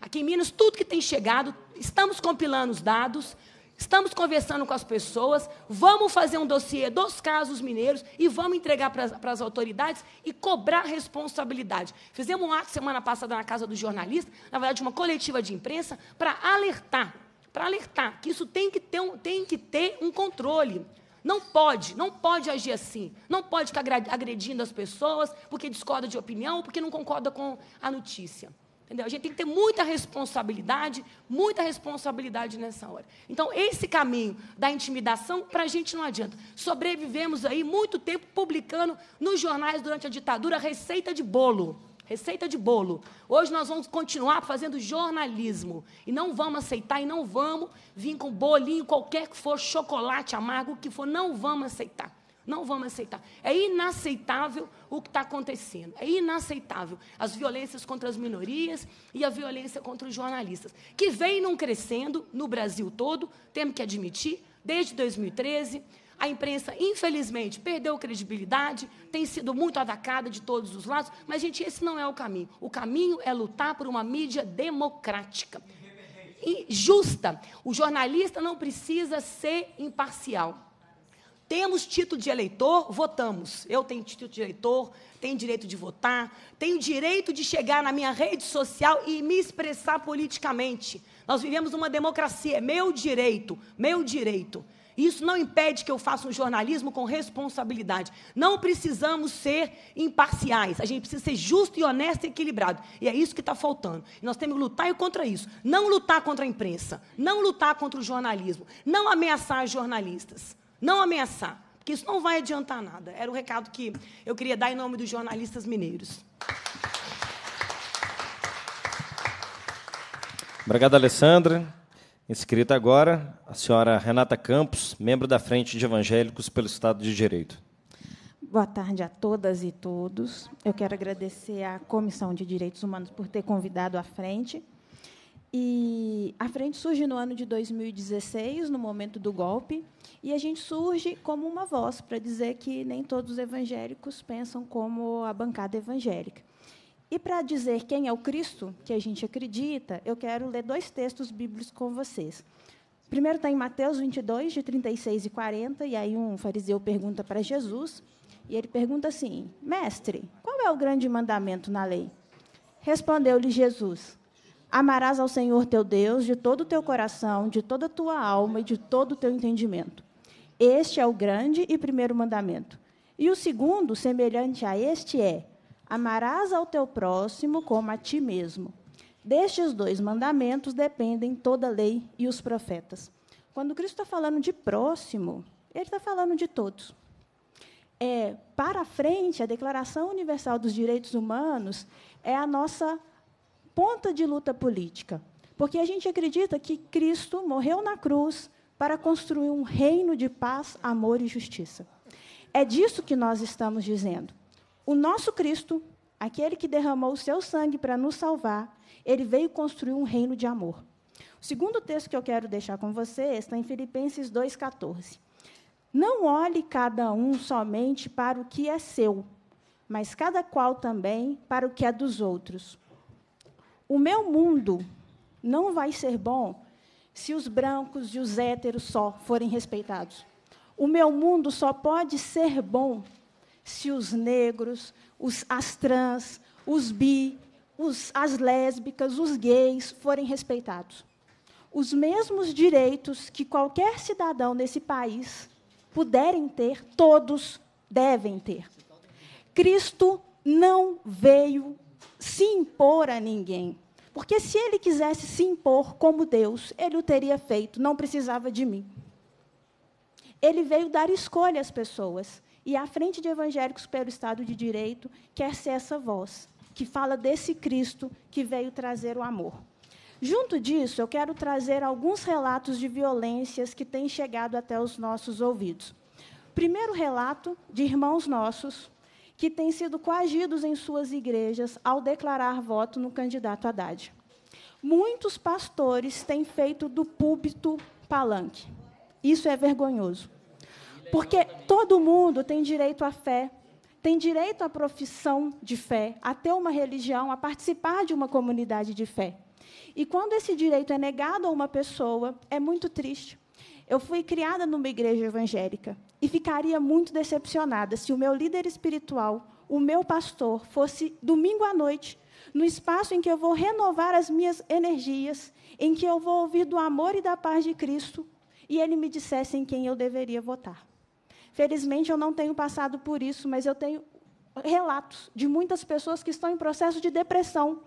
Aqui em Minas, tudo que tem chegado, estamos compilando os dados, estamos conversando com as pessoas, vamos fazer um dossiê dos casos mineiros e vamos entregar para as autoridades e cobrar responsabilidade. Fizemos um ato semana passada na Casa do Jornalista, na verdade, uma coletiva de imprensa, para alertar, para alertar que isso tem que ter um, tem que ter um controle. Não pode, não pode agir assim. Não pode ficar agredindo as pessoas porque discorda de opinião, porque não concorda com a notícia. Entendeu? A gente tem que ter muita responsabilidade, muita responsabilidade nessa hora. Então, esse caminho da intimidação, para a gente não adianta. Sobrevivemos aí muito tempo publicando nos jornais durante a ditadura receita de bolo receita de bolo. Hoje nós vamos continuar fazendo jornalismo e não vamos aceitar e não vamos vir com bolinho qualquer que for, chocolate amargo que for, não vamos aceitar. Não vamos aceitar. É inaceitável o que está acontecendo. É inaceitável as violências contra as minorias e a violência contra os jornalistas, que vem não crescendo no Brasil todo, temos que admitir, desde 2013, a imprensa, infelizmente, perdeu credibilidade, tem sido muito atacada de todos os lados, mas, gente, esse não é o caminho. O caminho é lutar por uma mídia democrática e justa. O jornalista não precisa ser imparcial. Temos título de eleitor, votamos. Eu tenho título de eleitor, tenho direito de votar, tenho direito de chegar na minha rede social e me expressar politicamente. Nós vivemos uma democracia, é meu direito, meu direito. Isso não impede que eu faça um jornalismo com responsabilidade. Não precisamos ser imparciais. A gente precisa ser justo e honesto e equilibrado. E é isso que está faltando. E nós temos que lutar contra isso. Não lutar contra a imprensa. Não lutar contra o jornalismo. Não ameaçar jornalistas. Não ameaçar. Porque isso não vai adiantar nada. Era o recado que eu queria dar em nome dos jornalistas mineiros. Obrigado, Alessandra. Inscrita agora a senhora Renata Campos, membro da Frente de Evangélicos pelo Estado de Direito. Boa tarde a todas e todos. Eu quero agradecer à Comissão de Direitos Humanos por ter convidado a frente. E a frente surge no ano de 2016, no momento do golpe, e a gente surge como uma voz para dizer que nem todos os evangélicos pensam como a bancada evangélica. E para dizer quem é o Cristo que a gente acredita, eu quero ler dois textos bíblicos com vocês. O primeiro está em Mateus 22, de 36 e 40, e aí um fariseu pergunta para Jesus, e ele pergunta assim: Mestre, qual é o grande mandamento na lei? Respondeu-lhe Jesus: Amarás ao Senhor teu Deus de todo o teu coração, de toda a tua alma e de todo o teu entendimento. Este é o grande e primeiro mandamento. E o segundo, semelhante a este, é: Amarás ao teu próximo como a ti mesmo. Destes dois mandamentos dependem toda a lei e os profetas. Quando Cristo está falando de próximo, ele está falando de todos. É, para frente, a Declaração Universal dos Direitos Humanos é a nossa ponta de luta política, porque a gente acredita que Cristo morreu na cruz para construir um reino de paz, amor e justiça. É disso que nós estamos dizendo. O nosso Cristo, aquele que derramou o seu sangue para nos salvar, ele veio construir um reino de amor. O segundo texto que eu quero deixar com você está em Filipenses 2,14. Não olhe cada um somente para o que é seu, mas cada qual também para o que é dos outros. O meu mundo não vai ser bom se os brancos e os héteros só forem respeitados. O meu mundo só pode ser bom se os negros, os, as trans, os bi, os, as lésbicas, os gays forem respeitados. Os mesmos direitos que qualquer cidadão nesse país puderem ter, todos devem ter. Cristo não veio se impor a ninguém. Porque se ele quisesse se impor como Deus, ele o teria feito, não precisava de mim. Ele veio dar escolha às pessoas. E a Frente de Evangélicos pelo Estado de Direito quer ser essa voz, que fala desse Cristo que veio trazer o amor. Junto disso, eu quero trazer alguns relatos de violências que têm chegado até os nossos ouvidos. Primeiro relato de irmãos nossos que têm sido coagidos em suas igrejas ao declarar voto no candidato Haddad. Muitos pastores têm feito do púlpito palanque. Isso é vergonhoso. Porque todo mundo tem direito à fé, tem direito à profissão de fé, a ter uma religião, a participar de uma comunidade de fé. E quando esse direito é negado a uma pessoa, é muito triste. Eu fui criada numa igreja evangélica e ficaria muito decepcionada se o meu líder espiritual, o meu pastor, fosse domingo à noite, no espaço em que eu vou renovar as minhas energias, em que eu vou ouvir do amor e da paz de Cristo, e ele me dissesse em quem eu deveria votar. Felizmente, eu não tenho passado por isso, mas eu tenho relatos de muitas pessoas que estão em processo de depressão,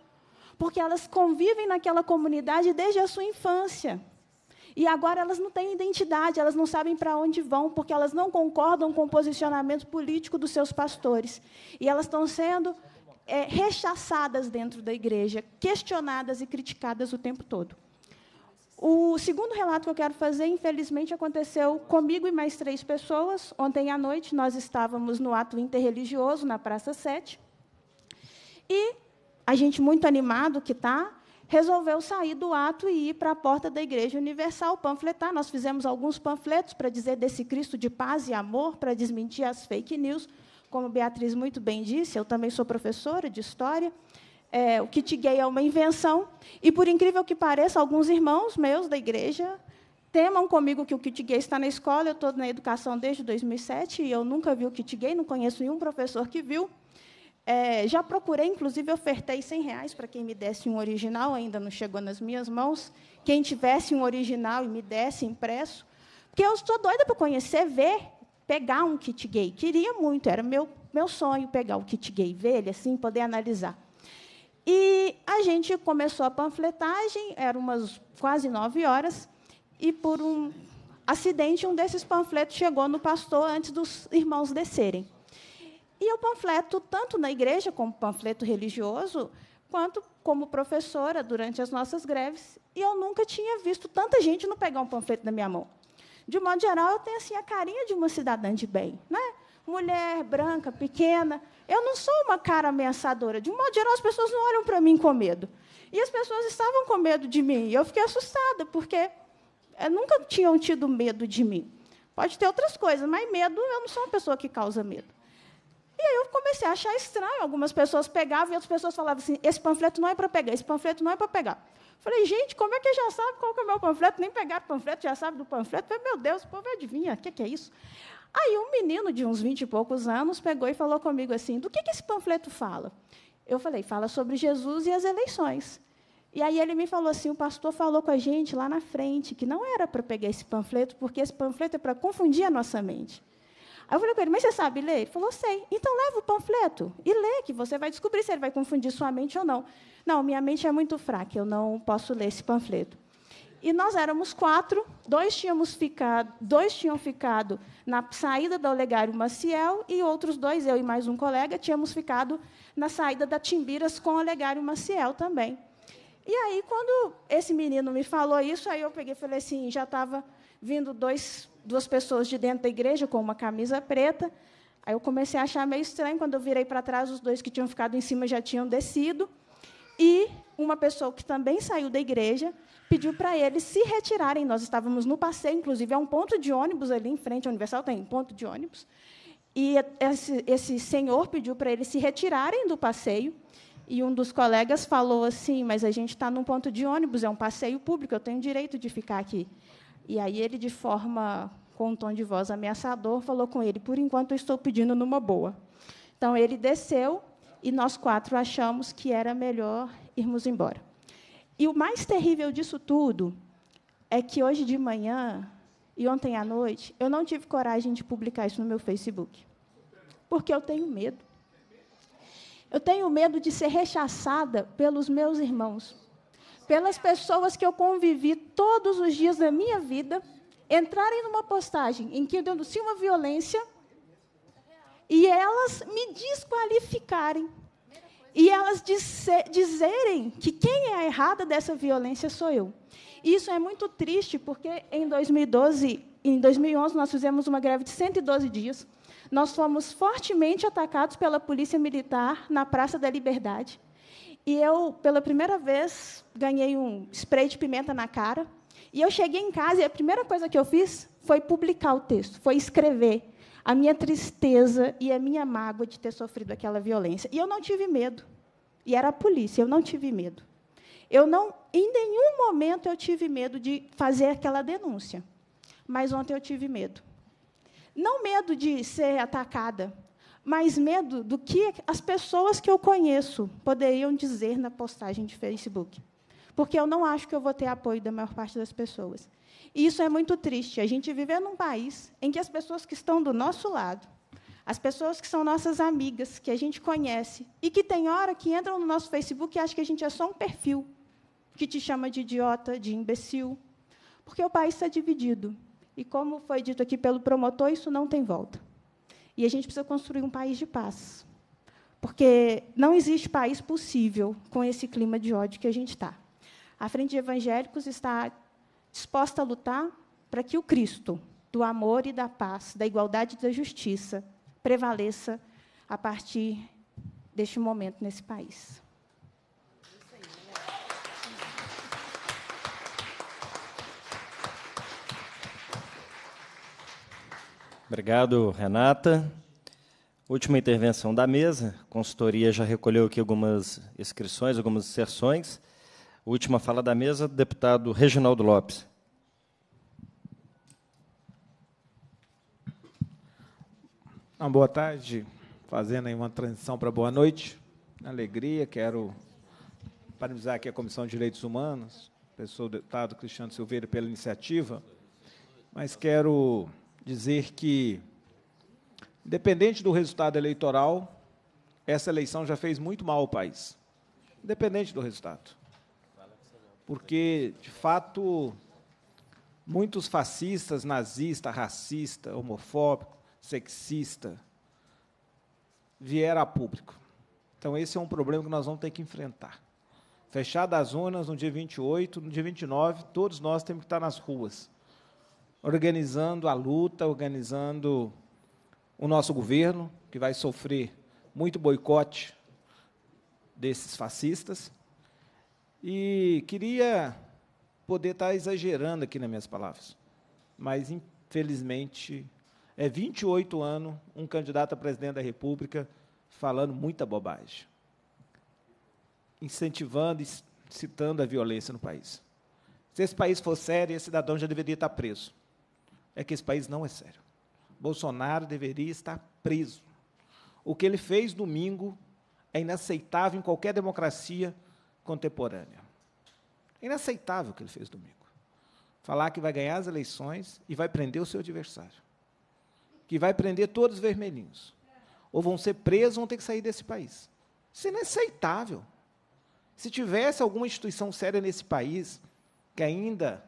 porque elas convivem naquela comunidade desde a sua infância. E agora elas não têm identidade, elas não sabem para onde vão, porque elas não concordam com o posicionamento político dos seus pastores. E elas estão sendo é, rechaçadas dentro da igreja, questionadas e criticadas o tempo todo. O segundo relato que eu quero fazer, infelizmente, aconteceu comigo e mais três pessoas. Ontem à noite, nós estávamos no ato interreligioso na Praça 7. E a gente, muito animado que está, resolveu sair do ato e ir para a porta da Igreja Universal panfletar. Nós fizemos alguns panfletos para dizer desse Cristo de paz e amor, para desmentir as fake news. Como Beatriz muito bem disse, eu também sou professora de História é, o kit gay é uma invenção. E, por incrível que pareça, alguns irmãos meus da igreja temam comigo que o kit gay está na escola. Eu estou na educação desde 2007 e eu nunca vi o kit gay, não conheço nenhum professor que viu. É, já procurei, inclusive, ofertei 100 reais para quem me desse um original, ainda não chegou nas minhas mãos. Quem tivesse um original e me desse impresso, porque eu estou doida para conhecer, ver, pegar um kit gay. Queria muito, era meu, meu sonho pegar o kit gay, ver ele assim, poder analisar. E a gente começou a panfletagem, eram umas quase nove horas, e por um acidente, um desses panfletos chegou no pastor antes dos irmãos descerem. E eu panfleto tanto na igreja, como panfleto religioso, quanto como professora durante as nossas greves, e eu nunca tinha visto tanta gente não pegar um panfleto na minha mão. De modo geral, eu tenho assim a carinha de uma cidadã de bem, né? mulher, branca, pequena. Eu não sou uma cara ameaçadora. De um modo geral, as pessoas não olham para mim com medo. E as pessoas estavam com medo de mim. E eu fiquei assustada, porque eh, nunca tinham tido medo de mim. Pode ter outras coisas, mas medo, eu não sou uma pessoa que causa medo. E aí eu comecei a achar estranho. Algumas pessoas pegavam e outras pessoas falavam assim: esse panfleto não é para pegar, esse panfleto não é para pegar. Falei, gente, como é que já sabe qual que é o meu panfleto? Nem pegaram panfleto, já sabe do panfleto. Falei, meu Deus, o povo adivinha, o que, que é isso? Aí um menino de uns vinte e poucos anos pegou e falou comigo assim: do que, que esse panfleto fala? Eu falei: fala sobre Jesus e as eleições. E aí ele me falou assim: o pastor falou com a gente lá na frente que não era para pegar esse panfleto, porque esse panfleto é para confundir a nossa mente. Aí eu falei com ele: mas você sabe ler? Ele falou: sei. Então leva o panfleto e lê, que você vai descobrir se ele vai confundir sua mente ou não. Não, minha mente é muito fraca, eu não posso ler esse panfleto. E nós éramos quatro, dois, tínhamos ficado, dois tinham ficado na saída da Olegário Maciel e outros dois, eu e mais um colega, tínhamos ficado na saída da Timbiras com o Olegário Maciel também. E aí, quando esse menino me falou isso, aí eu peguei e falei assim, já estava vindo dois, duas pessoas de dentro da igreja com uma camisa preta. Aí eu comecei a achar meio estranho, quando eu virei para trás, os dois que tinham ficado em cima já tinham descido. E uma pessoa que também saiu da igreja pediu para eles se retirarem. Nós estávamos no passeio, inclusive, é um ponto de ônibus ali em frente ao Universal, tem um ponto de ônibus. E esse, esse senhor pediu para eles se retirarem do passeio. E um dos colegas falou assim: Mas a gente está num ponto de ônibus, é um passeio público, eu tenho direito de ficar aqui. E aí ele, de forma, com um tom de voz ameaçador, falou com ele: Por enquanto, eu estou pedindo numa boa. Então ele desceu e nós quatro achamos que era melhor irmos embora. E o mais terrível disso tudo é que hoje de manhã e ontem à noite eu não tive coragem de publicar isso no meu Facebook. Porque eu tenho medo. Eu tenho medo de ser rechaçada pelos meus irmãos, pelas pessoas que eu convivi todos os dias da minha vida, entrarem numa postagem em que eu denuncio uma violência e elas me desqualificarem e elas dizerem que quem é a errada dessa violência sou eu. Isso é muito triste, porque em 2012, em 2011, nós fizemos uma greve de 112 dias. Nós fomos fortemente atacados pela polícia militar na Praça da Liberdade. E eu, pela primeira vez, ganhei um spray de pimenta na cara. E eu cheguei em casa e a primeira coisa que eu fiz foi publicar o texto, foi escrever a minha tristeza e a minha mágoa de ter sofrido aquela violência. E eu não tive medo. E era a polícia, eu não tive medo. Eu não, em nenhum momento eu tive medo de fazer aquela denúncia. Mas ontem eu tive medo. Não medo de ser atacada, mas medo do que as pessoas que eu conheço poderiam dizer na postagem de Facebook. Porque eu não acho que eu vou ter apoio da maior parte das pessoas. E isso é muito triste. A gente vive num país em que as pessoas que estão do nosso lado, as pessoas que são nossas amigas, que a gente conhece, e que tem hora que entram no nosso Facebook e acham que a gente é só um perfil, que te chama de idiota, de imbecil, porque o país está dividido. E como foi dito aqui pelo promotor, isso não tem volta. E a gente precisa construir um país de paz. Porque não existe país possível com esse clima de ódio que a gente está. A Frente de Evangélicos está disposta a lutar para que o Cristo do amor e da paz, da igualdade e da justiça prevaleça a partir deste momento nesse país. Obrigado, Renata. Última intervenção da mesa. A consultoria já recolheu aqui algumas inscrições, algumas inserções. Última fala da mesa, deputado Reginaldo Lopes. Uma boa tarde, fazendo aí uma transição para boa noite. Alegria, quero parabenizar aqui a Comissão de Direitos Humanos, o deputado Cristiano Silveira pela iniciativa, mas quero dizer que, independente do resultado eleitoral, essa eleição já fez muito mal ao país, independente do resultado porque, de fato, muitos fascistas, nazista, racista, homofóbico, sexista vieram a público. Então, esse é um problema que nós vamos ter que enfrentar. Fechadas as zonas no dia 28, no dia 29, todos nós temos que estar nas ruas, organizando a luta, organizando o nosso governo, que vai sofrer muito boicote desses fascistas, e queria poder estar tá exagerando aqui nas minhas palavras, mas infelizmente é 28 anos um candidato a presidente da República falando muita bobagem, incentivando e citando a violência no país. Se esse país for sério, esse cidadão já deveria estar preso. É que esse país não é sério. Bolsonaro deveria estar preso. O que ele fez domingo é inaceitável em qualquer democracia contemporânea. É inaceitável o que ele fez domingo. Falar que vai ganhar as eleições e vai prender o seu adversário. Que vai prender todos os vermelhinhos. Ou vão ser presos, vão ter que sair desse país. Isso é inaceitável. Se tivesse alguma instituição séria nesse país que ainda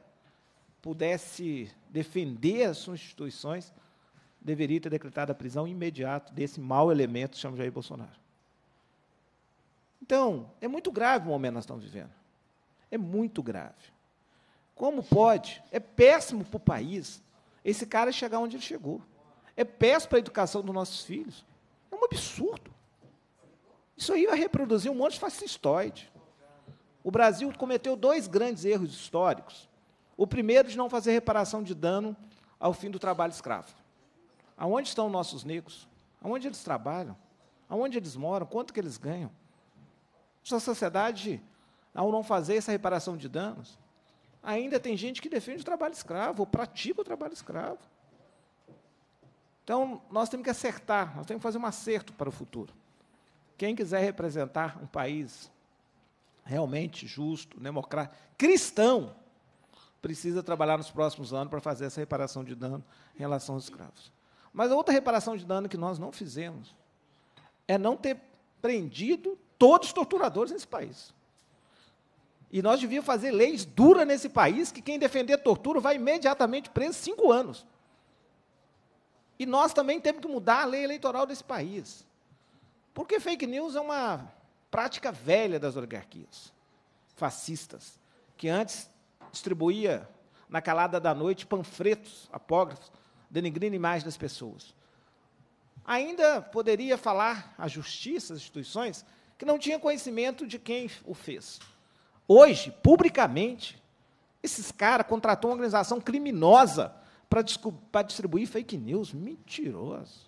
pudesse defender as suas instituições, deveria ter decretado a prisão imediata desse mau elemento que chama Jair Bolsonaro. Então, é muito grave o momento que nós estamos vivendo. É muito grave. Como pode? É péssimo para o país esse cara chegar onde ele chegou. É péssimo para a educação dos nossos filhos. É um absurdo. Isso aí vai reproduzir um monte de fascistoide. O Brasil cometeu dois grandes erros históricos. O primeiro de não fazer reparação de dano ao fim do trabalho escravo. Aonde estão nossos negros? Aonde eles trabalham? Aonde eles moram? Quanto que eles ganham? Se a sociedade, ao não fazer essa reparação de danos, ainda tem gente que defende o trabalho escravo, ou pratica o trabalho escravo. Então, nós temos que acertar, nós temos que fazer um acerto para o futuro. Quem quiser representar um país realmente justo, democrático, cristão, precisa trabalhar nos próximos anos para fazer essa reparação de dano em relação aos escravos. Mas outra reparação de dano que nós não fizemos é não ter prendido todos torturadores nesse país. E nós devíamos fazer leis duras nesse país que quem defender tortura vai imediatamente preso cinco anos. E nós também temos que mudar a lei eleitoral desse país. Porque fake news é uma prática velha das oligarquias fascistas, que antes distribuía na calada da noite panfletos, apógrafos, denigrindo a imagem das pessoas. Ainda poderia falar à justiça, às instituições, que não tinha conhecimento de quem o fez. Hoje, publicamente, esses caras contratou uma organização criminosa para distribuir fake news. Mentiroso.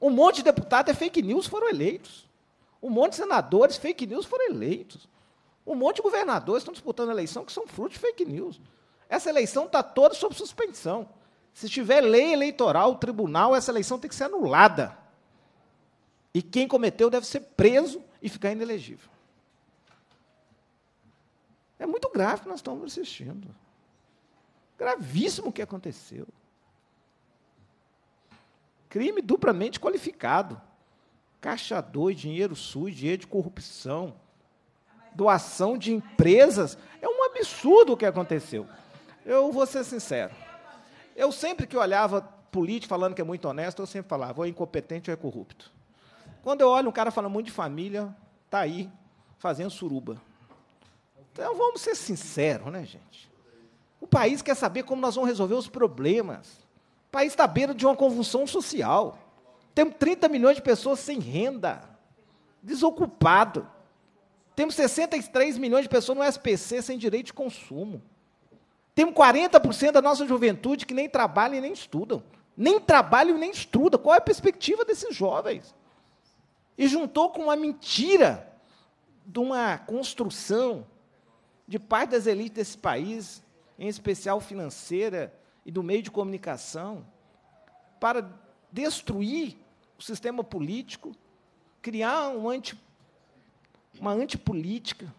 Um monte de deputados é fake news foram eleitos. Um monte de senadores fake news foram eleitos. Um monte de governadores estão disputando a eleição que são fruto de fake news. Essa eleição está toda sob suspensão. Se tiver lei eleitoral, o tribunal, essa eleição tem que ser anulada. E quem cometeu deve ser preso e ficar inelegível. É muito grave o que nós estamos assistindo. Gravíssimo o que aconteceu. Crime duplamente qualificado. Caixa 2, dinheiro sujo, dinheiro de corrupção, doação de empresas. É um absurdo o que aconteceu. Eu vou ser sincero. Eu sempre que olhava político falando que é muito honesto, eu sempre falava, ou é incompetente ou é corrupto. Quando eu olho um cara falando muito de família, está aí fazendo suruba. Então vamos ser sinceros, né, gente? O país quer saber como nós vamos resolver os problemas. O país está à beira de uma convulsão social. Temos 30 milhões de pessoas sem renda, desocupado. Temos 63 milhões de pessoas no SPC sem direito de consumo. Temos 40% da nossa juventude que nem trabalha e nem estudam. Nem trabalham e nem estudam. Qual é a perspectiva desses jovens? e juntou com a mentira de uma construção de parte das elites desse país, em especial financeira e do meio de comunicação, para destruir o sistema político, criar um anti, uma antipolítica,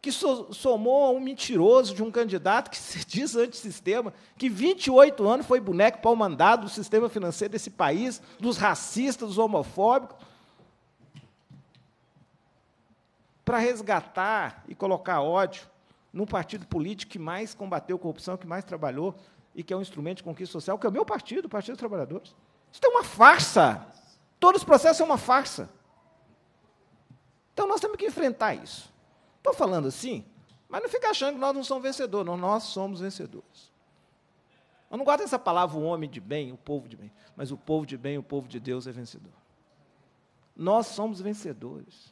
que so, somou a um mentiroso de um candidato que se *laughs* diz antissistema, que 28 anos foi boneco para o mandado do sistema financeiro desse país, dos racistas, dos homofóbicos, para resgatar e colocar ódio num partido político que mais combateu a corrupção, que mais trabalhou e que é um instrumento de conquista social, que é o meu partido, o Partido dos Trabalhadores. Isso é uma farsa. Todos os processos são uma farsa. Então nós temos que enfrentar isso. Estou falando assim, mas não fica achando que nós não somos vencedores, não, nós somos vencedores. Eu não gosto dessa palavra o homem de bem, o povo de bem, mas o povo de bem, o povo de Deus é vencedor. Nós somos vencedores.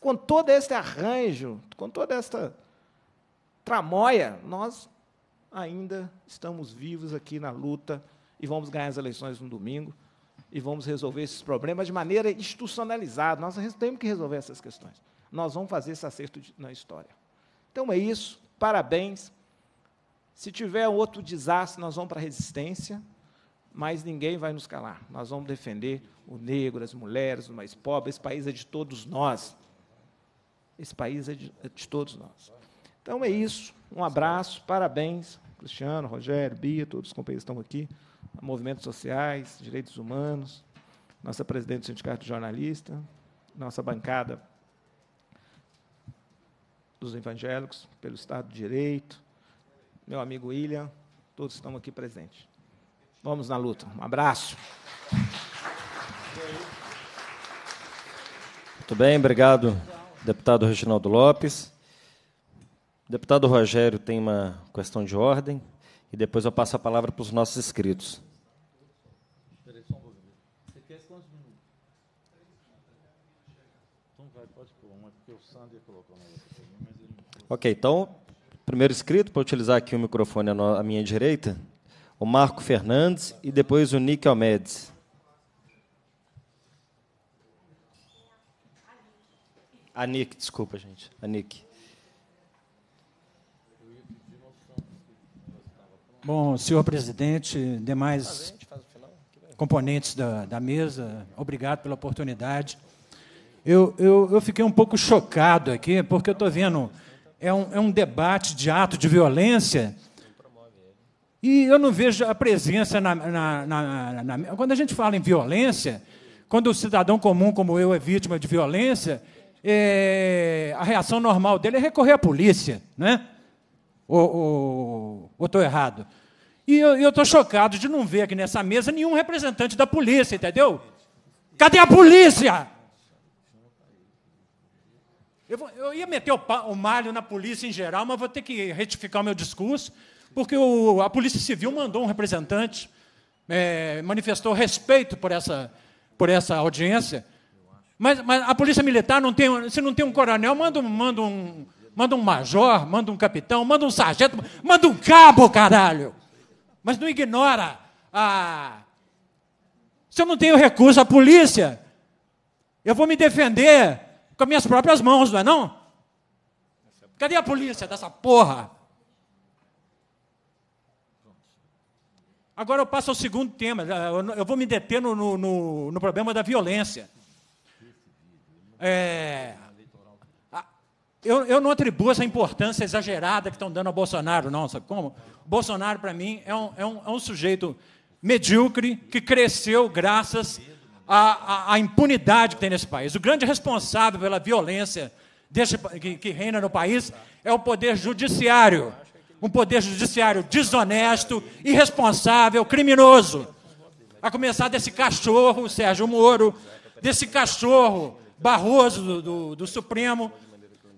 Com todo este arranjo, com toda esta tramóia, nós ainda estamos vivos aqui na luta e vamos ganhar as eleições no domingo e vamos resolver esses problemas de maneira institucionalizada. Nós temos que resolver essas questões. Nós vamos fazer esse acerto de, na história. Então é isso. Parabéns. Se tiver outro desastre, nós vamos para a resistência, mas ninguém vai nos calar. Nós vamos defender o negro, as mulheres, os mais pobres. Esse país é de todos nós. Esse país é de, é de todos nós. Então é isso. Um abraço, parabéns, Cristiano, Rogério, Bia, todos os companheiros que estão aqui, movimentos sociais, direitos humanos, nossa presidente do Sindicato Jornalista, nossa bancada dos evangélicos pelo Estado de Direito, meu amigo William, todos estão aqui presentes. Vamos na luta. Um abraço. Muito bem, obrigado. Deputado Reginaldo Lopes. Deputado Rogério tem uma questão de ordem e depois eu passo a palavra para os nossos inscritos. Ok, então, primeiro inscrito, para utilizar aqui o microfone à minha direita, o Marco Fernandes e depois o Nick Almedes. A Nick, desculpa, gente. A Nick. Bom, senhor presidente, demais componentes da, da mesa, obrigado pela oportunidade. Eu, eu, eu fiquei um pouco chocado aqui, porque eu estou vendo. É um, é um debate de ato de violência e eu não vejo a presença na, na, na, na, Quando a gente fala em violência, quando o cidadão comum como eu é vítima de violência, é, a reação normal dele é recorrer à polícia, né? Ou estou errado? E eu estou chocado de não ver aqui nessa mesa nenhum representante da polícia, entendeu? Cadê a polícia? Eu, vou, eu ia meter o, o, malho na polícia em geral, mas vou ter que retificar o meu discurso, porque o, a Polícia Civil mandou um representante, é, manifestou respeito por essa, por essa audiência, mas, mas a polícia militar não tem. Se não tem um coronel, manda, manda um. Manda um major, manda um capitão, manda um sargento, manda um cabo, caralho! Mas não ignora a. Se eu não tenho recurso à polícia, eu vou me defender com minhas próprias mãos, não é não? Cadê a polícia dessa porra? Agora eu passo ao segundo tema. Eu vou me deter no, no, no problema da violência. É, eu, eu, não atribuo essa importância exagerada que estão dando a Bolsonaro, não, sabe como? Bolsonaro, para mim, é um, é, um, é um, sujeito medíocre que cresceu graças à, à, à, impunidade que tem nesse país. O grande responsável pela violência que, que reina no país é o poder judiciário. Um poder judiciário desonesto, irresponsável, criminoso. A começar desse cachorro, Sérgio Moro, desse cachorro Barroso do, do, do Supremo,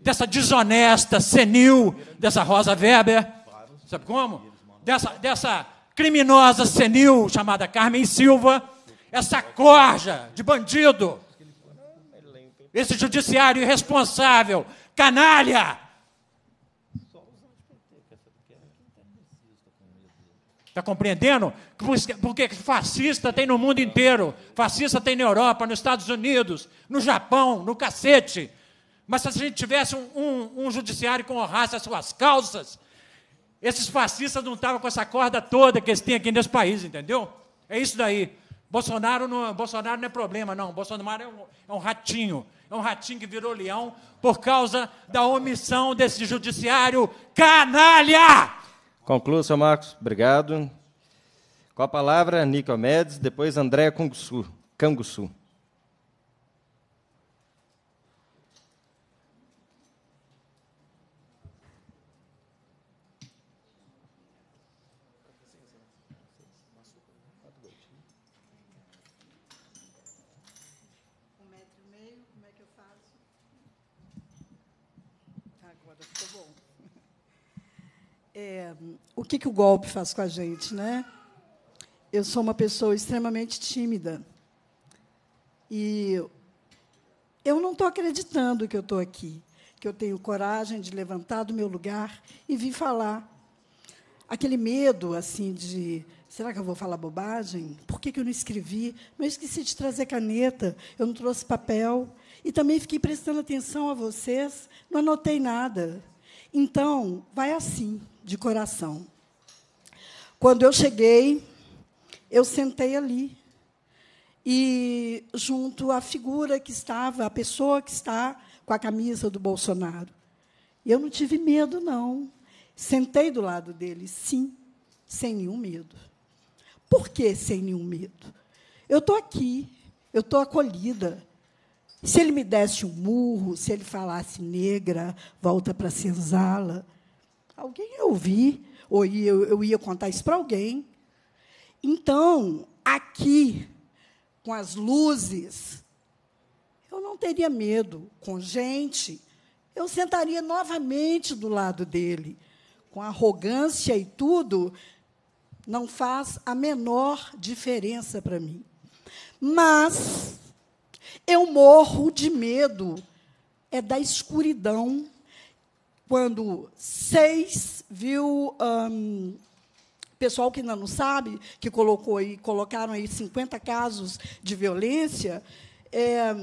dessa desonesta, senil, dessa Rosa Weber, sabe como? Dessa, dessa criminosa senil chamada Carmen Silva, essa corja de bandido, esse judiciário irresponsável, canalha, Está compreendendo? Porque fascista tem no mundo inteiro. Fascista tem na Europa, nos Estados Unidos, no Japão, no cacete. Mas se a gente tivesse um, um, um judiciário que honrasse as suas calças, esses fascistas não estavam com essa corda toda que eles têm aqui nesse país, entendeu? É isso daí. Bolsonaro não, Bolsonaro não é problema, não. Bolsonaro é um, é um ratinho. É um ratinho que virou leão por causa da omissão desse judiciário canalha! Conclua, seu Marcos. Obrigado. Com a palavra, Nicomedes, depois André Canguçu. o que, que o golpe faz com a gente, né? Eu sou uma pessoa extremamente tímida. E eu não estou acreditando que eu estou aqui, que eu tenho coragem de levantar do meu lugar e vir falar. Aquele medo, assim, de será que eu vou falar bobagem? Por que, que eu não escrevi? Mas esqueci de trazer caneta, eu não trouxe papel. E também fiquei prestando atenção a vocês, não anotei nada. Então, vai assim de coração. Quando eu cheguei, eu sentei ali e junto à figura que estava, a pessoa que está com a camisa do Bolsonaro. E eu não tive medo não. Sentei do lado dele, sim, sem nenhum medo. Por que sem nenhum medo? Eu estou aqui, eu estou acolhida. Se ele me desse um murro, se ele falasse negra, volta para a senzala, Alguém ia ouvir, ou eu, eu ia contar isso para alguém. Então, aqui, com as luzes, eu não teria medo. Com gente, eu sentaria novamente do lado dele. Com arrogância e tudo, não faz a menor diferença para mim. Mas eu morro de medo é da escuridão quando seis viu. Um, pessoal que ainda não sabe, que colocou e colocaram aí 50 casos de violência, é,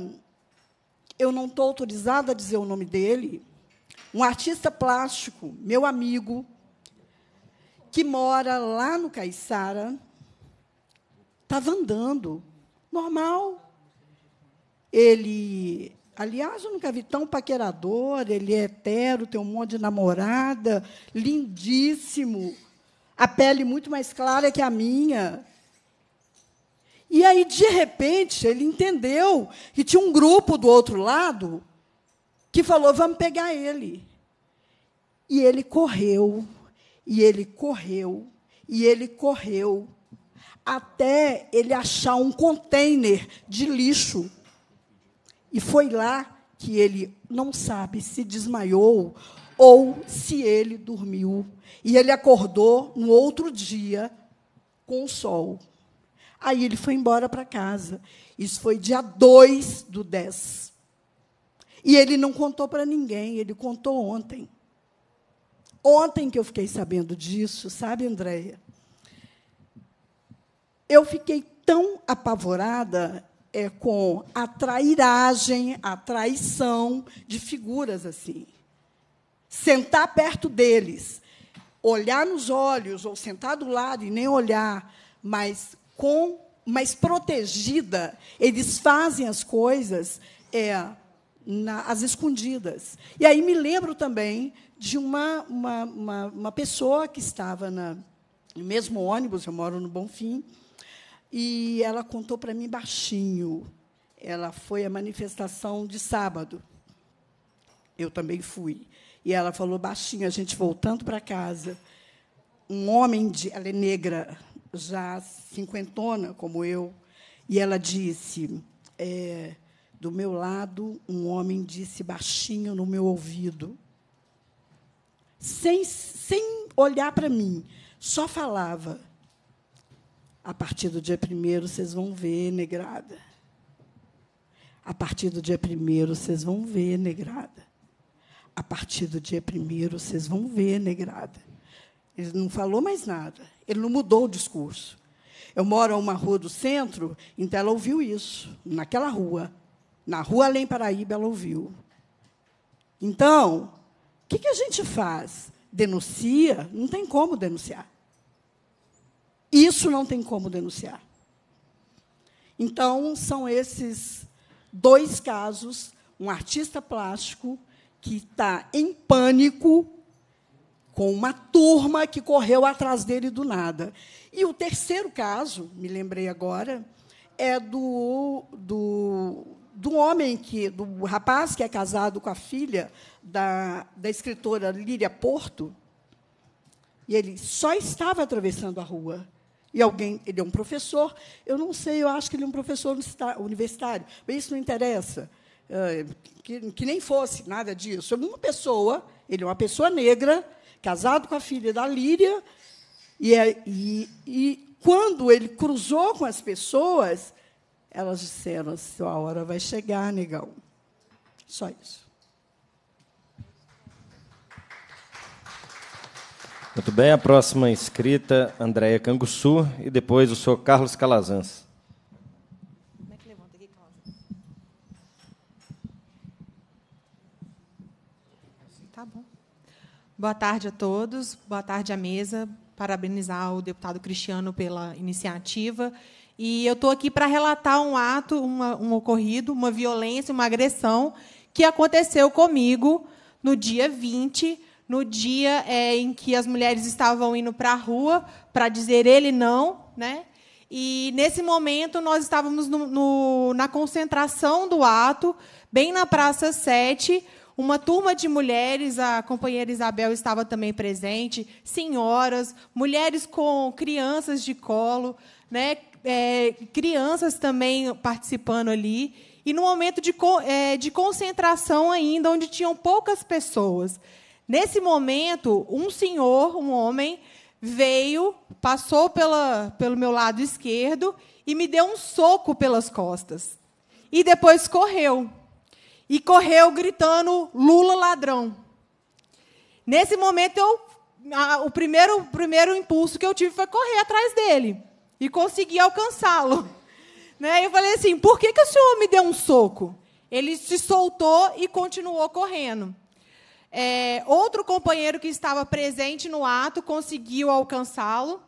eu não estou autorizada a dizer o nome dele, um artista plástico, meu amigo, que mora lá no Caiçara, estava andando, normal. Ele Aliás, eu nunca vi tão paquerador, ele é hetero, tem um monte de namorada, lindíssimo, a pele muito mais clara que a minha. E aí, de repente, ele entendeu que tinha um grupo do outro lado que falou: vamos pegar ele. E ele correu, e ele correu, e ele correu, até ele achar um container de lixo e foi lá que ele não sabe se desmaiou ou se ele dormiu. E ele acordou no outro dia com o sol. Aí ele foi embora para casa. Isso foi dia 2 do 10. E ele não contou para ninguém, ele contou ontem. Ontem que eu fiquei sabendo disso, sabe, Andréia? Eu fiquei tão apavorada, é, com a trairagem, a traição de figuras assim. Sentar perto deles, olhar nos olhos, ou sentar do lado e nem olhar, mas com mas protegida, eles fazem as coisas é, na, as escondidas. E aí me lembro também de uma, uma, uma, uma pessoa que estava na, no mesmo ônibus, eu moro no Bonfim, e ela contou para mim baixinho. Ela foi à manifestação de sábado. Eu também fui. E ela falou baixinho, a gente voltando para casa. Um homem, de, ela é negra, já cinquentona, como eu, e ela disse: é, Do meu lado, um homem disse baixinho no meu ouvido, sem, sem olhar para mim, só falava: a partir do dia primeiro vocês vão ver, negrada. A partir do dia primeiro vocês vão ver, negrada. A partir do dia primeiro vocês vão ver, negrada. Ele não falou mais nada. Ele não mudou o discurso. Eu moro a uma rua do centro, então ela ouviu isso, naquela rua. Na rua Além Paraíba, ela ouviu. Então, o que, que a gente faz? Denuncia? Não tem como denunciar. Isso não tem como denunciar. Então, são esses dois casos: um artista plástico que está em pânico com uma turma que correu atrás dele do nada. E o terceiro caso, me lembrei agora, é do, do, do homem que, do rapaz que é casado com a filha da, da escritora Líria Porto, e ele só estava atravessando a rua e alguém, ele é um professor, eu não sei, eu acho que ele é um professor universitário, mas isso não interessa, eh, que, que nem fosse nada disso. É Uma pessoa, ele é uma pessoa negra, casado com a filha da Líria, e, é, e, e quando ele cruzou com as pessoas, elas disseram: sua hora vai chegar, negão. Só isso. Muito bem, a próxima inscrita, Andréia Canguçu, e depois o senhor Carlos Calazans. É tá boa tarde a todos, boa tarde à mesa. Parabenizar o deputado Cristiano pela iniciativa. E eu estou aqui para relatar um ato, uma, um ocorrido, uma violência, uma agressão que aconteceu comigo no dia 20 no dia é, em que as mulheres estavam indo para a rua para dizer ele não, né? E nesse momento nós estávamos no, no, na concentração do ato, bem na Praça 7, uma turma de mulheres, a companheira Isabel estava também presente, senhoras, mulheres com crianças de colo, né? É, crianças também participando ali, e no momento de, é, de concentração ainda, onde tinham poucas pessoas. Nesse momento, um senhor, um homem, veio, passou pela, pelo meu lado esquerdo e me deu um soco pelas costas. E depois correu. E correu gritando: Lula ladrão. Nesse momento, eu, a, o primeiro, primeiro impulso que eu tive foi correr atrás dele. E consegui alcançá-lo. *laughs* Né? Eu falei assim: por que, que o senhor me deu um soco? Ele se soltou e continuou correndo. É, outro companheiro que estava presente no ato conseguiu alcançá-lo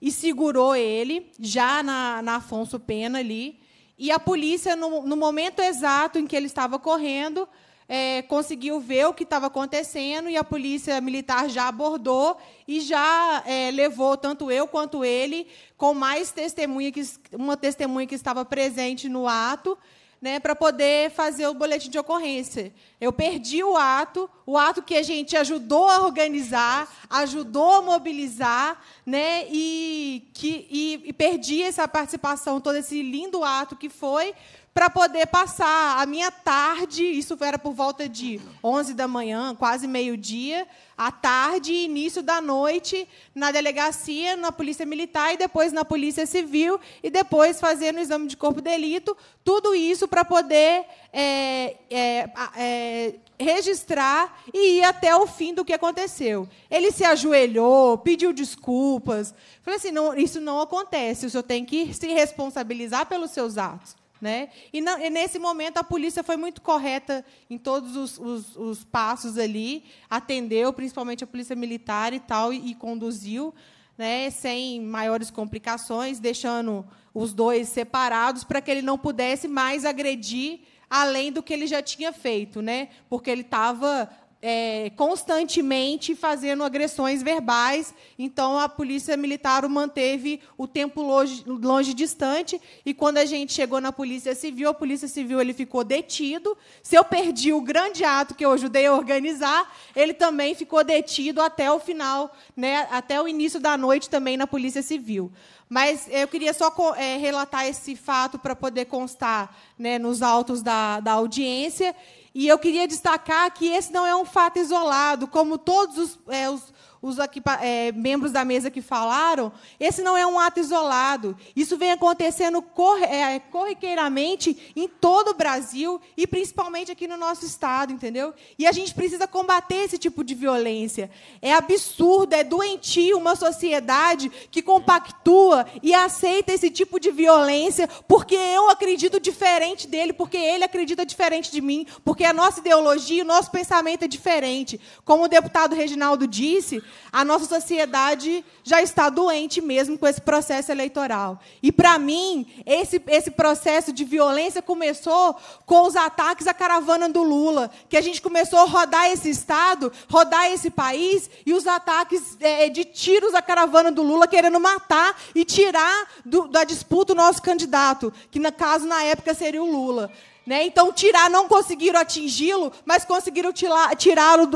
e segurou ele, já na, na Afonso Pena ali. E a polícia, no, no momento exato em que ele estava correndo, é, conseguiu ver o que estava acontecendo e a polícia militar já abordou e já é, levou tanto eu quanto ele, com mais testemunha que, uma testemunha que estava presente no ato, né, para poder fazer o boletim de ocorrência. Eu perdi o ato, o ato que a gente ajudou a organizar, ajudou a mobilizar, né, e, que, e, e perdi essa participação, todo esse lindo ato que foi para poder passar a minha tarde, isso era por volta de 11 da manhã, quase meio-dia, à tarde e início da noite, na delegacia, na Polícia Militar e depois na Polícia Civil, e depois fazendo o exame de corpo de delito, tudo isso para poder é, é, é, registrar e ir até o fim do que aconteceu. Ele se ajoelhou, pediu desculpas, falou assim, não, isso não acontece, o senhor tem que se responsabilizar pelos seus atos. Né? E, e, nesse momento a polícia foi muito correta em todos os, os, os passos ali, atendeu principalmente a polícia militar e tal, e, e conduziu, né, sem maiores complicações, deixando os dois separados para que ele não pudesse mais agredir além do que ele já tinha feito, né? Porque ele estava é, constantemente fazendo agressões verbais. Então, a polícia militar o manteve o tempo longe, longe, distante. E quando a gente chegou na polícia civil, a polícia civil ele ficou detido. Se eu perdi o grande ato que eu ajudei a organizar, ele também ficou detido até o final, né, até o início da noite também na polícia civil. Mas eu queria só é, relatar esse fato para poder constar né, nos autos da, da audiência e eu queria destacar que esse não é um fato isolado, como todos os, é, os os aqui, é, membros da mesa que falaram, esse não é um ato isolado. Isso vem acontecendo é, corriqueiramente em todo o Brasil e principalmente aqui no nosso estado, entendeu? E a gente precisa combater esse tipo de violência. É absurdo, é doentio uma sociedade que compactua e aceita esse tipo de violência porque eu acredito diferente dele, porque ele acredita diferente de mim, porque a nossa ideologia, o nosso pensamento é diferente. Como o deputado Reginaldo disse, a nossa sociedade já está doente mesmo com esse processo eleitoral. E, para mim, esse, esse processo de violência começou com os ataques à caravana do Lula, que a gente começou a rodar esse Estado, rodar esse país, e os ataques é, é de tiros à caravana do Lula querendo matar e tirar do, da disputa o nosso candidato, que, no caso, na época, seria o Lula. Né? Então, tirar, não conseguiram atingi-lo, mas conseguiram tirá-lo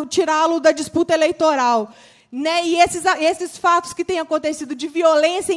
tirá da disputa eleitoral. Né? E esses, esses fatos que têm acontecido de violência e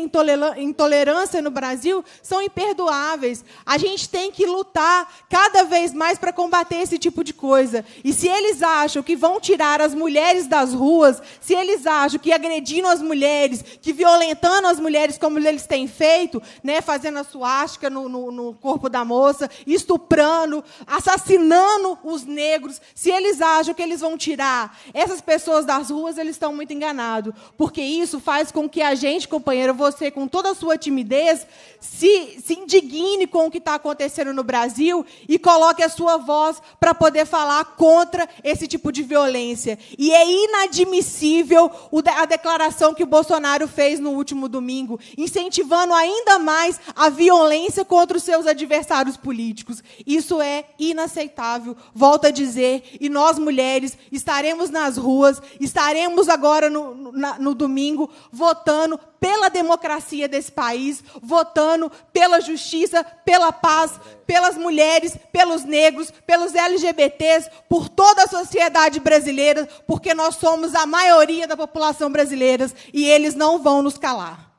intolerância no Brasil são imperdoáveis. A gente tem que lutar cada vez mais para combater esse tipo de coisa. E se eles acham que vão tirar as mulheres das ruas, se eles acham que agredindo as mulheres, que violentando as mulheres como eles têm feito, né? fazendo a suástica no, no, no corpo da moça, estuprando, assassinando os negros, se eles acham que eles vão tirar essas pessoas das ruas, eles estão muito muito enganado, porque isso faz com que a gente, companheiro, você, com toda a sua timidez, se, se indigne com o que está acontecendo no Brasil e coloque a sua voz para poder falar contra esse tipo de violência. E é inadmissível a declaração que o Bolsonaro fez no último domingo, incentivando ainda mais a violência contra os seus adversários políticos. Isso é inaceitável, volto a dizer, e nós mulheres estaremos nas ruas, estaremos agora agora no, no, no domingo votando pela democracia desse país, votando pela justiça, pela paz, pelas mulheres, pelos negros, pelos LGBTs, por toda a sociedade brasileira, porque nós somos a maioria da população brasileira e eles não vão nos calar.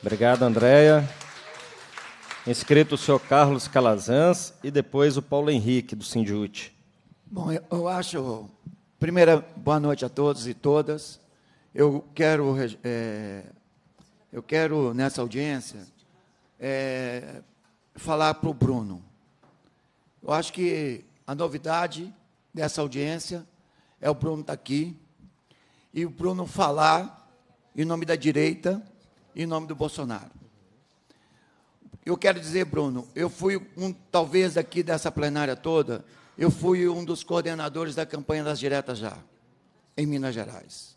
Obrigado, Andréia. Inscrito o senhor Carlos Calazans e depois o Paulo Henrique, do Sindjute. Bom, eu acho Primeira, boa noite a todos e todas. Eu quero, é, eu quero nessa audiência, é, falar para o Bruno. Eu acho que a novidade dessa audiência é o Bruno estar tá aqui e o Bruno falar em nome da direita em nome do Bolsonaro. Eu quero dizer, Bruno, eu fui um, talvez aqui dessa plenária toda, eu fui um dos coordenadores da campanha das diretas já, em Minas Gerais.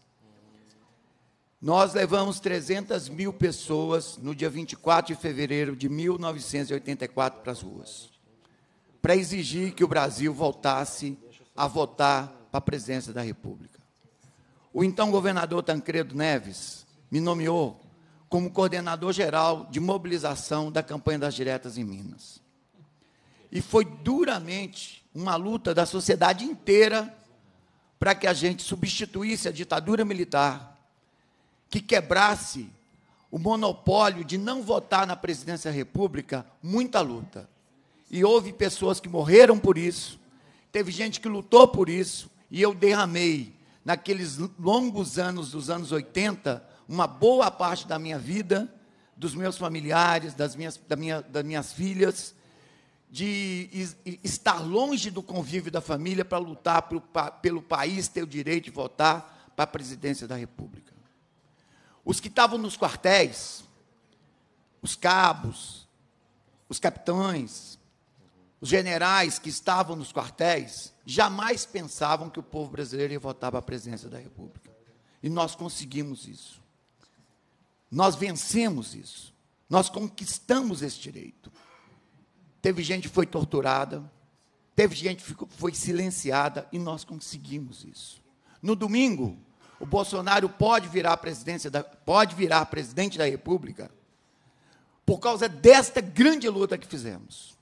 Nós levamos 300 mil pessoas no dia 24 de fevereiro de 1984 para as ruas, para exigir que o Brasil voltasse a votar para a presidência da República. O então governador Tancredo Neves me nomeou como coordenador geral de mobilização da campanha das diretas em Minas. E foi duramente uma luta da sociedade inteira para que a gente substituísse a ditadura militar, que quebrasse o monopólio de não votar na presidência da República, muita luta. E houve pessoas que morreram por isso, teve gente que lutou por isso, e eu derramei, naqueles longos anos dos anos 80, uma boa parte da minha vida, dos meus familiares, das minhas, da minha, das minhas filhas, de estar longe do convívio da família para lutar pelo, pelo país ter o direito de votar para a presidência da República. Os que estavam nos quartéis, os cabos, os capitães, os generais que estavam nos quartéis, jamais pensavam que o povo brasileiro ia votar para a presidência da República. E nós conseguimos isso. Nós vencemos isso. Nós conquistamos esse direito teve gente que foi torturada, teve gente que foi silenciada, e nós conseguimos isso. No domingo, o Bolsonaro pode virar, presidência da, pode virar presidente da República por causa desta grande luta que fizemos.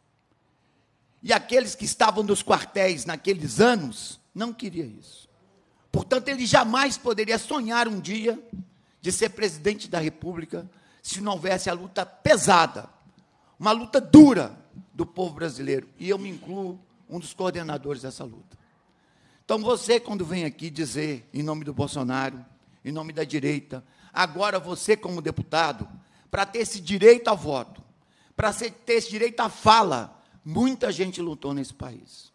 E aqueles que estavam nos quartéis naqueles anos não queriam isso. Portanto, ele jamais poderia sonhar um dia de ser presidente da República se não houvesse a luta pesada, uma luta dura, do povo brasileiro. E eu me incluo um dos coordenadores dessa luta. Então você, quando vem aqui dizer, em nome do Bolsonaro, em nome da direita, agora você, como deputado, para ter esse direito a voto, para ter esse direito à fala, muita gente lutou nesse país.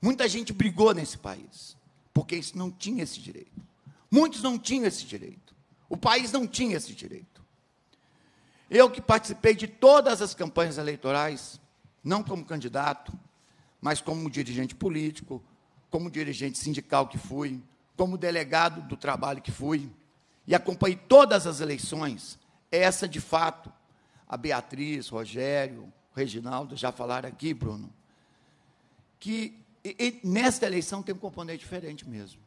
Muita gente brigou nesse país, porque não tinha esse direito. Muitos não tinham esse direito. O país não tinha esse direito. Eu que participei de todas as campanhas eleitorais, não como candidato, mas como dirigente político, como dirigente sindical que fui, como delegado do trabalho que fui, e acompanhei todas as eleições. Essa, de fato, a Beatriz, Rogério, Reginaldo já falaram aqui, Bruno, que e, e, nesta eleição tem um componente diferente mesmo.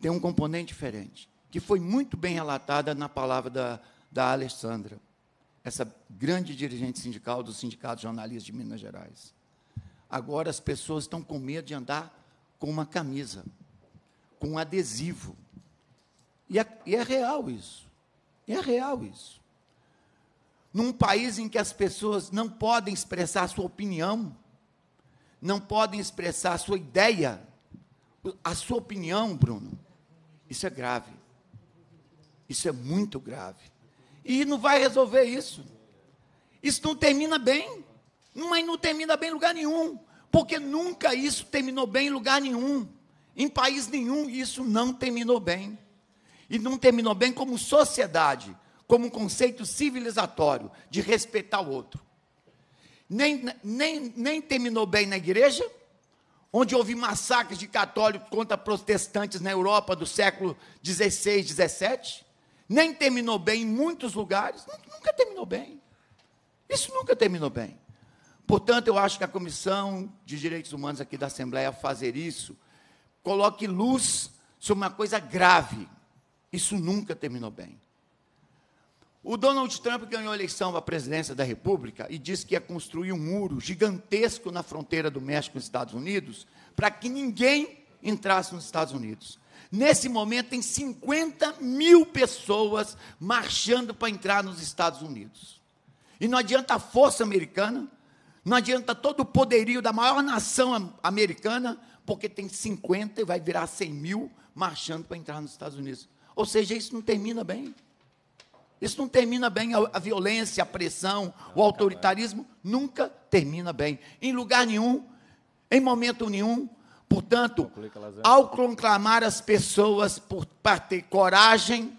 Tem um componente diferente, que foi muito bem relatada na palavra da, da Alessandra essa grande dirigente sindical do Sindicato de Jornalistas de Minas Gerais. Agora as pessoas estão com medo de andar com uma camisa, com um adesivo. E é, e é real isso. É real isso. Num país em que as pessoas não podem expressar sua opinião, não podem expressar sua ideia, a sua opinião, Bruno, isso é grave. Isso é muito grave. E não vai resolver isso. Isso não termina bem. Mas não termina bem em lugar nenhum. Porque nunca isso terminou bem em lugar nenhum. Em país nenhum isso não terminou bem. E não terminou bem como sociedade, como conceito civilizatório de respeitar o outro. Nem, nem, nem terminou bem na igreja, onde houve massacres de católicos contra protestantes na Europa do século XVI, XVII nem terminou bem em muitos lugares, nunca terminou bem. Isso nunca terminou bem. Portanto, eu acho que a Comissão de Direitos Humanos aqui da Assembleia fazer isso, coloque luz sobre uma coisa grave. Isso nunca terminou bem. O Donald Trump ganhou a eleição para a presidência da República e disse que ia construir um muro gigantesco na fronteira do México com os Estados Unidos para que ninguém entrasse nos Estados Unidos. Nesse momento, tem 50 mil pessoas marchando para entrar nos Estados Unidos. E não adianta a força americana, não adianta todo o poderio da maior nação americana, porque tem 50 e vai virar 100 mil marchando para entrar nos Estados Unidos. Ou seja, isso não termina bem. Isso não termina bem. A, violência, a pressão, não, o autoritarismo nunca termina bem. Em lugar nenhum, em momento nenhum, Portanto, ao conclamar as pessoas por, para ter coragem,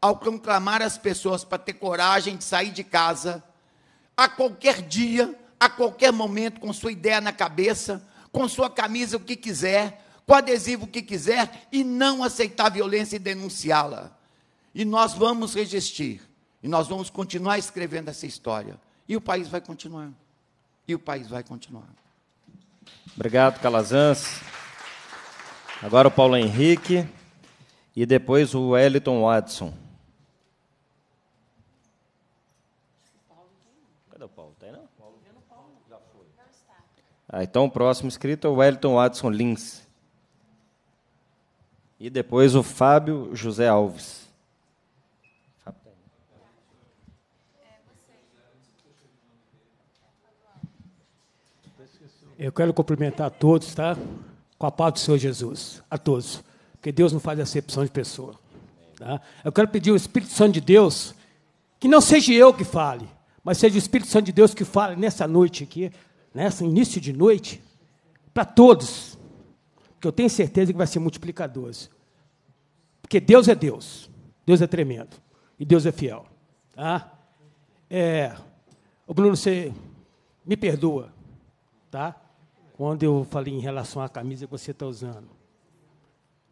ao conclamar as pessoas para ter coragem de sair de casa, a qualquer dia, a qualquer momento, com sua ideia na cabeça, com sua camisa o que quiser, com adesivo o que quiser, e não aceitar violência e denunciá-la. E nós vamos resistir, e nós vamos continuar escrevendo essa história, e o país vai continuar. E o país vai continuar. Obrigado, Calazans. Agora o Paulo Henrique e depois o Wellington Watson. Cadê o Paulo? Tá aí, não? Paulo já foi. Ah, então o próximo inscrito é o Wellington Watson Lins. E depois o Fábio José Alves. Eu quero cumprimentar a todos, tá? Com a paz do Senhor Jesus, a todos. Porque Deus não faz acepção de pessoa. Tá? Eu quero pedir ao Espírito Santo de Deus que não seja eu que fale, mas seja o Espírito Santo de Deus que fale nessa noite aqui, nesse início de noite, para todos. Porque eu tenho certeza que vai ser multiplicador. Porque Deus é Deus. Deus é tremendo. E Deus é fiel. Tá? É, o Bruno, você me perdoa. Tá? quando eu falei em relação à camisa que você está usando.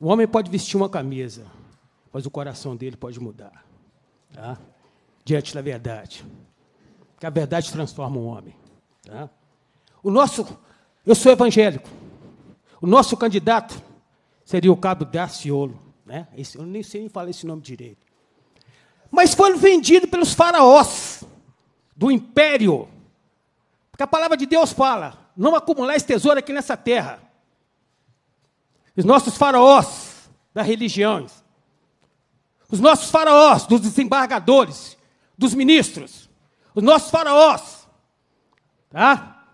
O homem pode vestir uma camisa, mas o coração dele pode mudar. Tá? Diante da verdade. Porque a verdade transforma o homem. Tá? O nosso, eu sou evangélico. O nosso candidato seria o Cabo Daciolo. Né? Esse, eu nem sei nem falar esse nome direito. Mas foi vendido pelos faraós do império. Porque a palavra de Deus fala: não acumulais tesouro aqui nessa terra. Os nossos faraós das religiões, os nossos faraós dos desembargadores, dos ministros, os nossos faraós, tá?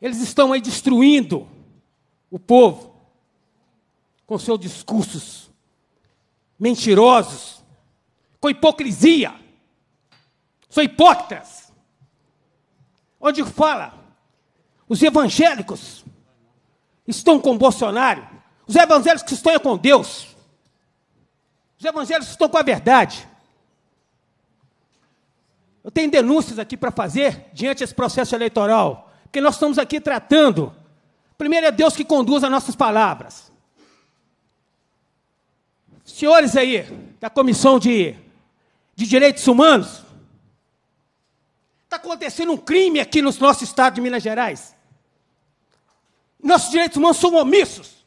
Eles estão aí destruindo o povo com seus discursos mentirosos, com hipocrisia. São hipócritas. Onde fala os evangélicos estão com Bolsonaro. Os evangélicos que estão com Deus. Os evangélicos estão com a verdade. Eu tenho denúncias aqui para fazer diante desse processo eleitoral, porque nós estamos aqui tratando. Primeiro é Deus que conduz as nossas palavras. Senhores aí da Comissão de, de Direitos Humanos, está acontecendo um crime aqui no nosso estado de Minas Gerais. Nossos direitos humanos são omissos.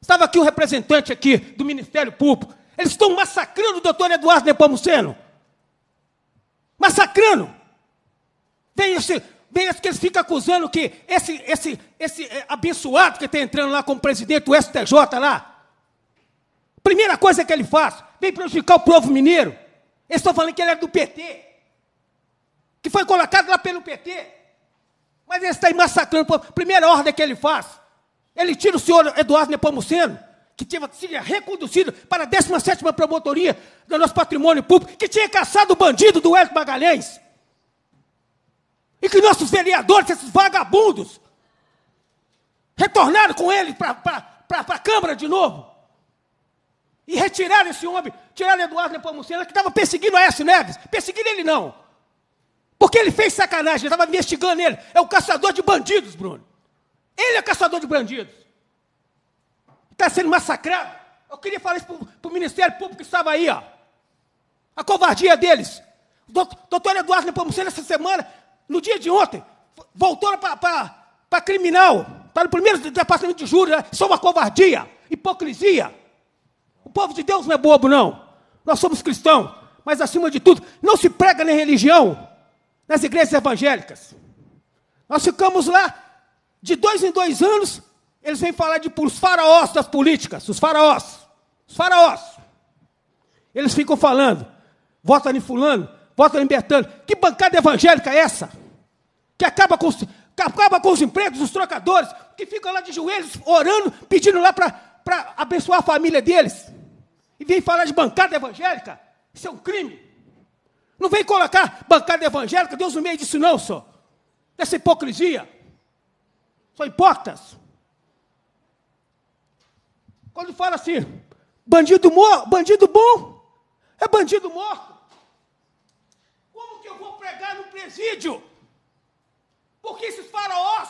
Estava aqui um representante aqui do Ministério Público. Eles estão massacrando o doutor Eduardo Nepomuceno. Massacrando. Vem esse, vem esse que eles ficam acusando que esse, esse, esse é, abençoado que está entrando lá como presidente do STJ lá. Primeira coisa que ele faz, vem prejudicar o povo mineiro. Eles estão falando que ele era é do PT. Que foi colocado lá pelo PT. Mas ele está aí massacrando o povo. Primeira ordem que ele faz. Ele tira o senhor Eduardo Nepomuceno, que tinha sido reconduzido para a 17 promotoria do nosso patrimônio público, que tinha caçado o bandido do Hélio Magalhães. E que nossos vereadores, esses vagabundos, retornaram com ele para a Câmara de novo. E retiraram esse homem, tiraram Eduardo Nepomuceno, que estava perseguindo a S. Neves. Perseguindo ele não. Porque ele fez sacanagem, ele estava investigando ele. É o caçador de bandidos, Bruno. Ele é o caçador de bandidos. Está sendo massacrado. Eu queria falar isso para o Ministério Público que estava aí, ó. A covardia deles. O doutor Eduardo Nepomuceno, essa semana, no dia de ontem, voltou para criminal, para o primeiro departamento de juros. Só né? Isso é uma covardia, hipocrisia. O povo de Deus não é bobo, não. Nós somos cristãos, mas acima de tudo, não se prega nem religião, nas igrejas evangélicas. Nós ficamos lá de dois em dois anos, eles vêm falar de os faraós das políticas, os faraós, os faraós. Eles ficam falando, vota em fulano, vota em Bertano. Que bancada evangélica é essa? Que acaba com, que acaba com os empregos dos trocadores, que ficam lá de joelhos orando, pedindo lá para abençoar a família deles. E vem falar de bancada evangélica? Isso é um crime. Não vem colocar bancada evangélica, Deus no meio disso não, só. Dessa hipocrisia. Só hipócritas. Quando fala assim, bandido, mor bandido bom é bandido morto. Como que eu vou pregar no presídio? Porque esses faraós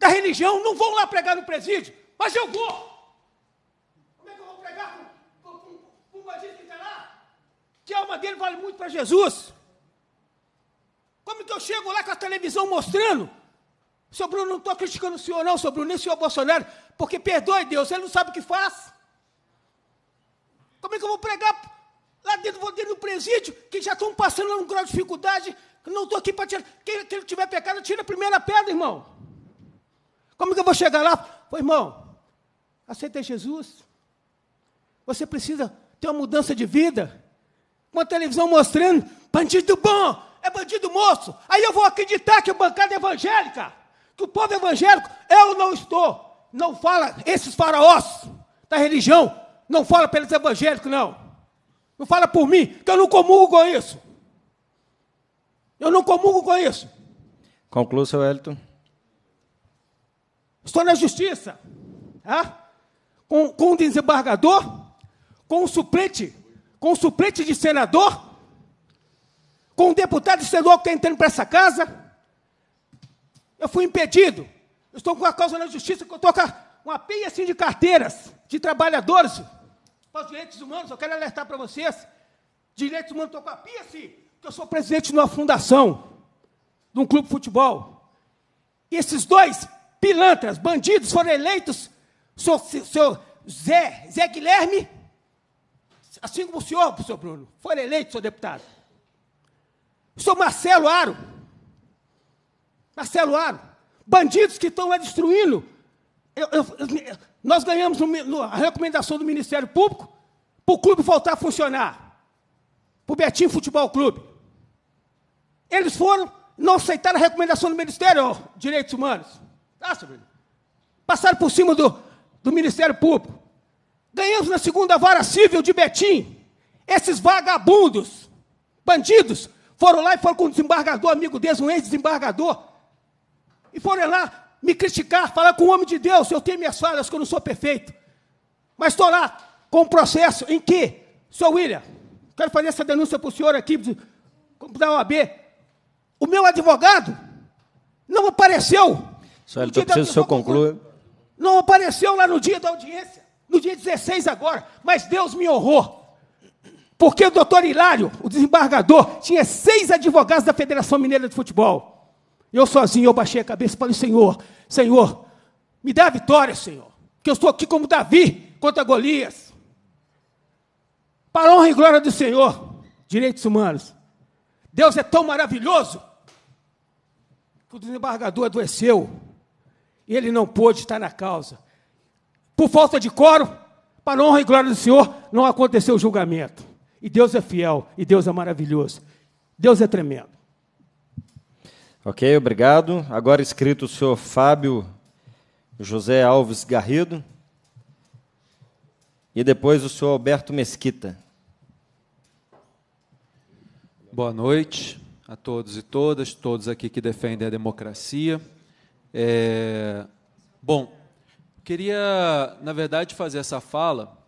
da religião não vão lá pregar no presídio, mas eu vou. que a alma dele vale muito para Jesus. Como que eu chego lá com a televisão mostrando? Seu Bruno, não estou criticando o senhor, não, seu Bruno, nem o senhor Bolsonaro, porque perdoe Deus, ele não sabe o que faz. Como é que eu vou pregar lá dentro, vou dentro do presídio, que já estão passando um grau de dificuldade, não estou aqui para tirar. Quem, quem tiver pecado, tira a primeira pedra, irmão. Como é que eu vou chegar lá? Ô, irmão, aceita Jesus. Você precisa ter uma mudança de vida uma televisão mostrando bandido bom, é bandido moço. Aí eu vou acreditar que a bancada é evangélica, que o povo é evangélico, eu não estou. Não fala esses faraós da religião, não fala pelos evangélicos, não. Não fala por mim, que eu não comungo com isso. Eu não comungo com isso. Conclua, seu Elton. Estou na justiça. Com, com o um desembargador, com o um suplente com suplente de senador, com um deputado senador que está entrando para essa casa. Eu fui impedido. Eu estou com a causa na justiça que eu estou com uma pilha assim de carteiras de trabalhadores para os direitos humanos. Eu quero alertar para vocês. Direitos humanos, estou com a pia assim, que eu sou presidente de uma fundação, de um clube de futebol. E esses dois pilantras, bandidos, foram eleitos, seu, seu Zé, Zé Guilherme assim como o senhor, professor Bruno, foi eleito, senhor deputado. O senhor Marcelo Aro, Marcelo Aro, bandidos que estão lá destruindo. Eu, eu, eu, nós ganhamos no, no, a recomendação do Ministério Público para o clube voltar a funcionar, para o Betinho Futebol Clube. Eles foram, não aceitaram a recomendação do Ministério de Direitos Humanos. Tá, senhor Bruno? Passaram por cima do, do Ministério Público ganhamos na segunda vara civil de Betim. Esses vagabundos, bandidos, foram lá e foram com um desembargador, amigo deles, um ex-desembargador, e foram lá me criticar, falar com o homem de Deus, eu tenho minhas falhas, que eu não sou perfeito. Mas estou lá com um processo em que, senhor William, quero fazer essa denúncia para o senhor aqui, da OAB, o meu advogado não apareceu. Só ele, eu preciso que o senhor conclua. Não apareceu lá no dia da audiência no dia 16 agora, mas Deus me honrou. Porque o doutor Hilário, o desembargador, tinha seis advogados da Federação Mineira de Futebol. Eu sozinho, eu baixei a cabeça e falei, Senhor, Senhor, me dá a vitória, Senhor. Que eu estou aqui como Davi contra Golias. Para a honra e glória do Senhor, direitos humanos. Deus é tão maravilhoso que o desembargador adoeceu. E ele não pôde estar na causa. Por falta de coro, para a honra e glória do Senhor, não aconteceu o julgamento. E Deus é fiel, e Deus é maravilhoso. Deus é tremendo. Ok, obrigado. Agora escrito o senhor Fábio José Alves Garrido. E depois o senhor Alberto Mesquita. Boa noite a todos e todas, todos aqui que defendem a democracia. É... Bom, Queria, na verdade, fazer essa fala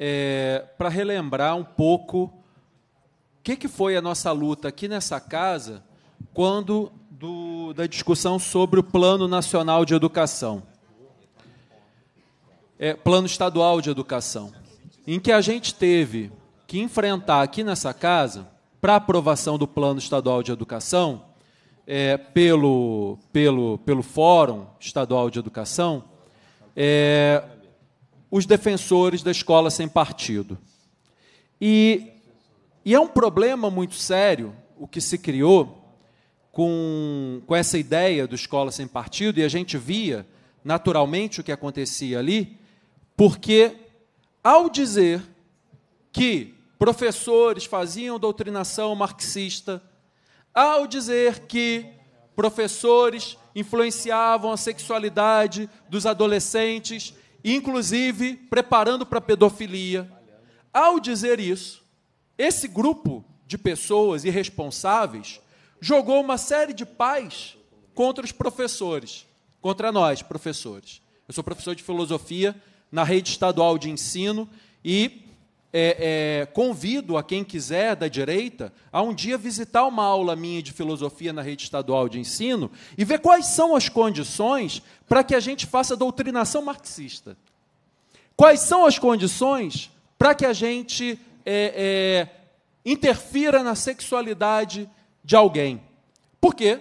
é, para relembrar um pouco o que, que foi a nossa luta aqui nessa casa quando do, da discussão sobre o Plano Nacional de Educação, é, Plano Estadual de Educação, em que a gente teve que enfrentar aqui nessa casa, para aprovação do Plano Estadual de Educação, é, pelo, pelo, pelo Fórum Estadual de Educação, é, os defensores da escola sem partido. E, e é um problema muito sério o que se criou com, com essa ideia do escola sem partido, e a gente via naturalmente o que acontecia ali, porque ao dizer que professores faziam doutrinação marxista, ao dizer que professores influenciavam a sexualidade dos adolescentes, inclusive preparando para pedofilia. Ao dizer isso, esse grupo de pessoas irresponsáveis jogou uma série de pais contra os professores, contra nós, professores. Eu sou professor de filosofia na rede estadual de ensino e é, é, convido a quem quiser da direita a um dia visitar uma aula minha de filosofia na rede estadual de ensino e ver quais são as condições para que a gente faça doutrinação marxista. Quais são as condições para que a gente é, é interfira na sexualidade de alguém? Porque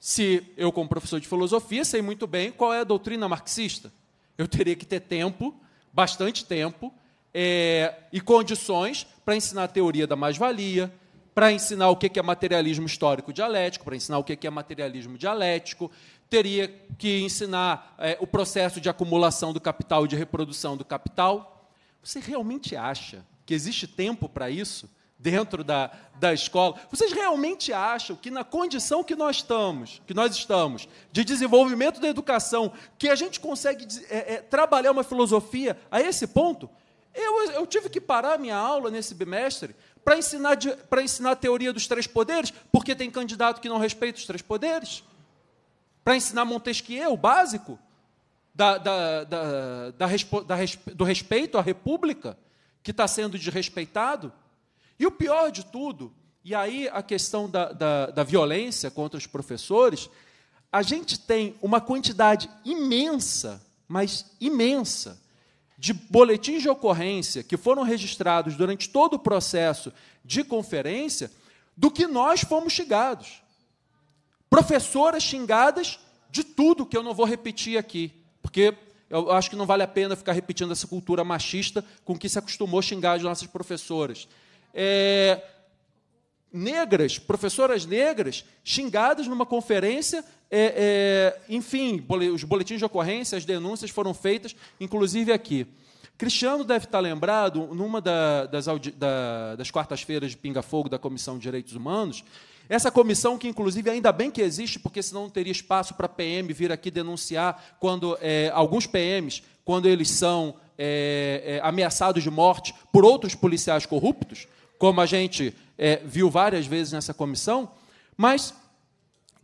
se eu, como professor de filosofia, sei muito bem qual é a doutrina marxista, eu teria que ter tempo, bastante tempo, é, e condições para ensinar a teoria da mais-valia, para ensinar o que é materialismo histórico-dialético, para ensinar o que é materialismo dialético, teria que ensinar é, o processo de acumulação do capital e de reprodução do capital. Você realmente acha que existe tempo para isso dentro da, da escola? Vocês realmente acham que na condição que nós estamos, que nós estamos, de desenvolvimento da educação, que a gente consegue é, é, trabalhar uma filosofia a esse ponto? Eu, eu tive que parar minha aula nesse bimestre para ensinar, para ensinar a teoria dos três poderes, porque tem candidato que não respeita os três poderes. Para ensinar Montesquieu, o básico, da, da, da, da, do respeito à República, que está sendo desrespeitado. E o pior de tudo, e aí a questão da, da, da violência contra os professores, a gente tem uma quantidade imensa, mas imensa, de boletins de ocorrência que foram registrados durante todo o processo de conferência do que nós fomos xingados. Professoras xingadas de tudo que eu não vou repetir aqui, porque eu acho que não vale a pena ficar repetindo essa cultura machista com que se acostumou a xingar as nossas professoras. É, negras, professoras negras, xingadas numa conferência. É, é, enfim, os boletins de ocorrência, as denúncias foram feitas, inclusive aqui. Cristiano deve estar lembrado, numa da, das, da, das quartas-feiras de Pinga Fogo da Comissão de Direitos Humanos, essa comissão que, inclusive, ainda bem que existe, porque senão não teria espaço para PM vir aqui denunciar quando é, alguns PMs, quando eles são é, é, ameaçados de morte por outros policiais corruptos, como a gente é, viu várias vezes nessa comissão, mas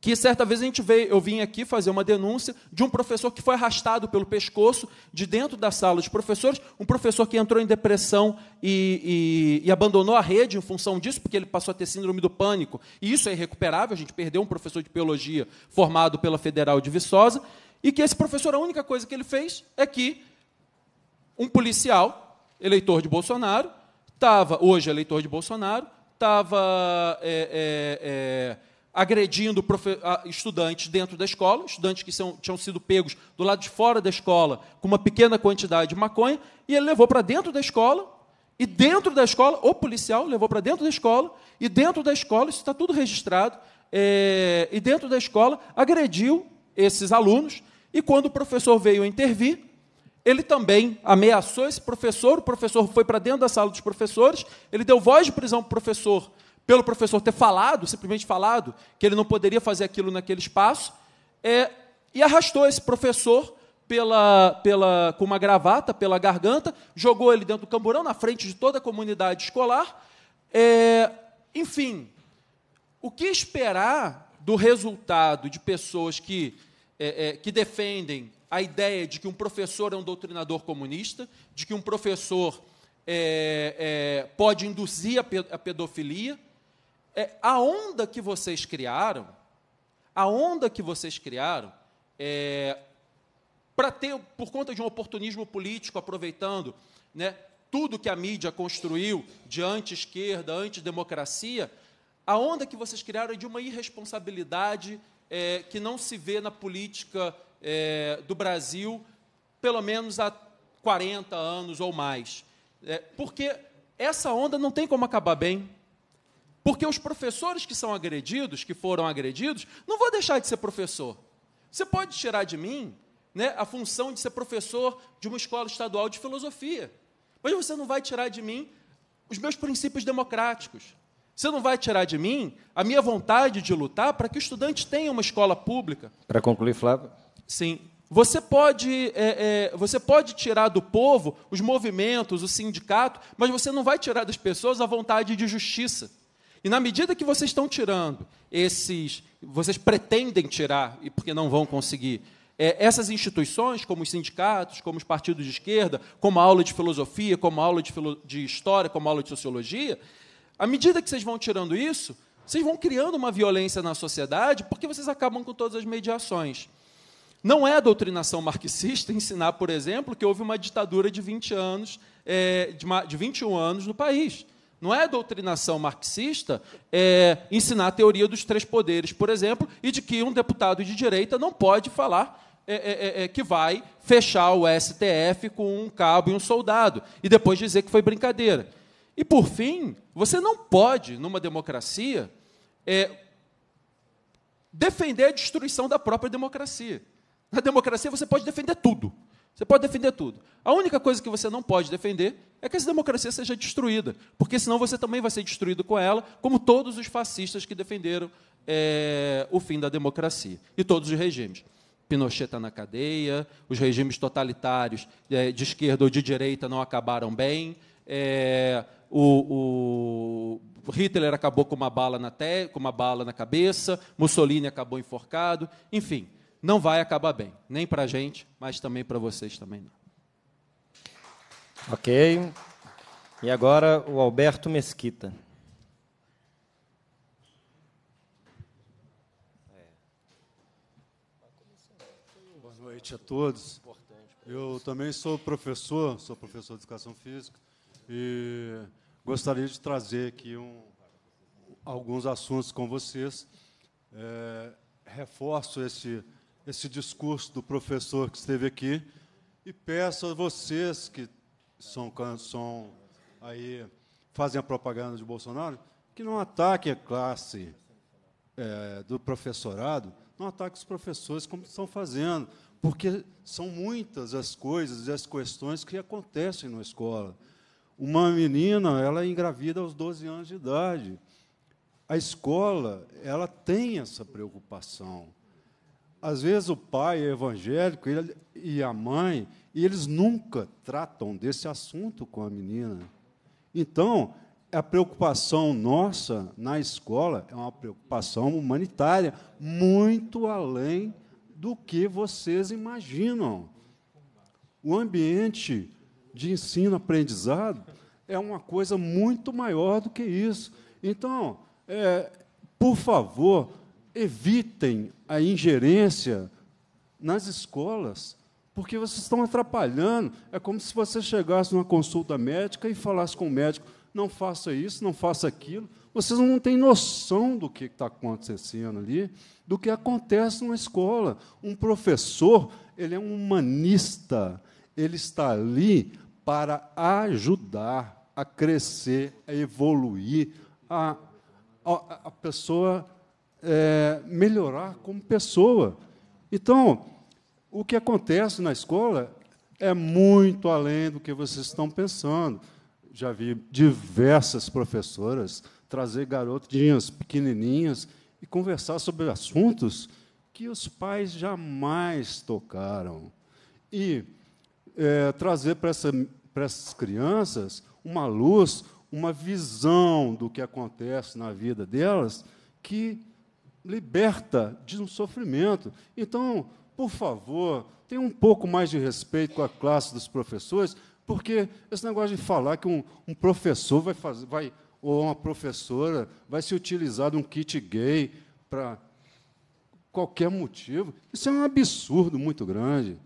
que certa vez a gente veio, eu vim aqui fazer uma denúncia de um professor que foi arrastado pelo pescoço de dentro da sala de professores, um professor que entrou em depressão e, e, e, abandonou a rede em função disso, porque ele passou a ter síndrome do pânico, e isso é irrecuperável, a gente perdeu um professor de biologia formado pela Federal de Viçosa, e que esse professor, a única coisa que ele fez é que um policial, eleitor de Bolsonaro, estava, hoje é eleitor de Bolsonaro, estava é, é, é, agredindo estudantes dentro da escola, estudantes que são, tinham sido pegos do lado de fora da escola com uma pequena quantidade de maconha, e ele levou para dentro da escola, e dentro da escola, o policial levou para dentro da escola, e dentro da escola, isso está tudo registrado, é, e dentro da escola agrediu esses alunos, e quando o professor veio intervir, ele também ameaçou esse professor, o professor foi para dentro da sala dos professores, ele deu voz de prisão para o professor, pelo professor ter falado, simplesmente falado, que ele não poderia fazer aquilo naquele espaço, é, e arrastou esse professor pela, pela, com uma gravata pela garganta, jogou ele dentro do camburão, na frente de toda a comunidade escolar. É, enfim, o que esperar do resultado de pessoas que, é, é, que defendem a ideia de que um professor é um doutrinador comunista, de que um professor é, é, pode induzir a pedofilia. É, a onda que vocês criaram, a onda que vocês criaram, é, para ter, por conta de um oportunismo político, aproveitando né, tudo que a mídia construiu de anti-esquerda, anti-democracia, a onda que vocês criaram é de uma irresponsabilidade é, que não se vê na política é, do Brasil, pelo menos há 40 anos ou mais. É, porque essa onda não tem como acabar bem. Porque os professores que são agredidos, que foram agredidos, não vou deixar de ser professor. Você pode tirar de mim né, a função de ser professor de uma escola estadual de filosofia, mas você não vai tirar de mim os meus princípios democráticos. Você não vai tirar de mim a minha vontade de lutar para que o estudante tenha uma escola pública. Para concluir, Flávio. Sim. Você pode, é, é, você pode tirar do povo os movimentos, o sindicato, mas você não vai tirar das pessoas a vontade de justiça. E na medida que vocês estão tirando esses, vocês pretendem tirar, e porque não vão conseguir, é, essas instituições, como os sindicatos, como os partidos de esquerda, como a aula de filosofia, como a aula de, filo de história, como a aula de sociologia, à medida que vocês vão tirando isso, vocês vão criando uma violência na sociedade, porque vocês acabam com todas as mediações. Não é doutrinação marxista ensinar, por exemplo, que houve uma ditadura de 20 anos, é, de, uma, de 21 anos no país. Não é doutrinação marxista é, ensinar a teoria dos três poderes, por exemplo, e de que um deputado de direita não pode falar é, é, é, é que vai fechar o STF com um cabo e um soldado, e depois dizer que foi brincadeira. E, por fim, você não pode, numa democracia, é, defender a destruição da própria democracia. Na democracia você pode defender tudo. Você pode defender tudo. A única coisa que você não pode defender é que essa democracia seja destruída, porque senão você também vai ser destruído com ela, como todos os fascistas que defenderam é, o fim da democracia e todos os regimes. Pinochet está na cadeia, os regimes totalitários é, de esquerda ou de direita não acabaram bem, é, o, o, Hitler acabou com uma bala na te, com uma bala na cabeça, Mussolini acabou enforcado, enfim não vai acabar bem, nem para a gente, mas também para vocês também não. Ok. E agora o Alberto Mesquita. Boa noite a todos. Eu também sou professor, sou professor de educação física e gostaria de trazer aqui um, alguns assuntos com vocês. É, reforço esse esse discurso do professor que esteve aqui e peço a vocês que são, são aí fazem a propaganda de Bolsonaro que não ataquem a classe é, do professorado, não ataquem os professores como estão fazendo, porque são muitas as coisas e as questões que acontecem na escola. Uma menina, ela é engravida aos 12 anos de idade. A escola, ela tem essa preocupação às vezes o pai é evangélico ele, e a mãe, e eles nunca tratam desse assunto com a menina. Então, a preocupação nossa na escola é uma preocupação humanitária muito além do que vocês imaginam. O ambiente de ensino-aprendizado é uma coisa muito maior do que isso. Então, é, por favor, evitem a ingerência nas escolas, porque vocês estão atrapalhando. É como se você chegasse numa consulta médica e falasse com o médico: não faça isso, não faça aquilo. Vocês não têm noção do que está acontecendo ali, do que acontece numa escola. Um professor, ele é um humanista, ele está ali para ajudar a crescer, a evoluir, a, a, a pessoa é, melhorar como pessoa. Então, o que acontece na escola é muito além do que vocês estão pensando. Já vi diversas professoras trazer garotinhas pequenininhas e conversar sobre assuntos que os pais jamais tocaram. E é, trazer para essa, essas crianças uma luz, uma visão do que acontece na vida delas que liberta de um sofrimento. Então, por favor, tenha um pouco mais de respeito com a classe dos professores, porque esse negócio de falar que um, um professor vai fazer, vai, ou uma professora vai se utilizar de um kit gay para qualquer motivo, isso é um absurdo muito grande.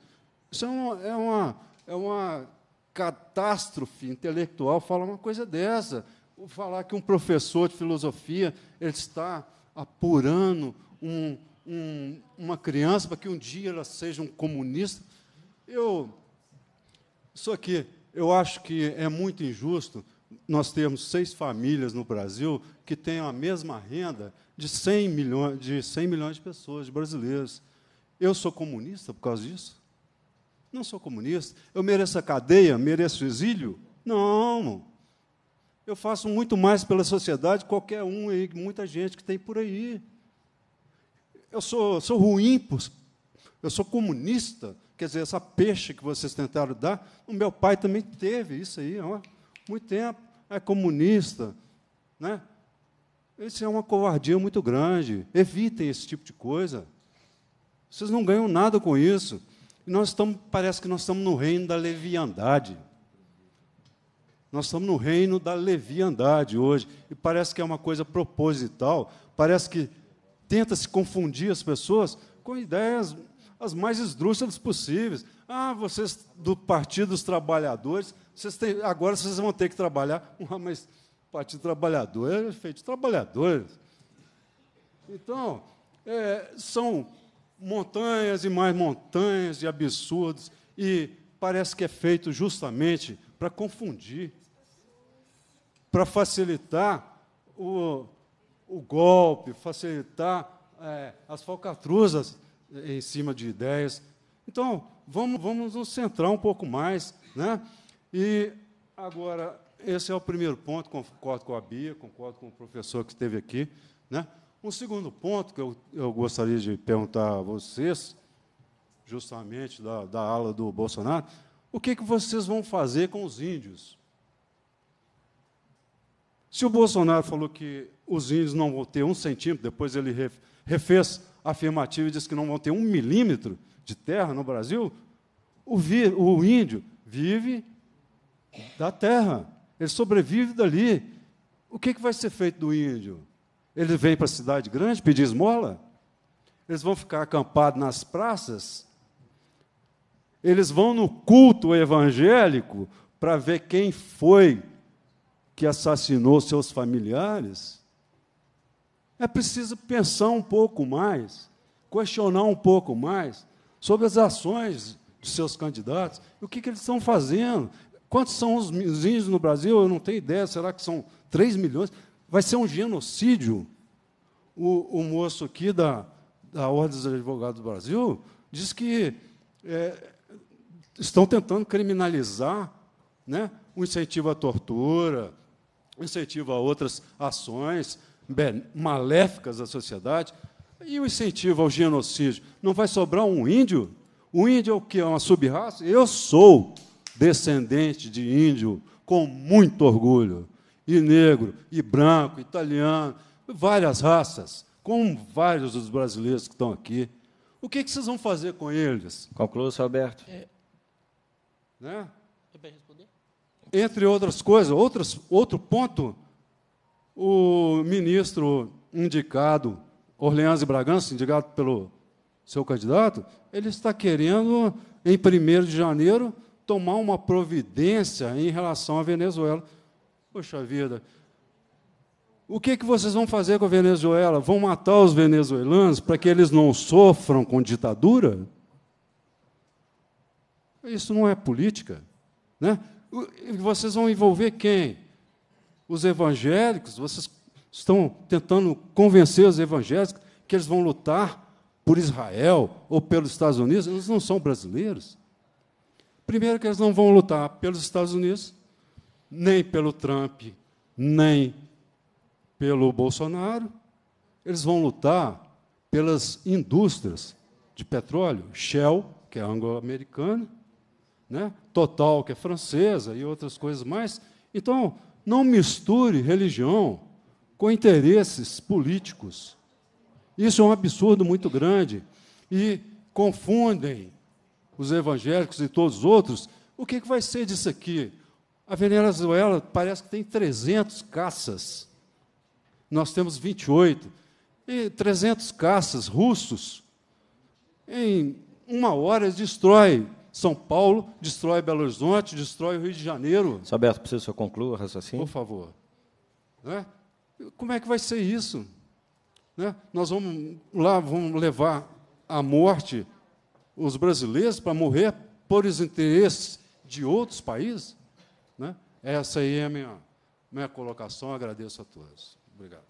Isso é uma, é uma, é uma catástrofe intelectual falar uma coisa dessa. Falar que um professor de filosofia ele está apurando um, um, uma criança para que um dia ela seja um comunista. Eu, isso aqui, eu acho que é muito injusto nós termos seis famílias no Brasil que tenham a mesma renda de 100 milhões de, 100 milhões de pessoas, de brasileiros. Eu sou comunista por causa disso? Não sou comunista. Eu mereço a cadeia? Mereço o exílio? Não. Eu faço muito mais pela sociedade, qualquer um, aí, muita gente que tem por aí. Eu sou, sou ruim, por, eu sou comunista, quer dizer, essa peixe que vocês tentaram dar, o meu pai também teve isso aí, ó, muito tempo, é comunista, né? Isso é uma covardia muito grande. Evitem esse tipo de coisa. Vocês não ganham nada com isso. E nós estamos, parece que nós estamos no reino da leviandade. Nós estamos no reino da leviandade hoje. E parece que é uma coisa proposital, parece que tenta se confundir as pessoas com ideias as mais esdrúxulas possíveis. Ah, vocês do Partido dos Trabalhadores, vocês têm, agora vocês vão ter que trabalhar. *laughs* Ah, mas Partido Trabalhador é feito de trabalhadores. Então, é, são montanhas e mais montanhas de absurdos, e parece que é feito justamente para confundir, para facilitar o, o, golpe, facilitar é, as falcatruzas em cima de ideias. Então, vamos, vamos nos centrar um pouco mais. Né? E agora, esse é o primeiro ponto, concordo com a Bia, concordo com o professor que esteve aqui. Né? Um segundo ponto que eu, eu gostaria de perguntar a vocês, justamente da, da ala do Bolsonaro, o que, que vocês vão fazer com os índios? Se o Bolsonaro falou que os índios não vão ter um centímetro, depois ele refez a afirmativa e disse que não vão ter um milímetro de terra no Brasil, o, vi, o índio vive da terra, ele sobrevive dali. O que, que vai ser feito do índio? Ele vem para a cidade grande pedir esmola? Eles vão ficar acampados nas praças? Eles vão no culto evangélico para ver quem foi que assassinou seus familiares, é preciso pensar um pouco mais, questionar um pouco mais sobre as ações de seus candidatos, o que, que eles estão fazendo, quantos são os índios no Brasil, eu não tenho ideia, será que são 3 milhões? Vai ser um genocídio. O, o moço aqui da, da Ordem dos Advogados do Brasil diz que é, estão tentando criminalizar né, o incentivo à tortura, incentivo a outras ações maléficas da sociedade, e o incentivo ao genocídio. Não vai sobrar um índio? O índio é o que? É uma subraça? Eu sou descendente de índio, com muito orgulho. E negro, e branco, italiano, várias raças, com vários dos brasileiros que estão aqui. O que, que vocês vão fazer com eles? Conclua, seu Alberto. É... Né? entre outras coisas, outro ponto, o ministro indicado, Orleans e Bragança, indicado pelo seu candidato, ele está querendo, em 1 de janeiro, tomar uma providência em relação à Venezuela. Poxa vida, o que, que vocês vão fazer com a Venezuela? Vão matar os venezuelanos para que eles não sofram com ditadura? Isso não é política. Né? Vocês vão envolver quem? Os evangélicos? Vocês estão tentando convencer os evangélicos que eles vão lutar por Israel ou pelos Estados Unidos? Eles não são brasileiros. Primeiro, que eles não vão lutar pelos Estados Unidos, nem pelo Trump, nem pelo Bolsonaro. Eles vão lutar pelas indústrias de petróleo, Shell, que é anglo-americana, né? Total, que é francesa, e outras coisas mais. Então, não misture religião com interesses políticos. Isso é um absurdo muito grande. E confundem os evangélicos e todos os outros. O que, é que vai ser disso aqui? A Venezuela parece que tem 300 caças. Nós temos 28. E 300 caças russos, em uma hora, destrói são Paulo, destrói Belo Horizonte, destrói o Rio de Janeiro. Alberto, preciso que senhor conclua o raciocínio? Por favor. Né? Como é que vai ser isso? Né? Nós vamos lá, vamos levar à morte os brasileiros para morrer por os interesses de outros países? Né? Essa aí é a minha, minha colocação. Agradeço a todos. Obrigado.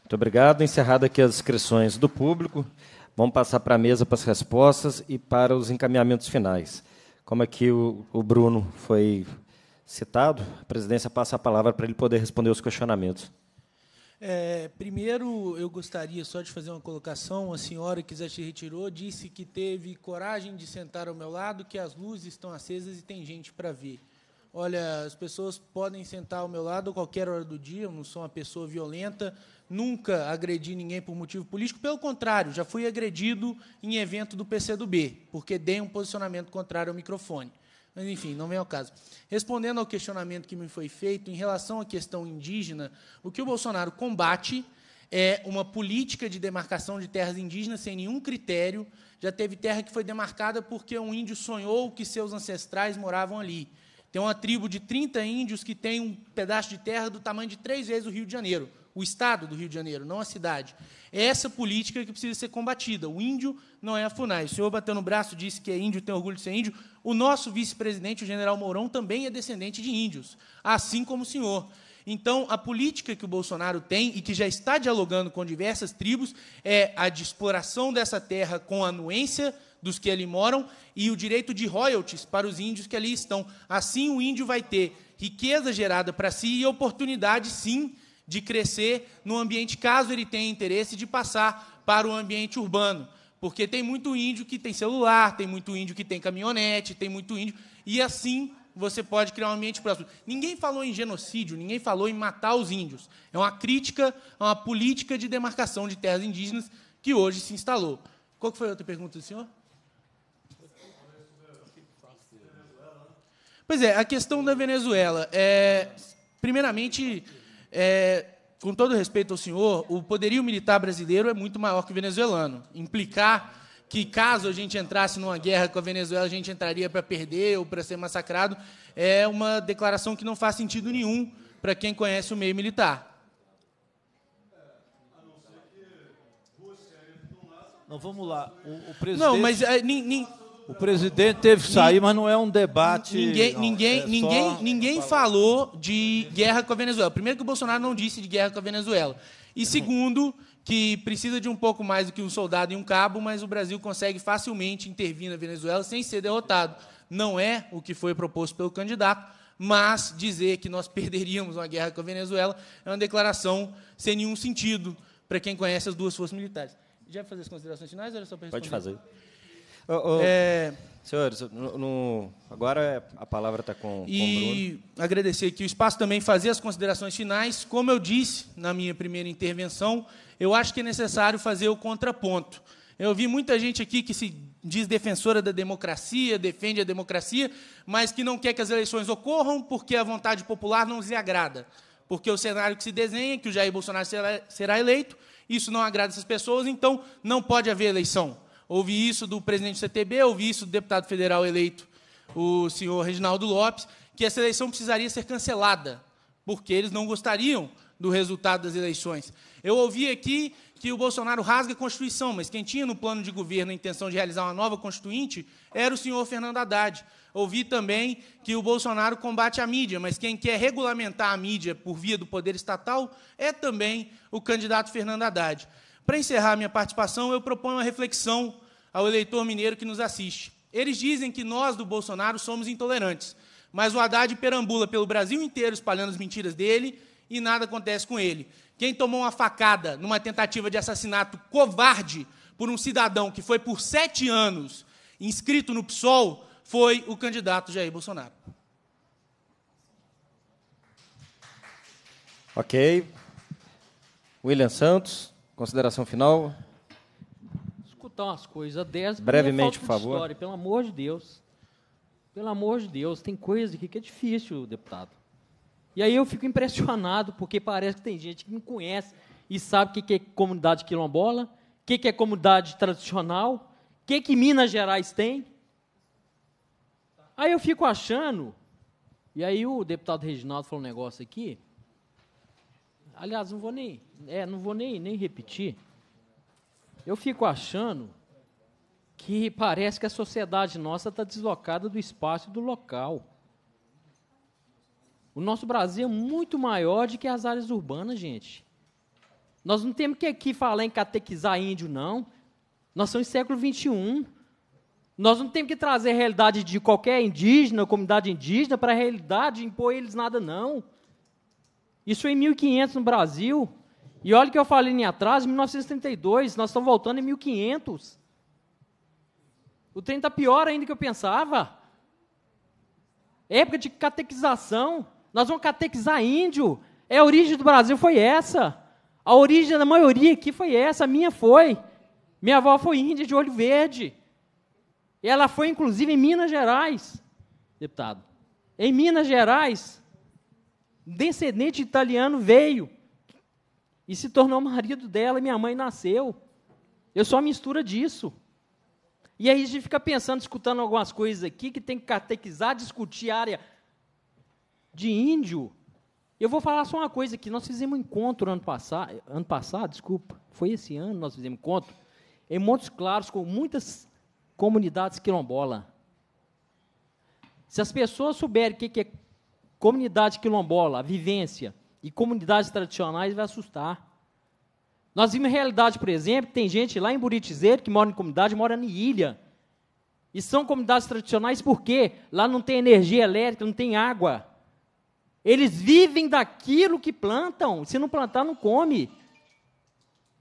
Muito obrigado. Encerrado aqui as inscrições do público. Vamos passar para a mesa para as respostas e para os encaminhamentos finais. Como aqui o, o Bruno foi citado, a presidência passa a palavra para ele poder responder os questionamentos. É, primeiro, eu gostaria só de fazer uma colocação. A senhora que já se retirou disse que teve coragem de sentar ao meu lado, que as luzes estão acesas e tem gente para ver. Olha, as pessoas podem sentar ao meu lado a qualquer hora do dia, eu não sou uma pessoa violenta, nunca agredi ninguém por motivo político, pelo contrário, já fui agredido em evento do PCdoB, porque dei um posicionamento contrário ao microfone. Mas, enfim, não vem ao caso. Respondendo ao questionamento que me foi feito em relação à questão indígena, o que o Bolsonaro combate é uma política de demarcação de terras indígenas sem nenhum critério. Já teve terra que foi demarcada porque um índio sonhou que seus ancestrais moravam ali. Tem uma tribo de 30 índios que tem um pedaço de terra do tamanho de três vezes o Rio de Janeiro, o estado do Rio de Janeiro, não a cidade. É essa política que precisa ser combatida. O índio não é a FUNAI. O senhor bateu no braço, disse que é índio, tem orgulho de ser índio. O nosso vice-presidente, o general Mourão, também é descendente de índios, assim como o senhor. Então, a política que o Bolsonaro tem e que já está dialogando com diversas tribos é a de exploração dessa terra com anuência dos que ali moram e o direito de royalties para os índios que ali estão. Assim, o índio vai ter riqueza gerada para si e oportunidade, sim, de crescer no ambiente, caso ele tenha interesse de passar para o ambiente urbano. Porque tem muito índio que tem celular, tem muito índio que tem caminhonete, tem muito índio. E assim você pode criar um ambiente próximo. Ninguém falou em genocídio, ninguém falou em matar os índios. É uma crítica a é uma política de demarcação de terras indígenas que hoje se instalou. Qual foi a outra pergunta do senhor? Pois é, a questão da Venezuela. É, primeiramente, é, com todo respeito ao senhor, o poderio militar brasileiro é muito maior que o venezuelano. Implicar que caso a gente entrasse numa guerra com a Venezuela, a gente entraria para perder ou para ser massacrado, é uma declaração que não faz sentido nenhum para quem conhece o meio militar. Não, vamos lá. O, o presidente... Não, mas... É, nin, nin... O presidente teve que sair, mas não é um debate. Ninguém, não, ninguém, é ninguém, ninguém falou de guerra com a Venezuela. Primeiro que o Bolsonaro não disse de guerra com a Venezuela. E segundo, que precisa de um pouco mais do que um soldado e um cabo, mas o Brasil consegue facilmente intervir na Venezuela sem ser derrotado. Não é o que foi proposto pelo candidato, mas dizer que nós *laughs* perderíamos uma guerra com a Venezuela é uma declaração sem nenhum sentido para quem conhece as duas forças militares. Já fazer as considerações finais ou era só para responder? Pode fazer. Oh, oh, é... Senhores, no, no, agora é, a palavra está com, e com o Bruno. agradecer aqui o espaço também, fazer as considerações finais. Como eu disse na minha primeira intervenção, eu acho que é necessário fazer o contraponto. Eu vi muita gente aqui que se diz defensora da democracia, defende a democracia, mas que não quer que as eleições ocorram porque a vontade popular não lhe agrada. Porque o cenário que se desenha, é que o Jair Bolsonaro será, será eleito, isso não agrada essas pessoas, então não pode haver eleição. Ouvi isso do presidente do CTB, ouvi isso do deputado federal eleito, o senhor Reginaldo Lopes, que essa eleição precisaria ser cancelada, porque eles não gostariam do resultado das eleições. Eu ouvi aqui que o Bolsonaro rasga a Constituição, mas quem tinha no plano de governo a intenção de realizar uma nova Constituinte era o senhor Fernando Haddad. Ouvi também que o Bolsonaro combate a mídia, mas quem quer regulamentar a mídia por via do poder estatal é também o candidato Fernando Haddad. Para encerrar minha participação, eu proponho uma reflexão ao eleitor mineiro que nos assiste. Eles dizem que nós, do Bolsonaro, somos intolerantes, mas o Haddad perambula pelo Brasil inteiro espalhando as mentiras dele e nada acontece com ele. Quem tomou uma facada numa tentativa de assassinato covarde por um cidadão que foi por sete anos inscrito no PSOL foi o candidato Jair Bolsonaro. Ok. William Santos, consideração final contar então umas coisas dez Brevemente, por favor. História, pelo amor de Deus. Pelo amor de Deus, tem coisa aqui que é difícil, deputado. E aí eu fico impressionado, porque parece que tem gente que me conhece e sabe o que é comunidade quilombola, o que é comunidade tradicional, o que, que Minas Gerais tem. Aí eu fico achando, e aí o deputado Reginaldo falou um negócio aqui. Aliás, não vou nem, é, não vou nem, nem repetir. Eu fico achando que parece que a sociedade nossa está deslocada do espaço e do local. O nosso Brasil é muito maior do que as áreas urbanas, gente. Nós não temos que aqui falar em catequizar índio, não. Nós somos século XXI. Nós não temos que trazer a realidade de qualquer indígena, comunidade indígena, para a realidade, impor eles nada, não. Isso em 1500 no Brasil. E olha que eu falei em atrás, 1932, nós estamos voltando em 1500. O trem está pior ainda que eu pensava. Época de catequização. Nós vamos catequizar índio. É a origem do Brasil foi essa. A origem da maioria aqui foi essa, a minha foi. Minha avó foi índia de olho verde. Ela foi, inclusive, em Minas Gerais, deputado. Em Minas Gerais, descendente italiano veio e se tornou marido dela e minha mãe nasceu. Eu sou a mistura disso. E aí a gente fica pensando, escutando algumas coisas aqui que tem que catequizar, discutir área de índio. Eu vou falar só uma coisa aqui. Nós fizemos um encontro ano passado, ano passado, desculpa, foi esse ano nós fizemos um encontro em Montes Claros com muitas comunidades quilombola. Se as pessoas souberem o que é comunidade quilombola, a vivência, e comunidades tradicionais vai assustar. Nós vimos realidade, por exemplo, tem gente lá em Buritizeiro que mora em comunidade, mora em ilha. E são comunidades tradicionais porque lá não tem energia elétrica, não tem água. Eles vivem daquilo que plantam. Se não plantar, não come.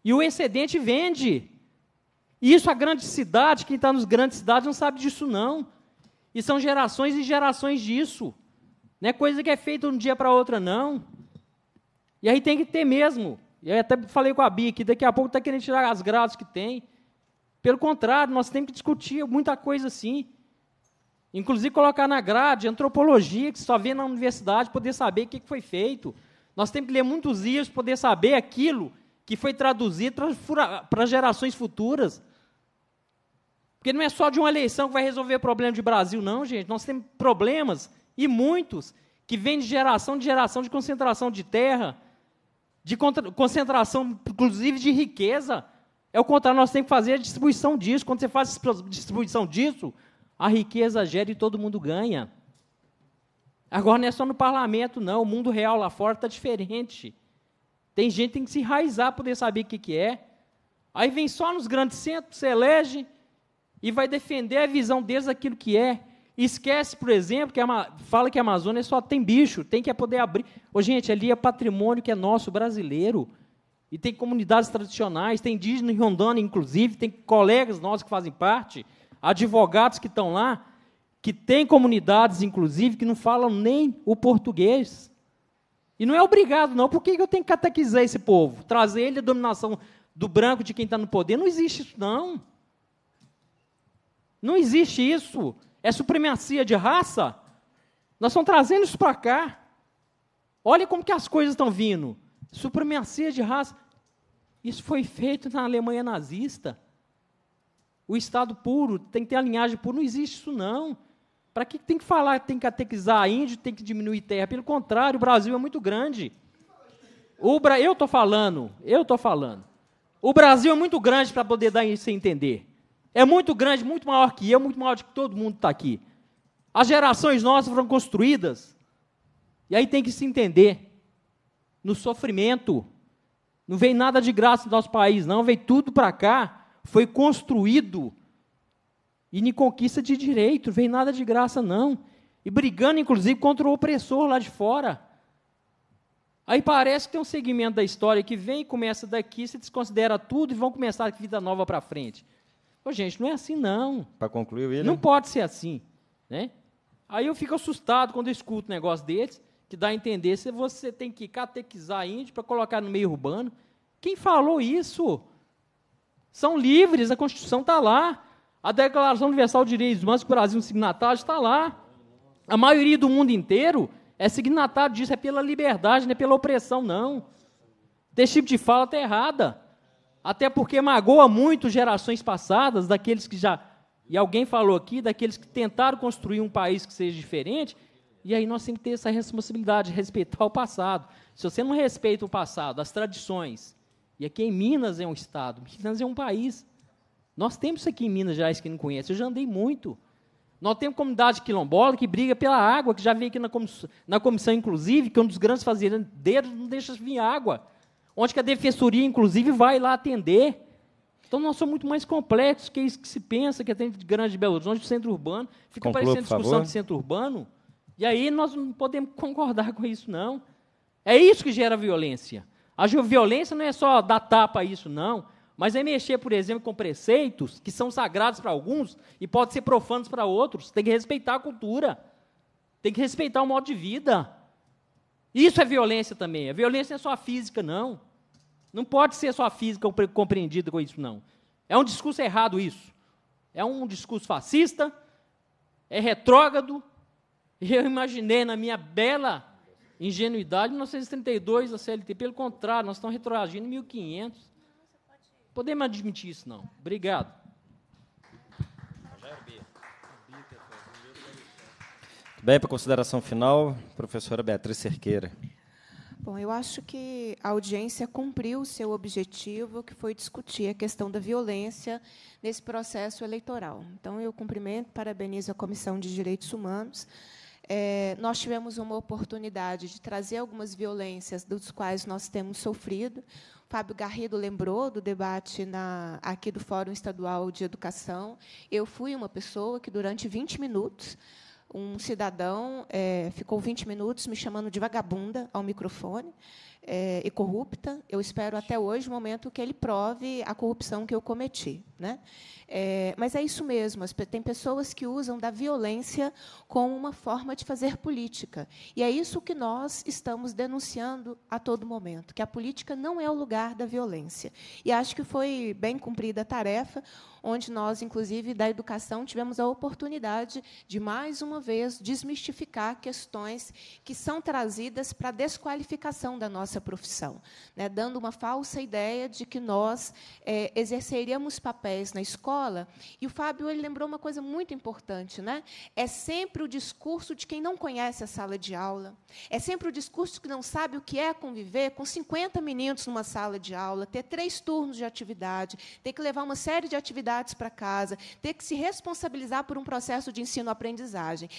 E o excedente vende. E isso a grande cidade, quem está nos grandes cidades não sabe disso não. E são gerações e gerações disso. Não é coisa que é feita de um dia para outro, não. E aí tem que ter mesmo. E aí até falei com a Bia que daqui a pouco está querendo tirar as grades que tem. Pelo contrário, nós temos que discutir muita coisa assim. Inclusive colocar na grade antropologia, que só vê na universidade, poder saber o que foi feito. Nós temos que ler muitos livros, poder saber aquilo que foi traduzido para gerações futuras. Porque não é só de uma eleição que vai resolver o problema de Brasil, não, gente. Nós temos problemas, e muitos, que vêm de geração de geração de concentração de terra, de concentração, inclusive de riqueza. É o contrário, nós temos que fazer a distribuição disso. Quando você faz a distribuição disso, a riqueza gera e todo mundo ganha. Agora não é só no parlamento, não. O mundo real lá fora está diferente. Tem gente que tem que se enraizar para poder saber o que, que é. Aí vem só nos grandes centros, se elege e vai defender a visão deles daquilo que é. Esquece, por exemplo, que a, fala que a Amazônia só tem bicho, tem que poder abrir. Ô, gente, ali é patrimônio que é nosso brasileiro. E tem comunidades tradicionais, tem indígenas em Rondônia, inclusive, tem colegas nossos que fazem parte, advogados que estão lá, que tem comunidades, inclusive, que não falam nem o português. E não é obrigado, não. Por que eu tenho que catequizar esse povo? Trazer ele a dominação do branco de quem está no poder? Não existe isso, não. Não existe isso. É supremacia de raça? Nós estamos trazendo isso para cá. Olha como que as coisas estão vindo. Supremacia de raça. Isso foi feito na Alemanha nazista. O Estado puro tem que ter a linhagem pura. Não existe isso, não. Para que tem que falar tem que catequizar índio, tem que diminuir terra? Pelo contrário, o Brasil é muito grande. O Bra... Eu estou falando, eu estou falando. O Brasil é muito grande para poder dar isso a entender. É muito grande, muito maior que eu, muito maior do que todo mundo que está aqui. As gerações nossas foram construídas. E aí tem que se entender. No sofrimento. Não vem nada de graça do nosso país, não. Vem tudo para cá. Foi construído. E nem conquista de direito. Vem nada de graça, não. E brigando, inclusive, contra o opressor lá de fora. Aí parece que tem um segmento da história que vem e começa daqui, se desconsidera tudo e vão começar a vida nova para frente. Ô, gente, não é assim não. Para concluir, William. Não né? pode ser assim, né? Aí eu fico assustado quando eu escuto um negócio deles, que dá a entender se você tem que catequizar índio para colocar no meio urbano. Quem falou isso? São livres, a Constituição está lá. A Declaração Universal de Direitos Humanos, que o Brasil é um signatário, está lá. A maioria do mundo inteiro é signatário disso, é pela liberdade, não é pela opressão, não. Desse tipo de fala está errada. Até porque magoa muito gerações passadas, daqueles que já. E alguém falou aqui, daqueles que tentaram construir um país que seja diferente, e aí nós temos que ter essa responsabilidade, de *laughs* respeitar o passado. Se você não respeita o passado, as tradições, e aqui em Minas é um estado, Minas é um país. Nós temos isso aqui em Minas Gerais, que não conhece, eu já andei muito. Nós temos comunidade quilombola que briga pela água, que já veio aqui na comissão, na comissão inclusive, que é um dos grandes fazendeiros não deixa vir água onde que a defensoria, inclusive, vai lá atender. Então, nós somos muito mais complexos que isso que se pensa, que atende grande de Belo Horizonte, centro urbano. Fica Conclua, parecendo discussão de centro urbano. E aí nós não podemos *laughs* concordar com isso, não. É isso que gera violência. A violência não é só dar tapa a isso, não. Mas é mexer, por exemplo, com preceitos que são sagrados para alguns e podem ser profanos para outros. Tem que respeitar a cultura. Tem que respeitar o modo de vida. Isso é violência também. A violência não é só física, não. Não pode ser só física compreendida com isso, não. É um discurso errado isso. É um discurso fascista, é retrógrado. E eu imaginei na minha bela ingenuidade, 1932, a CLT. Pelo contrário, nós estamos retroagindo em 1500. Podemos admitir isso, não. Obrigado. Bem para consideração final, professora Beatriz Cerqueira. Bom, eu acho que a audiência cumpriu o seu objetivo, que foi discutir a questão da violência nesse processo eleitoral. Então, eu cumprimento, parabenizo a Comissão de Direitos Humanos. É, nós tivemos uma oportunidade de trazer algumas violências dos quais nós temos sofrido. Fábio Garrido lembrou do debate na, aqui do Fórum Estadual de Educação. Eu fui uma pessoa que, durante 20 minutos, um cidadão é, ficou 20 minutos me chamando de vagabunda ao microfone é, e corrupta. Eu espero até hoje o momento que ele prove a corrupção que eu cometi. Né? É, mas é isso mesmo. Tem pessoas que usam da violência como uma forma de fazer política. E é isso que nós estamos denunciando a todo momento, que a política não é o lugar da violência. E acho que foi bem cumprida a tarefa onde nós, inclusive, da educação, tivemos a oportunidade de, mais uma vez, desmistificar questões que são trazidas para a desqualificação da nossa profissão, né, dando uma falsa ideia de que nós é, exerceríamos papéis na escola. E o Fábio ele lembrou uma coisa muito importante: né? é sempre o discurso de quem não conhece a sala de aula, é sempre o discurso que não sabe o que é conviver com 50 meninos numa sala de aula, ter três turnos de atividade, ter que levar uma série de atividades atividades para casa, ter que se responsabilizar por um processo de ensino-aprendizagem.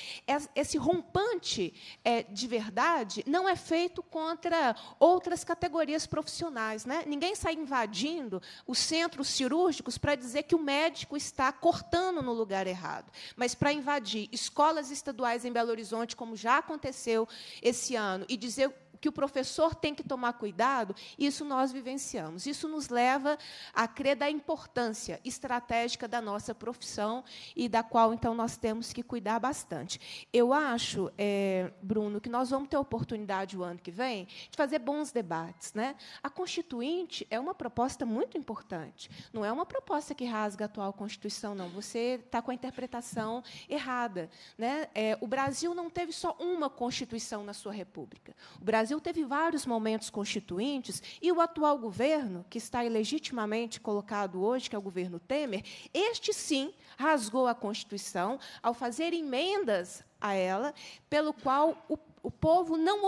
Esse rompante é, de verdade não é feito contra outras categorias profissionais. Né? Ninguém sai invadindo os centros cirúrgicos para dizer que o médico está cortando no lugar errado, mas para invadir escolas estaduais em Belo Horizonte, como já aconteceu esse ano, e dizer que o professor tem que tomar cuidado, isso nós vivenciamos. Isso nos leva a crer da importância estratégica da nossa profissão e da qual, então, nós temos que cuidar bastante. Eu acho, é, Bruno, que nós vamos ter oportunidade o ano que vem de fazer bons debates. Né? A Constituinte é uma proposta muito importante. Não é uma proposta que rasga a atual Constituição, não. Você está com a interpretação errada. Né? É, o Brasil não teve só uma Constituição na sua República. O Brasil Brasil teve vários momentos constituintes e o atual governo, que está ilegitimamente colocado hoje, que é o governo Temer, este sim rasgou a Constituição ao fazer emendas a ela, pelo qual o o povo não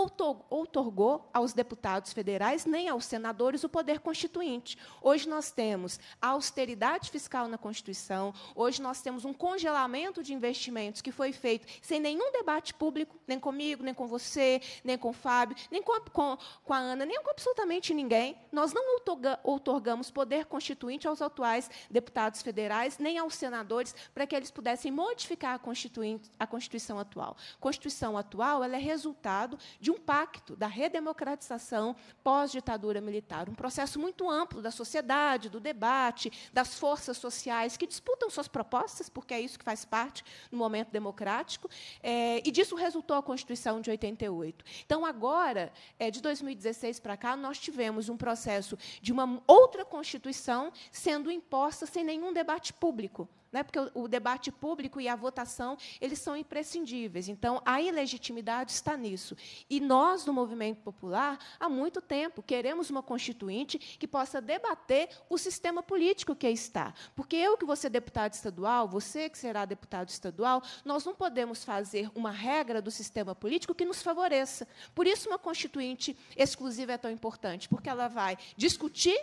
outorgou aos deputados federais nem aos senadores o poder constituinte. Hoje nós temos a austeridade fiscal na Constituição, hoje nós temos um congelamento de investimentos que foi feito sem nenhum debate público, nem comigo, nem com você, nem com o Fábio, nem com a, com, com a Ana, nem com absolutamente ninguém. Nós não outorgamos poder constituinte aos atuais deputados federais nem aos senadores para que eles pudessem modificar a, a Constituição atual. A Constituição atual ela é resultado de um pacto da redemocratização pós-ditadura militar, um processo muito amplo da sociedade, do debate, das forças sociais que disputam suas propostas, porque é isso que faz parte no momento democrático, é, e disso resultou a Constituição de 88. Então, agora, é, de 2016 para cá, nós tivemos um processo de uma outra Constituição sendo imposta sem nenhum debate público né? porque o, o debate público e a votação eles são imprescindíveis. Então, a ilegitimidade está nisso. E nós, do movimento popular, há muito tempo queremos uma constituinte que possa debater o sistema político que aí está. Porque eu, que vou ser deputado estadual, você que será deputado estadual, nós não podemos fazer uma regra do sistema político que nos favoreça. Por isso, uma constituinte exclusiva é tão importante, porque ela vai discutir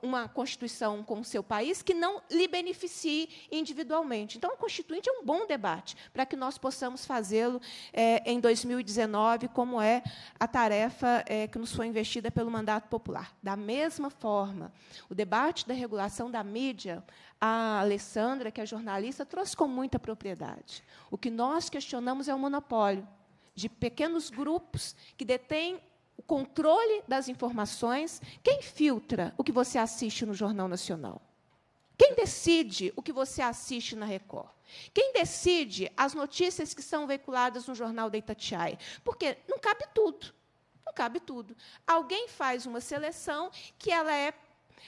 uma Constituição com o seu país que não lhe beneficie individualmente. Então, a Constituinte é um bom debate para que nós possamos fazê-lo é, em 2019, como é a tarefa é, que nos foi investida pelo mandato popular. Da mesma forma, o debate da regulação da mídia, a Alessandra, que é jornalista, trouxe com muita propriedade. O que nós questionamos é o monopólio de pequenos grupos que detêm o controle das informações, quem filtra o que você assiste no Jornal Nacional? Quem decide o que você assiste na Record? Quem decide as notícias que são veiculadas no jornal da Itatiaia? Porque não cabe tudo. Não cabe tudo. Alguém faz uma seleção que ela é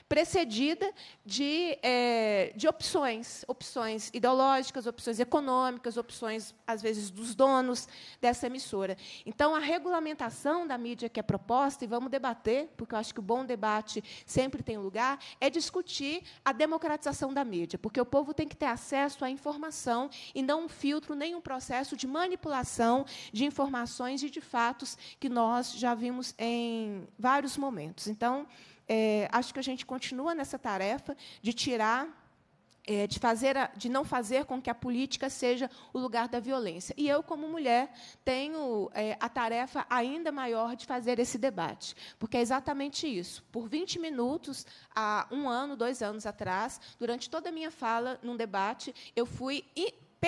precedida de, é, de opções, opções ideológicas, opções econômicas, opções, às vezes, dos donos dessa emissora. Então, a regulamentação da mídia que é proposta, e vamos debater, porque eu acho que o bom debate sempre tem lugar, é discutir a democratização da mídia, porque o povo tem que ter acesso à informação e não um filtro, nem um processo de manipulação de informações e de fatos que nós já vimos em vários momentos. Então, é, acho que a gente continua nessa tarefa de tirar é, de, fazer a, de não fazer com que a política seja o lugar da violência. E eu, como mulher, tenho é, a tarefa ainda maior de fazer esse debate, porque é exatamente isso. Por 20 minutos, há um ano, dois anos atrás, durante toda a minha fala, num debate, eu fui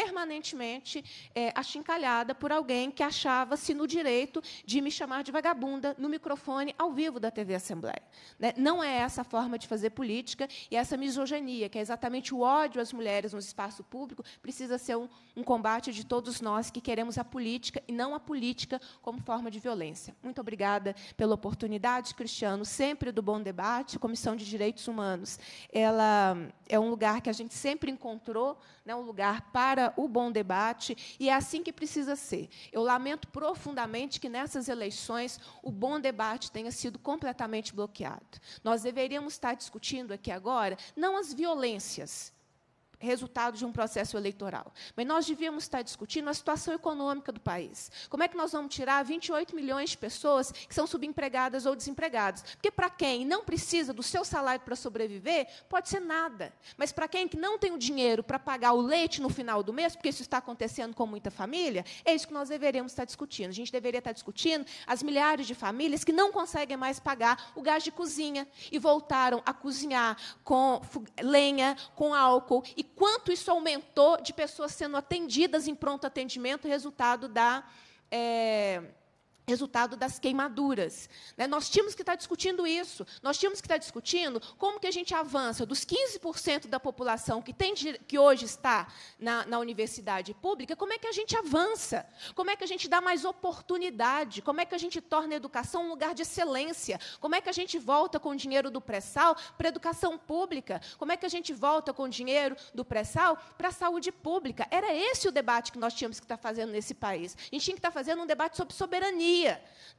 permanentemente é, achincalhada por alguém que achava-se no direito de me chamar de vagabunda no microfone ao vivo da TV Assembleia. Né? Não é essa a forma de fazer política e essa misoginia, que é exatamente o ódio às mulheres no espaço público, precisa ser um, um combate de todos nós que queremos a política e não a política como forma de violência. Muito obrigada pela oportunidade, Cristiano, sempre do bom debate. A Comissão de Direitos Humanos, ela é um lugar que a gente sempre encontrou né, um lugar para o bom debate, e é assim que precisa ser. Eu lamento profundamente que nessas eleições o bom debate tenha sido completamente bloqueado. Nós deveríamos estar discutindo aqui agora não as violências resultado de um processo eleitoral. Mas nós devíamos estar discutindo a situação econômica do país. Como é que nós vamos tirar 28 milhões de pessoas que são subempregadas ou desempregadas? Porque para quem não precisa do seu salário para sobreviver, pode ser nada. Mas para quem que não tem o dinheiro para pagar o leite no final do mês, porque isso está acontecendo com muita família, é isso que nós deveríamos estar discutindo. A gente deveria estar discutindo as milhares de famílias que não conseguem mais pagar o gás de cozinha e voltaram a cozinhar com lenha, com álcool e quanto isso aumentou de pessoas sendo atendidas em pronto atendimento, resultado da. É, resultado das queimaduras. Né? Nós tínhamos que estar discutindo isso. Nós tínhamos que estar discutindo como que a gente avança dos 15% da população que, tem, que hoje está na, na, universidade pública, como é que a gente avança? Como é que a gente dá mais oportunidade? Como é que a gente torna a educação um lugar de excelência? Como é que a gente volta com o dinheiro do pré-sal para a educação pública? Como é que a gente volta com o dinheiro do pré-sal para a saúde pública? Era esse o debate que nós tínhamos que estar fazendo nesse país. A gente tinha que estar fazendo um debate sobre soberania,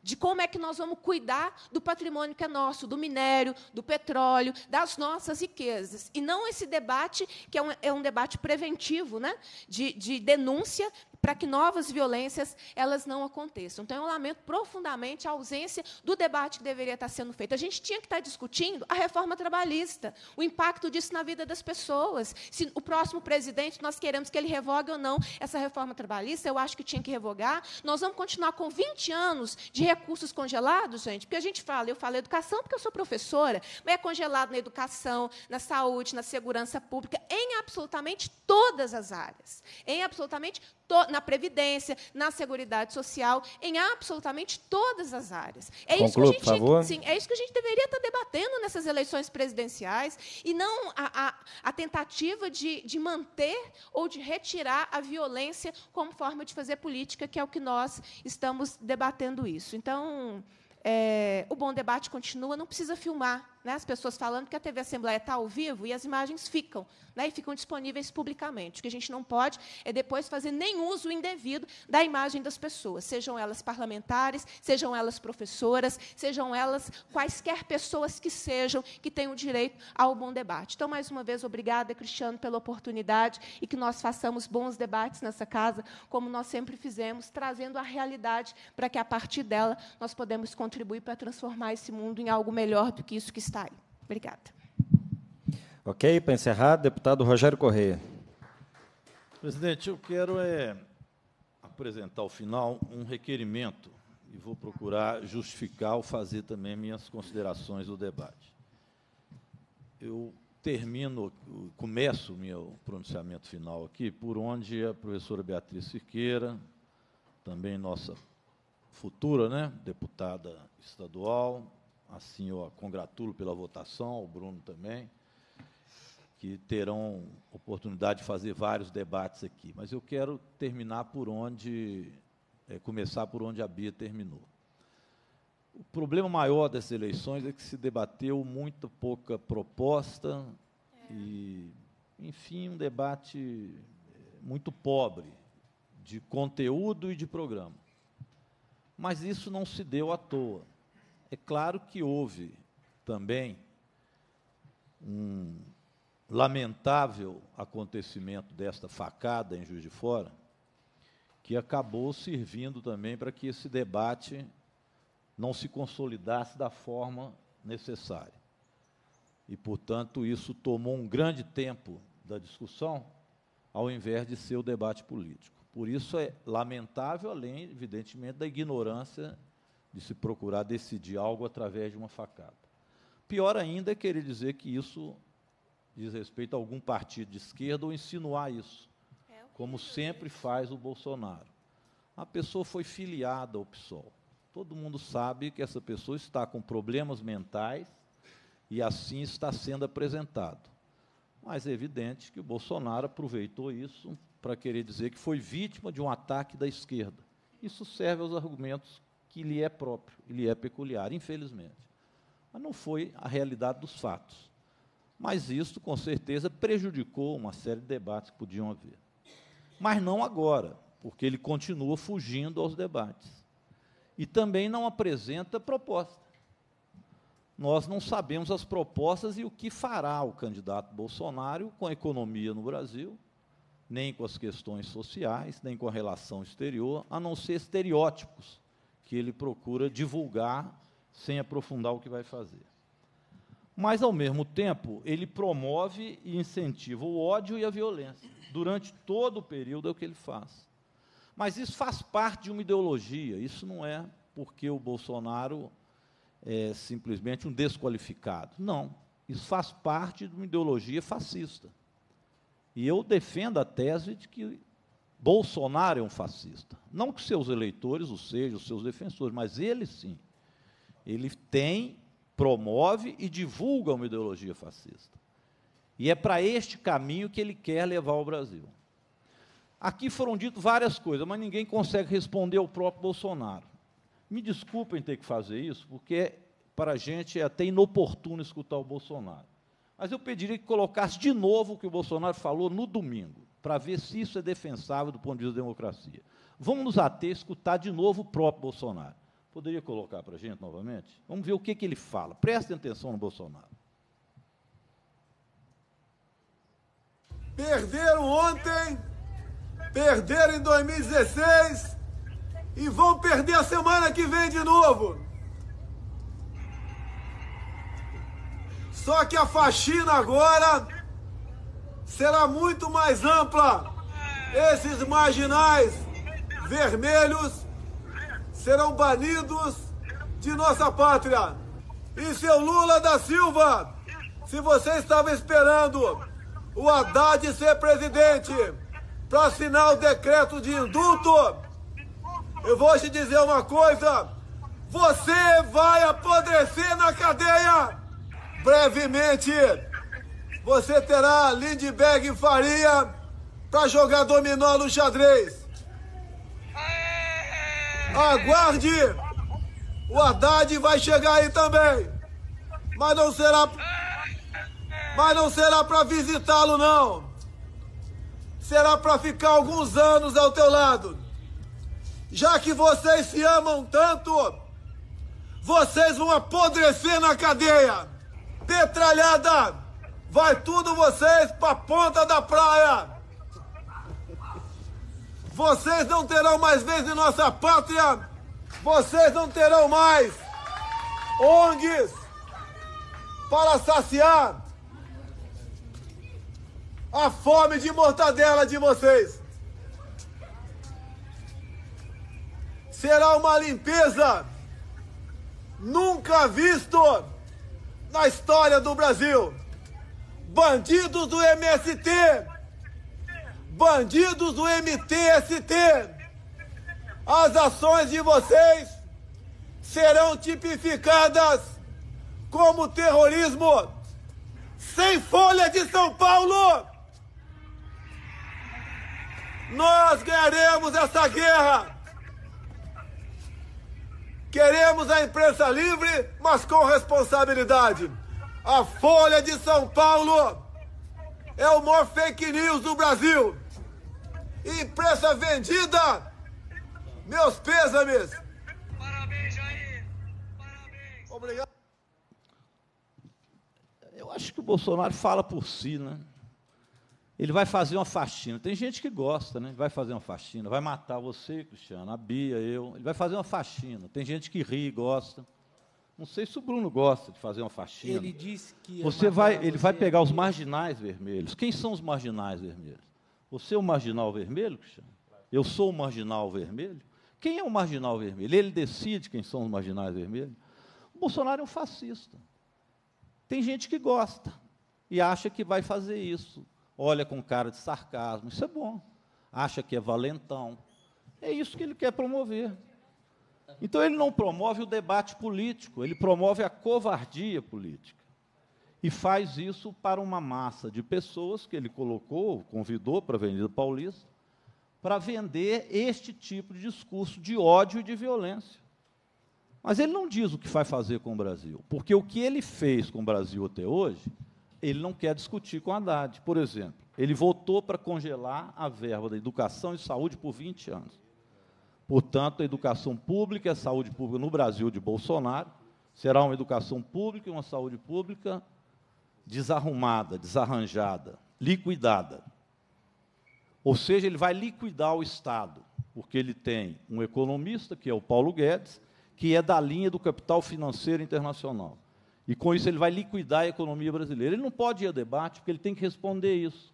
de como é que nós vamos cuidar do patrimônio que é nosso, do minério, do petróleo, das nossas riquezas. E não esse debate, que é um, é um debate preventivo, né? de, de denúncia para que novas violências elas não aconteçam. Então, eu lamento profundamente a ausência do debate que deveria estar sendo feito. A gente tinha que estar discutindo a reforma trabalhista, o impacto disso na vida das pessoas. Se o próximo presidente, nós queremos que ele revogue ou não essa reforma trabalhista, eu acho que tinha que revogar. Nós vamos continuar com 20 anos de recursos congelados, gente, porque a gente fala, eu falo educação porque eu sou professora, mas é congelado na educação, na saúde, na segurança pública, em absolutamente todas as áreas. Em absolutamente na Previdência, na Seguridade Social, em absolutamente todas as áreas. É isso que a gente, por favor. Sim, é isso que a gente deveria estar debatendo nessas eleições presidenciais e não a, a, a tentativa de, de manter ou de retirar a violência como forma de fazer política, que é o que nós estamos debatendo isso. Então, é, o bom debate continua, não precisa filmar né, as pessoas falando que a TV Assembleia está ao vivo e as imagens ficam, né, e ficam disponíveis publicamente. O que a gente não pode é depois fazer nenhum uso indevido da imagem das pessoas, sejam elas parlamentares, sejam elas professoras, sejam elas quaisquer pessoas que sejam que tenham direito ao bom debate. Então, mais uma vez, obrigada, Cristiano, pela oportunidade e que nós façamos bons debates nessa casa, como nós sempre fizemos, trazendo a realidade para que, a partir dela, nós podemos contribuir para transformar esse mundo em algo melhor do que isso que está está Obrigada. Ok, para encerrar, deputado Rogério Correia. Presidente, eu quero é, apresentar ao final um requerimento e vou procurar justificar ou fazer também minhas considerações do debate. Eu termino, começo o meu pronunciamento final aqui por onde a professora Beatriz Siqueira, também nossa futura né, deputada estadual, assim eu a congratulo pela votação, o Bruno também, que terão oportunidade de fazer vários debates aqui. Mas eu quero terminar por onde, é, começar por onde a Bia terminou. O problema maior dessas eleições é que se debateu muito pouca proposta é. e, enfim, um debate é, muito pobre de conteúdo e de programa. Mas isso não se deu à toa. É claro que houve também um lamentável acontecimento desta facada em Juiz de Fora, que acabou servindo também para que esse debate não se consolidasse da forma necessária. E, portanto, isso tomou um grande tempo da discussão, ao invés de ser o debate político. Por isso é lamentável, além, evidentemente, da ignorância de se procurar decidir algo através de uma facada. Pior ainda é querer dizer que isso diz respeito a algum partido de esquerda ou insinuar isso, é como sempre faz o Bolsonaro. A pessoa foi filiada ao PSOL. Todo mundo sabe que essa pessoa está com problemas mentais e assim está sendo apresentado. Mas é evidente que o Bolsonaro aproveitou isso para querer dizer que foi vítima de um ataque da esquerda. Isso serve aos argumentos que lhe é próprio, lhe é peculiar, infelizmente. Mas não foi a realidade dos fatos. Mas isso, com certeza, prejudicou uma série de debates que podiam haver. Mas não agora, porque ele continua fugindo aos debates. E também não apresenta proposta. Nós não sabemos as propostas e o que fará o candidato Bolsonaro com a economia no Brasil, nem com as questões sociais, nem com a relação exterior, a não ser estereótipos que ele procura divulgar sem aprofundar o que vai fazer. Mas, ao mesmo tempo, ele promove e incentiva o ódio e a violência durante todo o período é o que ele faz. Mas isso faz parte de uma ideologia, isso não é porque o Bolsonaro é simplesmente um desqualificado. Não, isso faz parte de uma ideologia fascista. E eu defendo a tese de que Bolsonaro é um fascista. Não que seus eleitores o sejam, seus defensores, mas ele sim. Ele tem, promove e divulga uma ideologia fascista. E é para este caminho que ele quer levar o Brasil. Aqui foram ditas várias coisas, mas ninguém consegue responder ao próprio Bolsonaro. Me desculpem ter que fazer isso, porque para a gente é até inoportuno escutar o Bolsonaro. Mas eu pediria que colocasse de novo o que o Bolsonaro falou no domingo para ver se isso é defensável do ponto de vista da democracia. Vamos nos ater escutar de novo o próprio Bolsonaro. Poderia colocar para a gente novamente? Vamos ver o que, que ele fala. Prestem atenção no Bolsonaro. Perderam ontem, perderam em 2016 e vão perder a semana que vem de novo. Só que a faxina agora será muito mais ampla. Esses marginais vermelhos serão banidos de nossa pátria. E seu Lula da Silva, se você estava esperando o Haddad ser presidente para assinar o decreto de indulto, eu vou te dizer uma coisa: você vai apodrecer na cadeia brevemente você terá Lindbergh Faria para jogar dominó no xadrez. Aguarde! O Haddad vai chegar aí também. Mas não será mas não será para visitá-lo não. Será para ficar alguns anos ao teu lado. Já que vocês se amam tanto, vocês vão apodrecer na cadeia. Petralhada! Vai tudo vocês pra ponta da praia! Vocês não terão mais vez em nossa pátria! Vocês não terão mais ONGs para saciar a fome de mortadela de vocês! Será uma limpeza nunca visto na história do Brasil! Bandidos do MST! Bandidos do MTST! As ações de vocês serão tipificadas como terrorismo sem Folha de São Paulo! Nós ganharemos essa guerra! Queremos a imprensa livre, mas com responsabilidade. A Folha de São Paulo é o maior fake news do Brasil. Imprensa vendida. Meus pêsames. Parabéns, Jair. Parabéns. Obrigado. Eu acho que o Bolsonaro fala por si, né? Ele vai fazer uma faxina. Tem gente que gosta, né? Vai fazer uma faxina, vai matar você, Cristiano, a Bia, eu. Ele vai fazer uma faxina. Tem gente que ri, gosta. Não sei se o Bruno gosta de fazer uma faxina. Ele disse que é você vai, ele você vai pegar os marginais vermelhos. Quem são os marginais vermelhos? Você é o marginal vermelho, Cristiano? Eu sou o marginal vermelho? Quem é o marginal vermelho? Ele decide quem são os marginais vermelhos. O Bolsonaro é um fascista. Tem gente que gosta e acha que vai fazer isso. Olha com cara de sarcasmo, isso é bom. Acha que é valentão. É isso que ele quer promover. Então ele não promove o debate político, ele promove a covardia política. E faz isso para uma massa de pessoas que ele colocou, convidou para a Avenida Paulista, para vender este tipo de discurso de ódio e de violência. Mas ele não diz o que vai fazer com o Brasil, porque o que ele fez com o Brasil até hoje, ele não quer discutir com Haddad. Por exemplo, ele votou para congelar a verba da educação e saúde por 20 anos. Portanto, a educação pública, e a saúde pública no Brasil de Bolsonaro será uma educação pública e uma saúde pública desarrumada, desarranjada, liquidada. Ou seja, ele vai liquidar o Estado, porque ele tem um economista, que é o Paulo Guedes, que é da linha do capital financeiro internacional. E com isso ele vai liquidar a economia brasileira. Ele não pode ir a debate, porque ele tem que responder isso.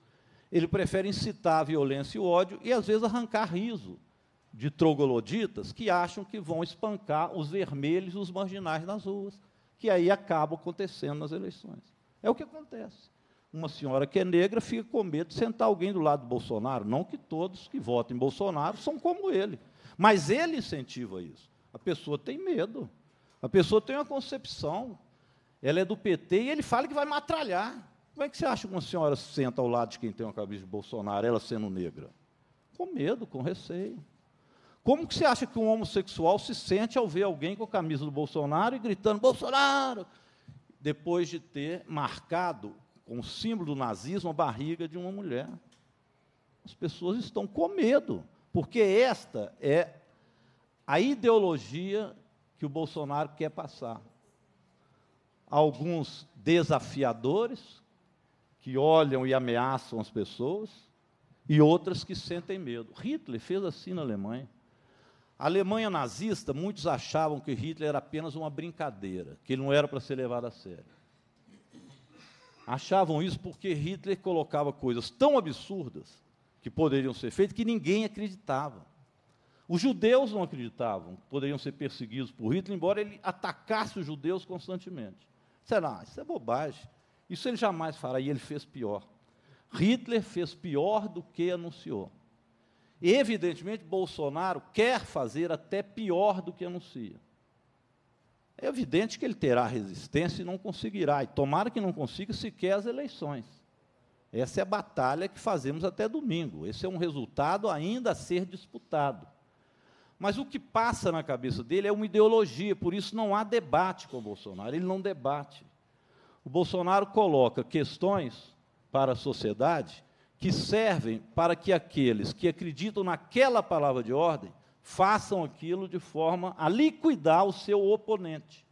Ele prefere incitar a violência e o ódio e, às vezes, arrancar riso de trogloditas que acham que vão espancar os vermelhos e os marginais nas ruas, que aí acaba acontecendo nas eleições. É o que acontece. Uma senhora que é negra fica com medo de sentar alguém do lado do Bolsonaro. Não que todos que votam em Bolsonaro são como ele, mas ele incentiva isso. A pessoa tem medo, a pessoa tem uma concepção. Ela é do PT e ele fala que vai matralhar. Como é que você acha que uma senhora senta ao lado de quem tem uma cabeça de Bolsonaro, ela sendo negra? Com medo, com receio. Como que você acha que um homossexual se sente ao ver alguém com a camisa do Bolsonaro e gritando Bolsonaro, depois de ter marcado com o símbolo do nazismo a barriga de uma mulher? As pessoas estão com medo, porque esta é a ideologia que o Bolsonaro quer passar. Alguns desafiadores que olham e ameaçam as pessoas e outras que sentem medo. Hitler fez assim na Alemanha. A Alemanha nazista, muitos achavam que Hitler era apenas uma brincadeira, que ele não era para ser levado a sério. Achavam isso porque Hitler colocava coisas tão absurdas que poderiam ser feitas que ninguém acreditava. Os judeus não acreditavam que poderiam ser perseguidos por Hitler, embora ele atacasse os judeus constantemente. Será? Ah, isso é bobagem. Isso ele jamais fará, e ele fez pior. Hitler fez pior do que anunciou. Evidentemente, Bolsonaro quer fazer até pior do que anuncia. É evidente que ele terá resistência e não conseguirá, e tomara que não consiga sequer as eleições. Essa é a batalha que fazemos até domingo. Esse é um resultado ainda a ser disputado. Mas o que passa na cabeça dele é uma ideologia, por isso não há debate com o Bolsonaro, ele não debate. O Bolsonaro coloca questões para a sociedade que servem para que aqueles que acreditam naquela palavra de ordem façam aquilo de forma a liquidar o seu oponente.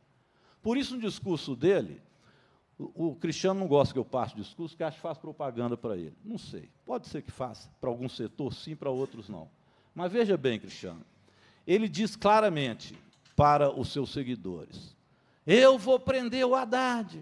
Por isso, no discurso dele, o, o Cristiano não gosta que eu passe discurso, que acho que faz propaganda para ele. Não sei. Pode ser que faça. Para algum setor, sim, para outros, não. Mas veja bem, Cristiano. Ele diz claramente para os seus seguidores: Eu vou prender o Haddad.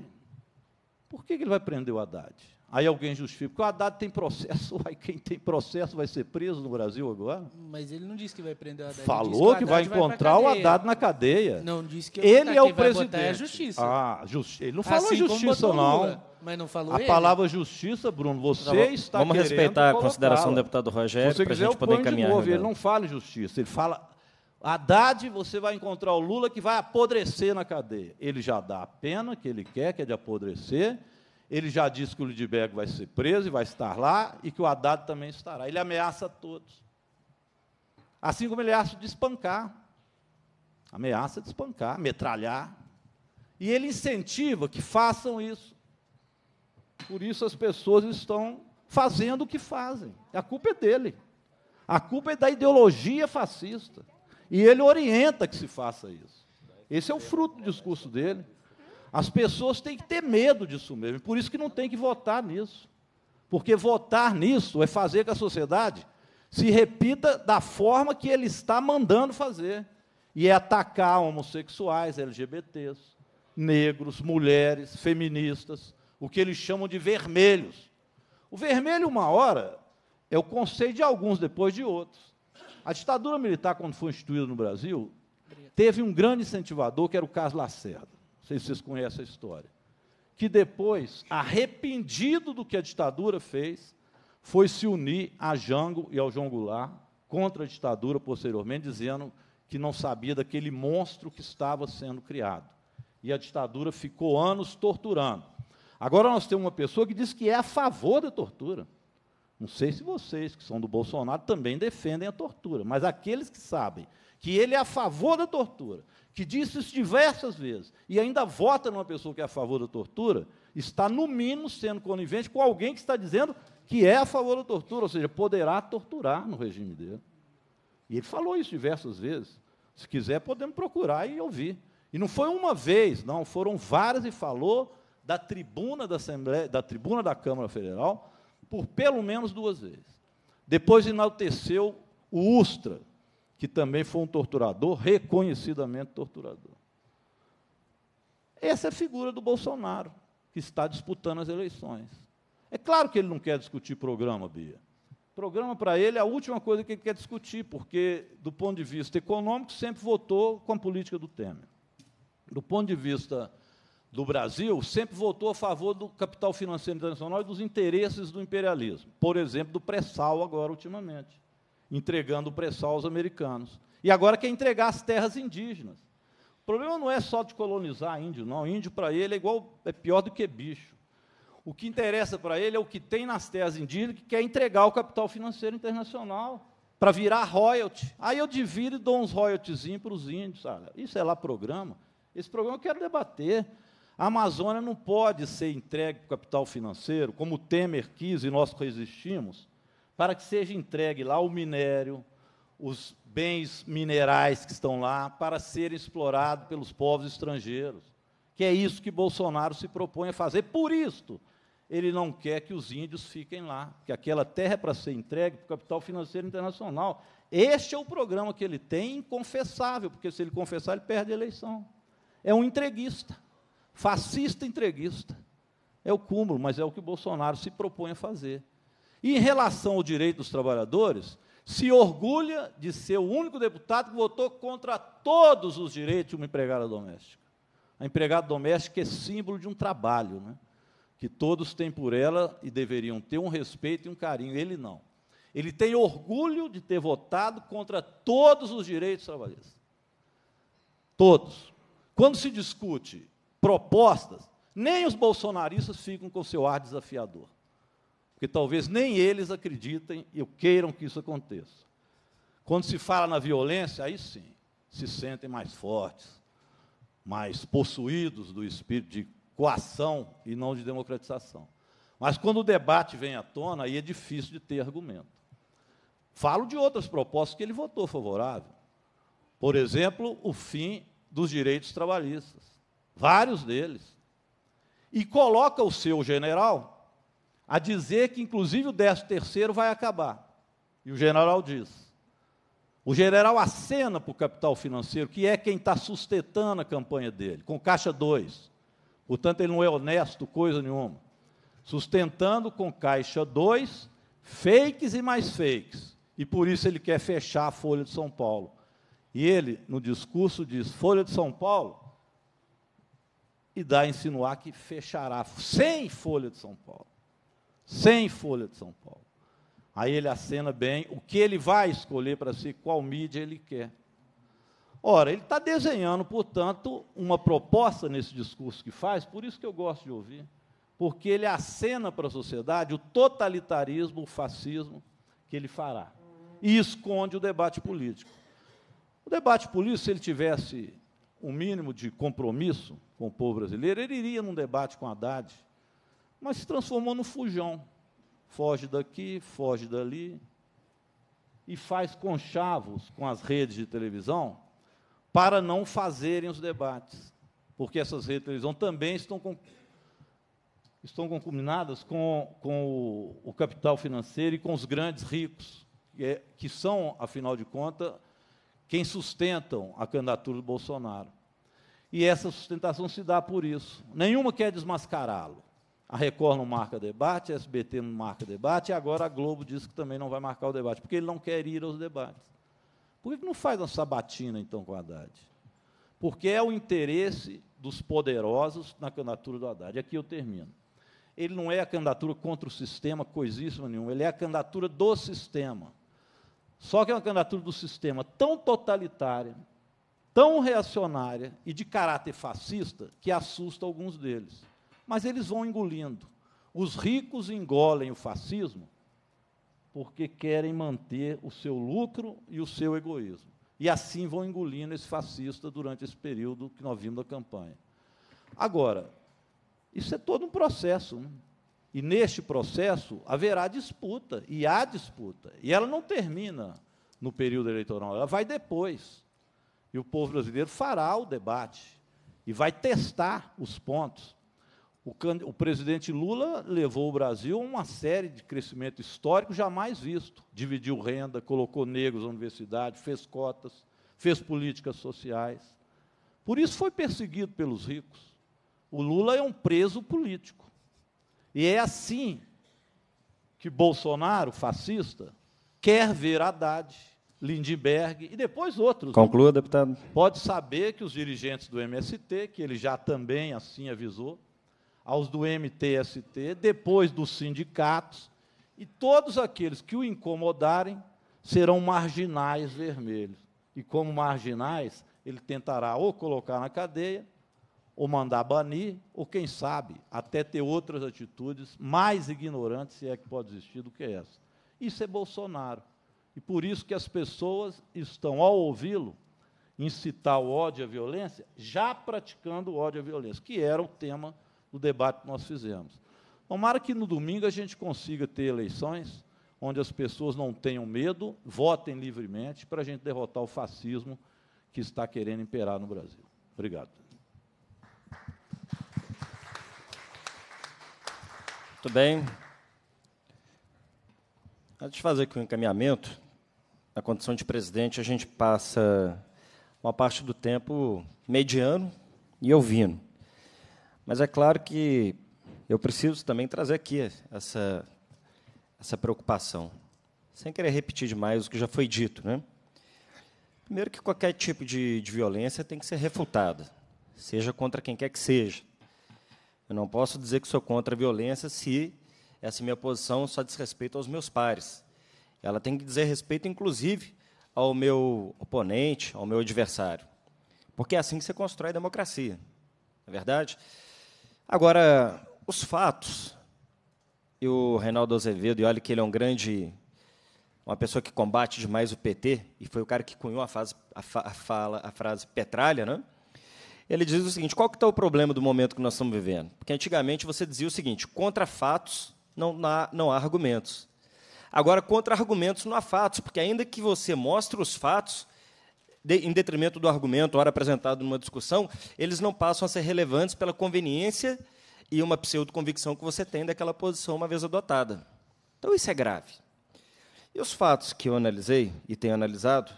Por que, que ele vai prender o Haddad? Aí alguém justifica, porque o Haddad tem processo, vai, *laughs* quem tem processo vai ser preso no Brasil agora? Mas ele não disse que vai prender o Haddad. Falou que, o que, vai encontrar vai o Haddad na cadeia. Não disse que ele é o presidente. é a justiça. Ah, justi ele não falou assim justiça não. Lula, mas não falou a ele. palavra justiça, Bruno, você não, tá está Vamos respeitar a consideração do deputado Rogério para a gente poder caminhar. Novo, ele não fala justiça, ele fala Haddad, você vai encontrar o Lula que vai apodrecer na cadeia. Ele já dá a pena que ele quer, que é de apodrecer, ele já disse que o Lidberg vai ser preso e vai estar lá, e que o Haddad também estará. Ele ameaça todos. Assim como ele ameaça de espancar. Ameaça de espancar, metralhar. E ele incentiva que façam isso. Por isso as pessoas estão fazendo o que fazem. A culpa é dele. A culpa é da ideologia fascista. E ele orienta que se faça isso. Esse é o fruto do discurso dele. As pessoas têm que ter medo disso mesmo. Por isso que não tem que votar nisso. Porque votar nisso é fazer que a sociedade se repita da forma que ele está mandando fazer. E é atacar homossexuais, LGBTs, negros, mulheres, feministas, o que eles chamam de vermelhos. O vermelho, uma hora, é o conceito de alguns, depois de outros. A ditadura militar, quando foi instituída no Brasil, teve um grande incentivador, que era o Carlos Lacerda sei se vocês conhecem a história. Que depois, arrependido do que a ditadura fez, foi se unir a Jango e ao João Goulart contra a ditadura posteriormente, dizendo que não sabia daquele monstro que estava sendo criado. E a ditadura ficou anos torturando. Agora nós temos uma pessoa que diz que é a favor da tortura. Não sei se vocês que são do Bolsonaro também defendem a tortura, mas aqueles que sabem que ele é a favor da tortura, que disse isso diversas vezes, e ainda vota numa pessoa que é a favor da tortura, está, no mínimo, sendo conivente com alguém que está dizendo que é a favor da tortura, ou seja, poderá torturar no regime dele. E ele falou isso diversas vezes. Se quiser, podemos procurar e ouvir. E não foi uma vez, não, foram várias e falou da tribuna da Assembleia, da tribuna da Câmara Federal, por pelo menos duas vezes. Depois enalteceu o Ustra, que também foi um torturador, reconhecidamente torturador. Essa é a figura do Bolsonaro, que está disputando as eleições. É claro que ele não quer discutir programa, Bia. Programa para ele é a última coisa que ele quer discutir, porque, do ponto de vista econômico, sempre votou com a política do Temer. Do ponto de vista do Brasil, sempre votou a favor do capital financeiro internacional e dos interesses do imperialismo. Por exemplo, do pré-sal, agora, ultimamente entregando o pré-sal aos americanos. E agora quer entregar as terras indígenas. O problema não é só de colonizar índio, não. O índio, para ele, é igual, é pior do que bicho. O que interessa para ele é o que tem nas terras indígenas que quer entregar o capital financeiro internacional para virar royalty. Aí eu divido e dou uns royalties para os índios. sabe? Ah, isso é lá programa. Esse programa eu quero debater. A Amazônia não pode ser entregue para o capital financeiro, como o Temer quis e nós resistimos para que seja entregue lá o minério, os bens minerais que estão lá, para serem explorados pelos povos estrangeiros. Que é isso que Bolsonaro se propõe a fazer. Por isto, ele não quer que os índios fiquem lá, que aquela terra é para ser entregue para o capital financeiro internacional. Este é o programa que ele tem, inconfessável, porque se ele confessar, ele perde a eleição. É um entreguista, fascista entreguista. É o cúmulo, mas é o que o Bolsonaro se propõe a fazer. E em relação ao direito dos trabalhadores, se orgulha de ser o único deputado que votou contra todos os direitos de uma empregada doméstica. A empregada doméstica é símbolo de um trabalho, né? que todos têm por ela e deveriam ter um respeito e um carinho. Ele não. Ele tem orgulho de ter votado contra todos os direitos trabalhistas. Todos. Quando se discute propostas, nem os bolsonaristas ficam com seu ar desafiador. Porque talvez nem eles acreditem e queiram que isso aconteça. Quando se fala na violência, aí sim, se sentem mais fortes, mais possuídos do espírito de coação e não de democratização. Mas quando o debate vem à tona, aí é difícil de ter argumento. Falo de outras propostas que ele votou favorável. Por exemplo, o fim dos direitos trabalhistas. Vários deles. E coloca o seu general a dizer que, inclusive, o 13 terceiro vai acabar. E o general diz. O general acena para o capital financeiro, que é quem está sustentando a campanha dele, com caixa 2. Portanto, ele não é honesto, coisa nenhuma. Sustentando com caixa 2, fakes e mais fakes. E por isso ele quer fechar a Folha de São Paulo. E ele, no discurso, diz: Folha de São Paulo, e dá a insinuar que fechará sem Folha de São Paulo sem Folha de São Paulo. Aí ele acena bem o que ele vai escolher para si, qual mídia ele quer. Ora, ele está desenhando, portanto, uma proposta nesse discurso que faz, por isso que eu gosto de ouvir, porque ele acena para a sociedade o totalitarismo, o fascismo que ele fará, e esconde o debate político. O debate político, se ele tivesse um mínimo de compromisso com o povo brasileiro, ele iria num debate com Haddad, mas se transformou no fujão. Foge daqui, foge dali, e faz conchavos com as redes de televisão para não fazerem os debates, porque essas redes de televisão também estão, com, estão concuminadas com, com o, o, capital financeiro e com os grandes ricos, que, é, que são, afinal de contas, quem sustentam a candidatura do Bolsonaro. E essa sustentação se dá por isso. Nenhuma quer desmascará-lo. A Record não marca debate, a SBT não marca debate, e agora a Globo diz que também não vai marcar o debate, porque ele não quer ir aos debates. Por que não faz uma sabatina, então, com o Haddad? Porque é o interesse dos poderosos na candidatura do Haddad. E aqui eu termino. Ele não é a candidatura contra o sistema, coisíssima nenhuma, ele é a candidatura do sistema. Só que é uma candidatura do sistema tão totalitária, tão reacionária e de caráter fascista que assusta alguns deles mas eles vão engolindo. Os ricos engolem o fascismo porque querem manter o seu lucro e o seu egoísmo. E assim vão engolindo esse fascista durante esse período que nós vimos da campanha. Agora, isso é todo um processo. Né? E neste processo haverá disputa, e há disputa. E ela não termina no período eleitoral, ela vai depois. E o povo brasileiro fará o debate e vai testar os pontos. O, o presidente Lula levou o Brasil a uma série de crescimento histórico jamais visto. Dividiu renda, colocou negros na universidade, fez cotas, fez políticas sociais. Por isso foi perseguido pelos ricos. O Lula é um preso político. E é assim que Bolsonaro, fascista, quer ver Haddad, Lindbergh e depois outros. Conclua, deputado. Pode saber que os dirigentes do MST, que ele já também assim avisou, aos do MTST, depois dos sindicatos, e todos aqueles que o incomodarem serão marginais vermelhos. E como marginais, ele tentará ou colocar na cadeia, ou mandar banir, ou quem sabe, até ter outras atitudes mais ignorantes, se é que pode existir, do que essa. Isso é Bolsonaro. E por isso que as pessoas estão, ao ouvi-lo, incitar o ódio e a violência, já praticando o ódio e a violência, que era o tema do debate que nós fizemos. Tomara que no domingo a gente consiga ter eleições onde as pessoas não tenham medo, votem livremente para a gente derrotar o fascismo que está querendo imperar no Brasil. Obrigado. Muito bem. Antes de fazer aqui o um encaminhamento, na condição de presidente, a gente passa uma parte do tempo mediano e ouvindo. Mas é claro que eu preciso também trazer aqui essa, essa preocupação, sem querer repetir demais o que já foi dito. Né? Primeiro, que qualquer tipo de, de violência tem que ser refutada, seja contra quem quer que seja. Eu não posso dizer que sou contra a violência se essa minha posição só diz respeito aos meus pares. Ela tem que dizer respeito, inclusive, ao meu oponente, ao meu adversário. Porque é assim que você constrói a democracia. Não é verdade? Agora, os fatos, e o Reinaldo Azevedo, e olha que ele é um grande, uma pessoa que combate demais o PT, e foi o cara que cunhou a, fase, a, fa, a fala, a frase petralha, né? Ele diz o seguinte: qual que está o problema do momento que nós estamos vivendo? Porque antigamente você dizia o seguinte: contra fatos não há, não há argumentos. Agora, contra argumentos não há fatos, porque ainda que você mostre os fatos, de, em detrimento do argumento, ora apresentado numa discussão, eles não passam a ser relevantes pela conveniência e uma pseudo-convicção que você tem daquela posição uma vez adotada. Então, isso é grave. E os fatos que eu analisei e tenho analisado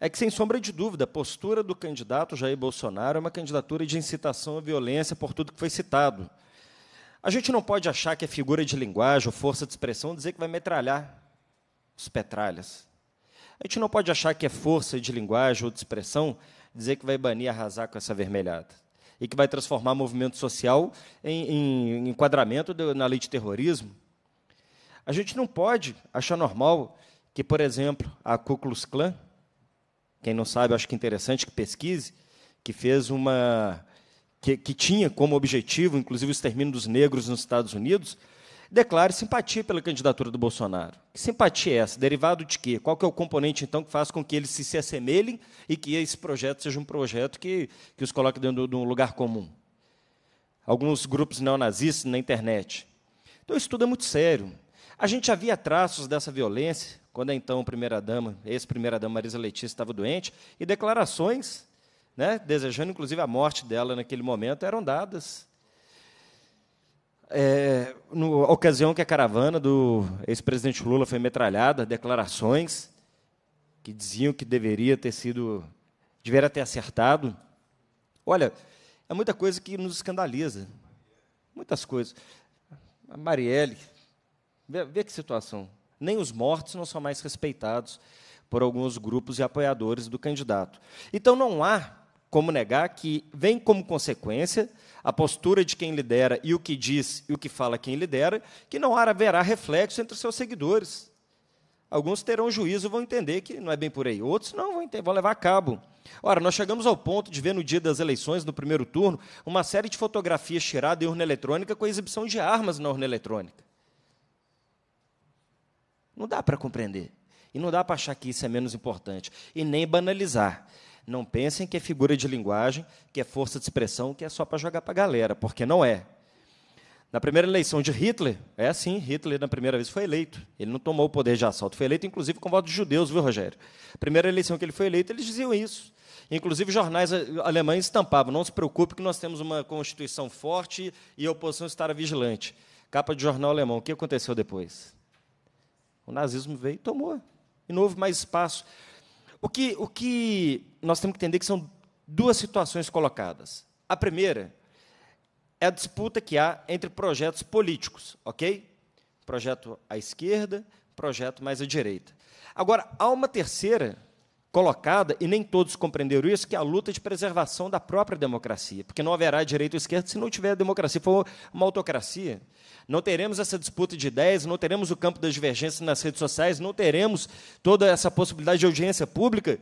é que, sem sombra de dúvida, a postura do candidato Jair Bolsonaro é uma candidatura de incitação à violência por tudo que foi citado. A gente não pode achar que é figura de linguagem ou força de expressão dizer que vai metralhar os petralhas. A gente não pode achar que é força de linguagem ou de expressão dizer que vai banir, arrasar com essa vermelhada e que vai transformar movimento social em, em enquadramento de, na lei de terrorismo. A gente não pode achar normal que, por exemplo, a Ku Klux Klan, quem não sabe, acho que é interessante que pesquise, que fez uma que, que tinha como objetivo, inclusive, o extermínio dos negros nos Estados Unidos, declare simpatia pela candidatura do Bolsonaro. Que simpatia é essa? Derivado de quê? Qual que é o componente, então, que faz com que eles se, se assemelhem e que esse projeto seja um projeto que, que os coloque dentro de um lugar comum? Alguns grupos neonazistas na internet. Então, isso tudo é muito sério. A gente já via traços dessa violência quando então a primeira-dama, ex-primeira-dama Marisa Letícia, estava doente, e declarações, né, desejando inclusive a morte dela naquele momento, eram dadas é, no, ocasião que a caravana do ex-presidente Lula foi metralhada, declarações que diziam que deveria ter sido, deveria ter acertado. Olha, é muita coisa que nos escandaliza. Muitas coisas. A Marielle, vê, vê que situação. Nem os mortos não são mais respeitados por alguns grupos e apoiadores do candidato. Então não há como negar que vem como consequência a postura de quem lidera e o que diz e o que fala quem lidera, que não haverá reflexo entre os seus seguidores. Alguns terão juízo, vão entender que não é bem por aí. Outros não vão, entender, vão levar a cabo. Ora, nós chegamos ao ponto de ver no dia das eleições, no primeiro turno, uma série de fotografias tiradas em urna eletrônica com a exibição de armas na urna eletrônica. Não dá para compreender. E não dá para achar que isso é menos importante. E nem banalizar. Não pensem que é figura de linguagem, que é força de expressão, que é só para jogar para a galera, porque não é. Na primeira eleição de Hitler, é assim, Hitler na primeira vez foi eleito. Ele não tomou o poder de assalto, foi eleito inclusive com voto de judeus, viu, Rogério? Primeira eleição que ele foi eleito, eles diziam isso. Inclusive, jornais alemães estampavam: não se preocupe, que nós temos uma constituição forte e a oposição estará vigilante. Capa de jornal alemão. O que aconteceu depois? O nazismo veio e tomou. E não houve mais espaço. O que, o que nós temos que entender é que são duas situações colocadas. A primeira é a disputa que há entre projetos políticos, ok? Projeto à esquerda, projeto mais à direita. Agora, há uma terceira colocada, e nem todos compreenderam isso, que é a luta de preservação da própria democracia, porque não haverá direito ou esquerda se não tiver democracia, for uma autocracia. Não teremos essa disputa de ideias, não teremos o campo das divergências nas redes sociais, não teremos toda essa possibilidade de audiência pública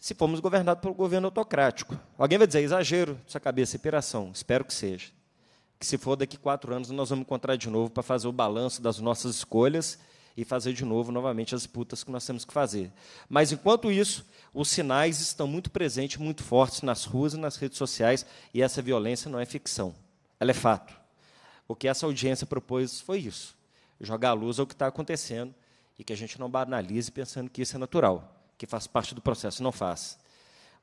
se formos governados pelo governo autocrático. Alguém vai dizer, exagero, sua cabeça, é piração. Espero que seja. Que se for daqui quatro anos, nós vamos encontrar de novo para fazer o balanço das nossas escolhas e fazer de novo, novamente, as disputas que nós temos que fazer. Mas, enquanto isso, os sinais estão muito presentes, muito fortes nas ruas e nas redes sociais, e essa violência não é ficção, ela é fato. O que essa audiência propôs foi isso: jogar a luz ao que está acontecendo e que a gente não banalize pensando que isso é natural, que faz parte do processo, não faz.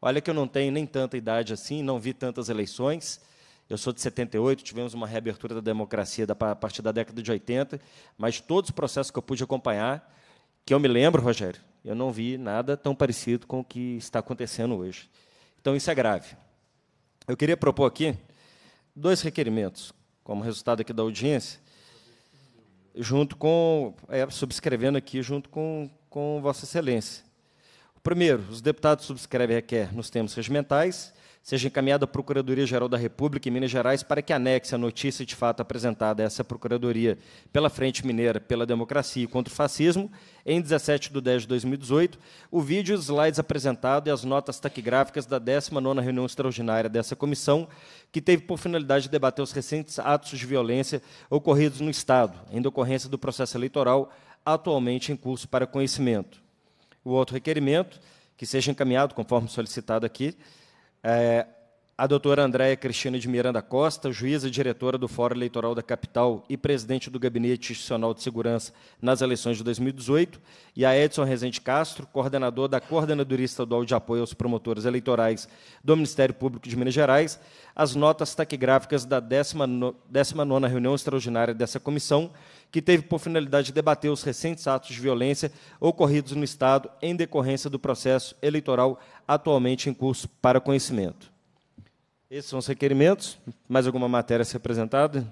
Olha que eu não tenho nem tanta idade assim, não vi tantas eleições, eu sou de 78, tivemos uma reabertura da democracia a partir da década de 80, mas todos os processos que eu pude acompanhar, que eu me lembro, Rogério, eu não vi nada tão parecido com o que está acontecendo hoje. Então, isso é grave. Eu queria propor aqui dois requerimentos, como resultado aqui da audiência, junto com, é, subscrevendo aqui, junto com, com Vossa Excelência. O primeiro, os deputados subscrevem requer nos termos regimentais seja encaminhada à Procuradoria-Geral da República em Minas Gerais para que anexe a notícia de fato apresentada a essa Procuradoria pela Frente Mineira pela Democracia e contra o Fascismo, em 17 de 10 de 2018, o vídeo, os slides apresentados e as notas taquigráficas da 19ª reunião extraordinária dessa comissão, que teve por finalidade debater os recentes atos de violência ocorridos no Estado, em decorrência do processo eleitoral atualmente em curso para conhecimento. O outro requerimento, que seja encaminhado, conforme solicitado aqui, é, a doutora Andréia Cristina de Miranda Costa, juíza e diretora do Fórum Eleitoral da Capital e presidente do Gabinete Institucional de Segurança nas eleições de 2018, e a Edson Rezende Castro, coordenador da Coordenadoria Estadual de Apoio aos Promotores Eleitorais do Ministério Público de Minas Gerais, as notas taquigráficas da 19ª reunião extraordinária dessa comissão, que teve por finalidade debater os recentes atos de violência ocorridos no Estado em decorrência do processo eleitoral atualmente em curso para conhecimento. Esses são os requerimentos. Mais alguma matéria a ser apresentada?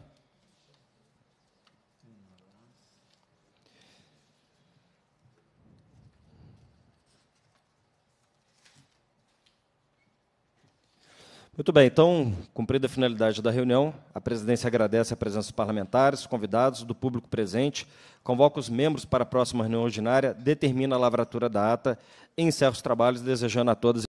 Muito bem, então, cumprida a finalidade da reunião, a presidência agradece a presença dos parlamentares, convidados, do público presente, convoca os membros para a próxima reunião ordinária, determina a lavratura da ata e encerra os trabalhos, desejando a todas.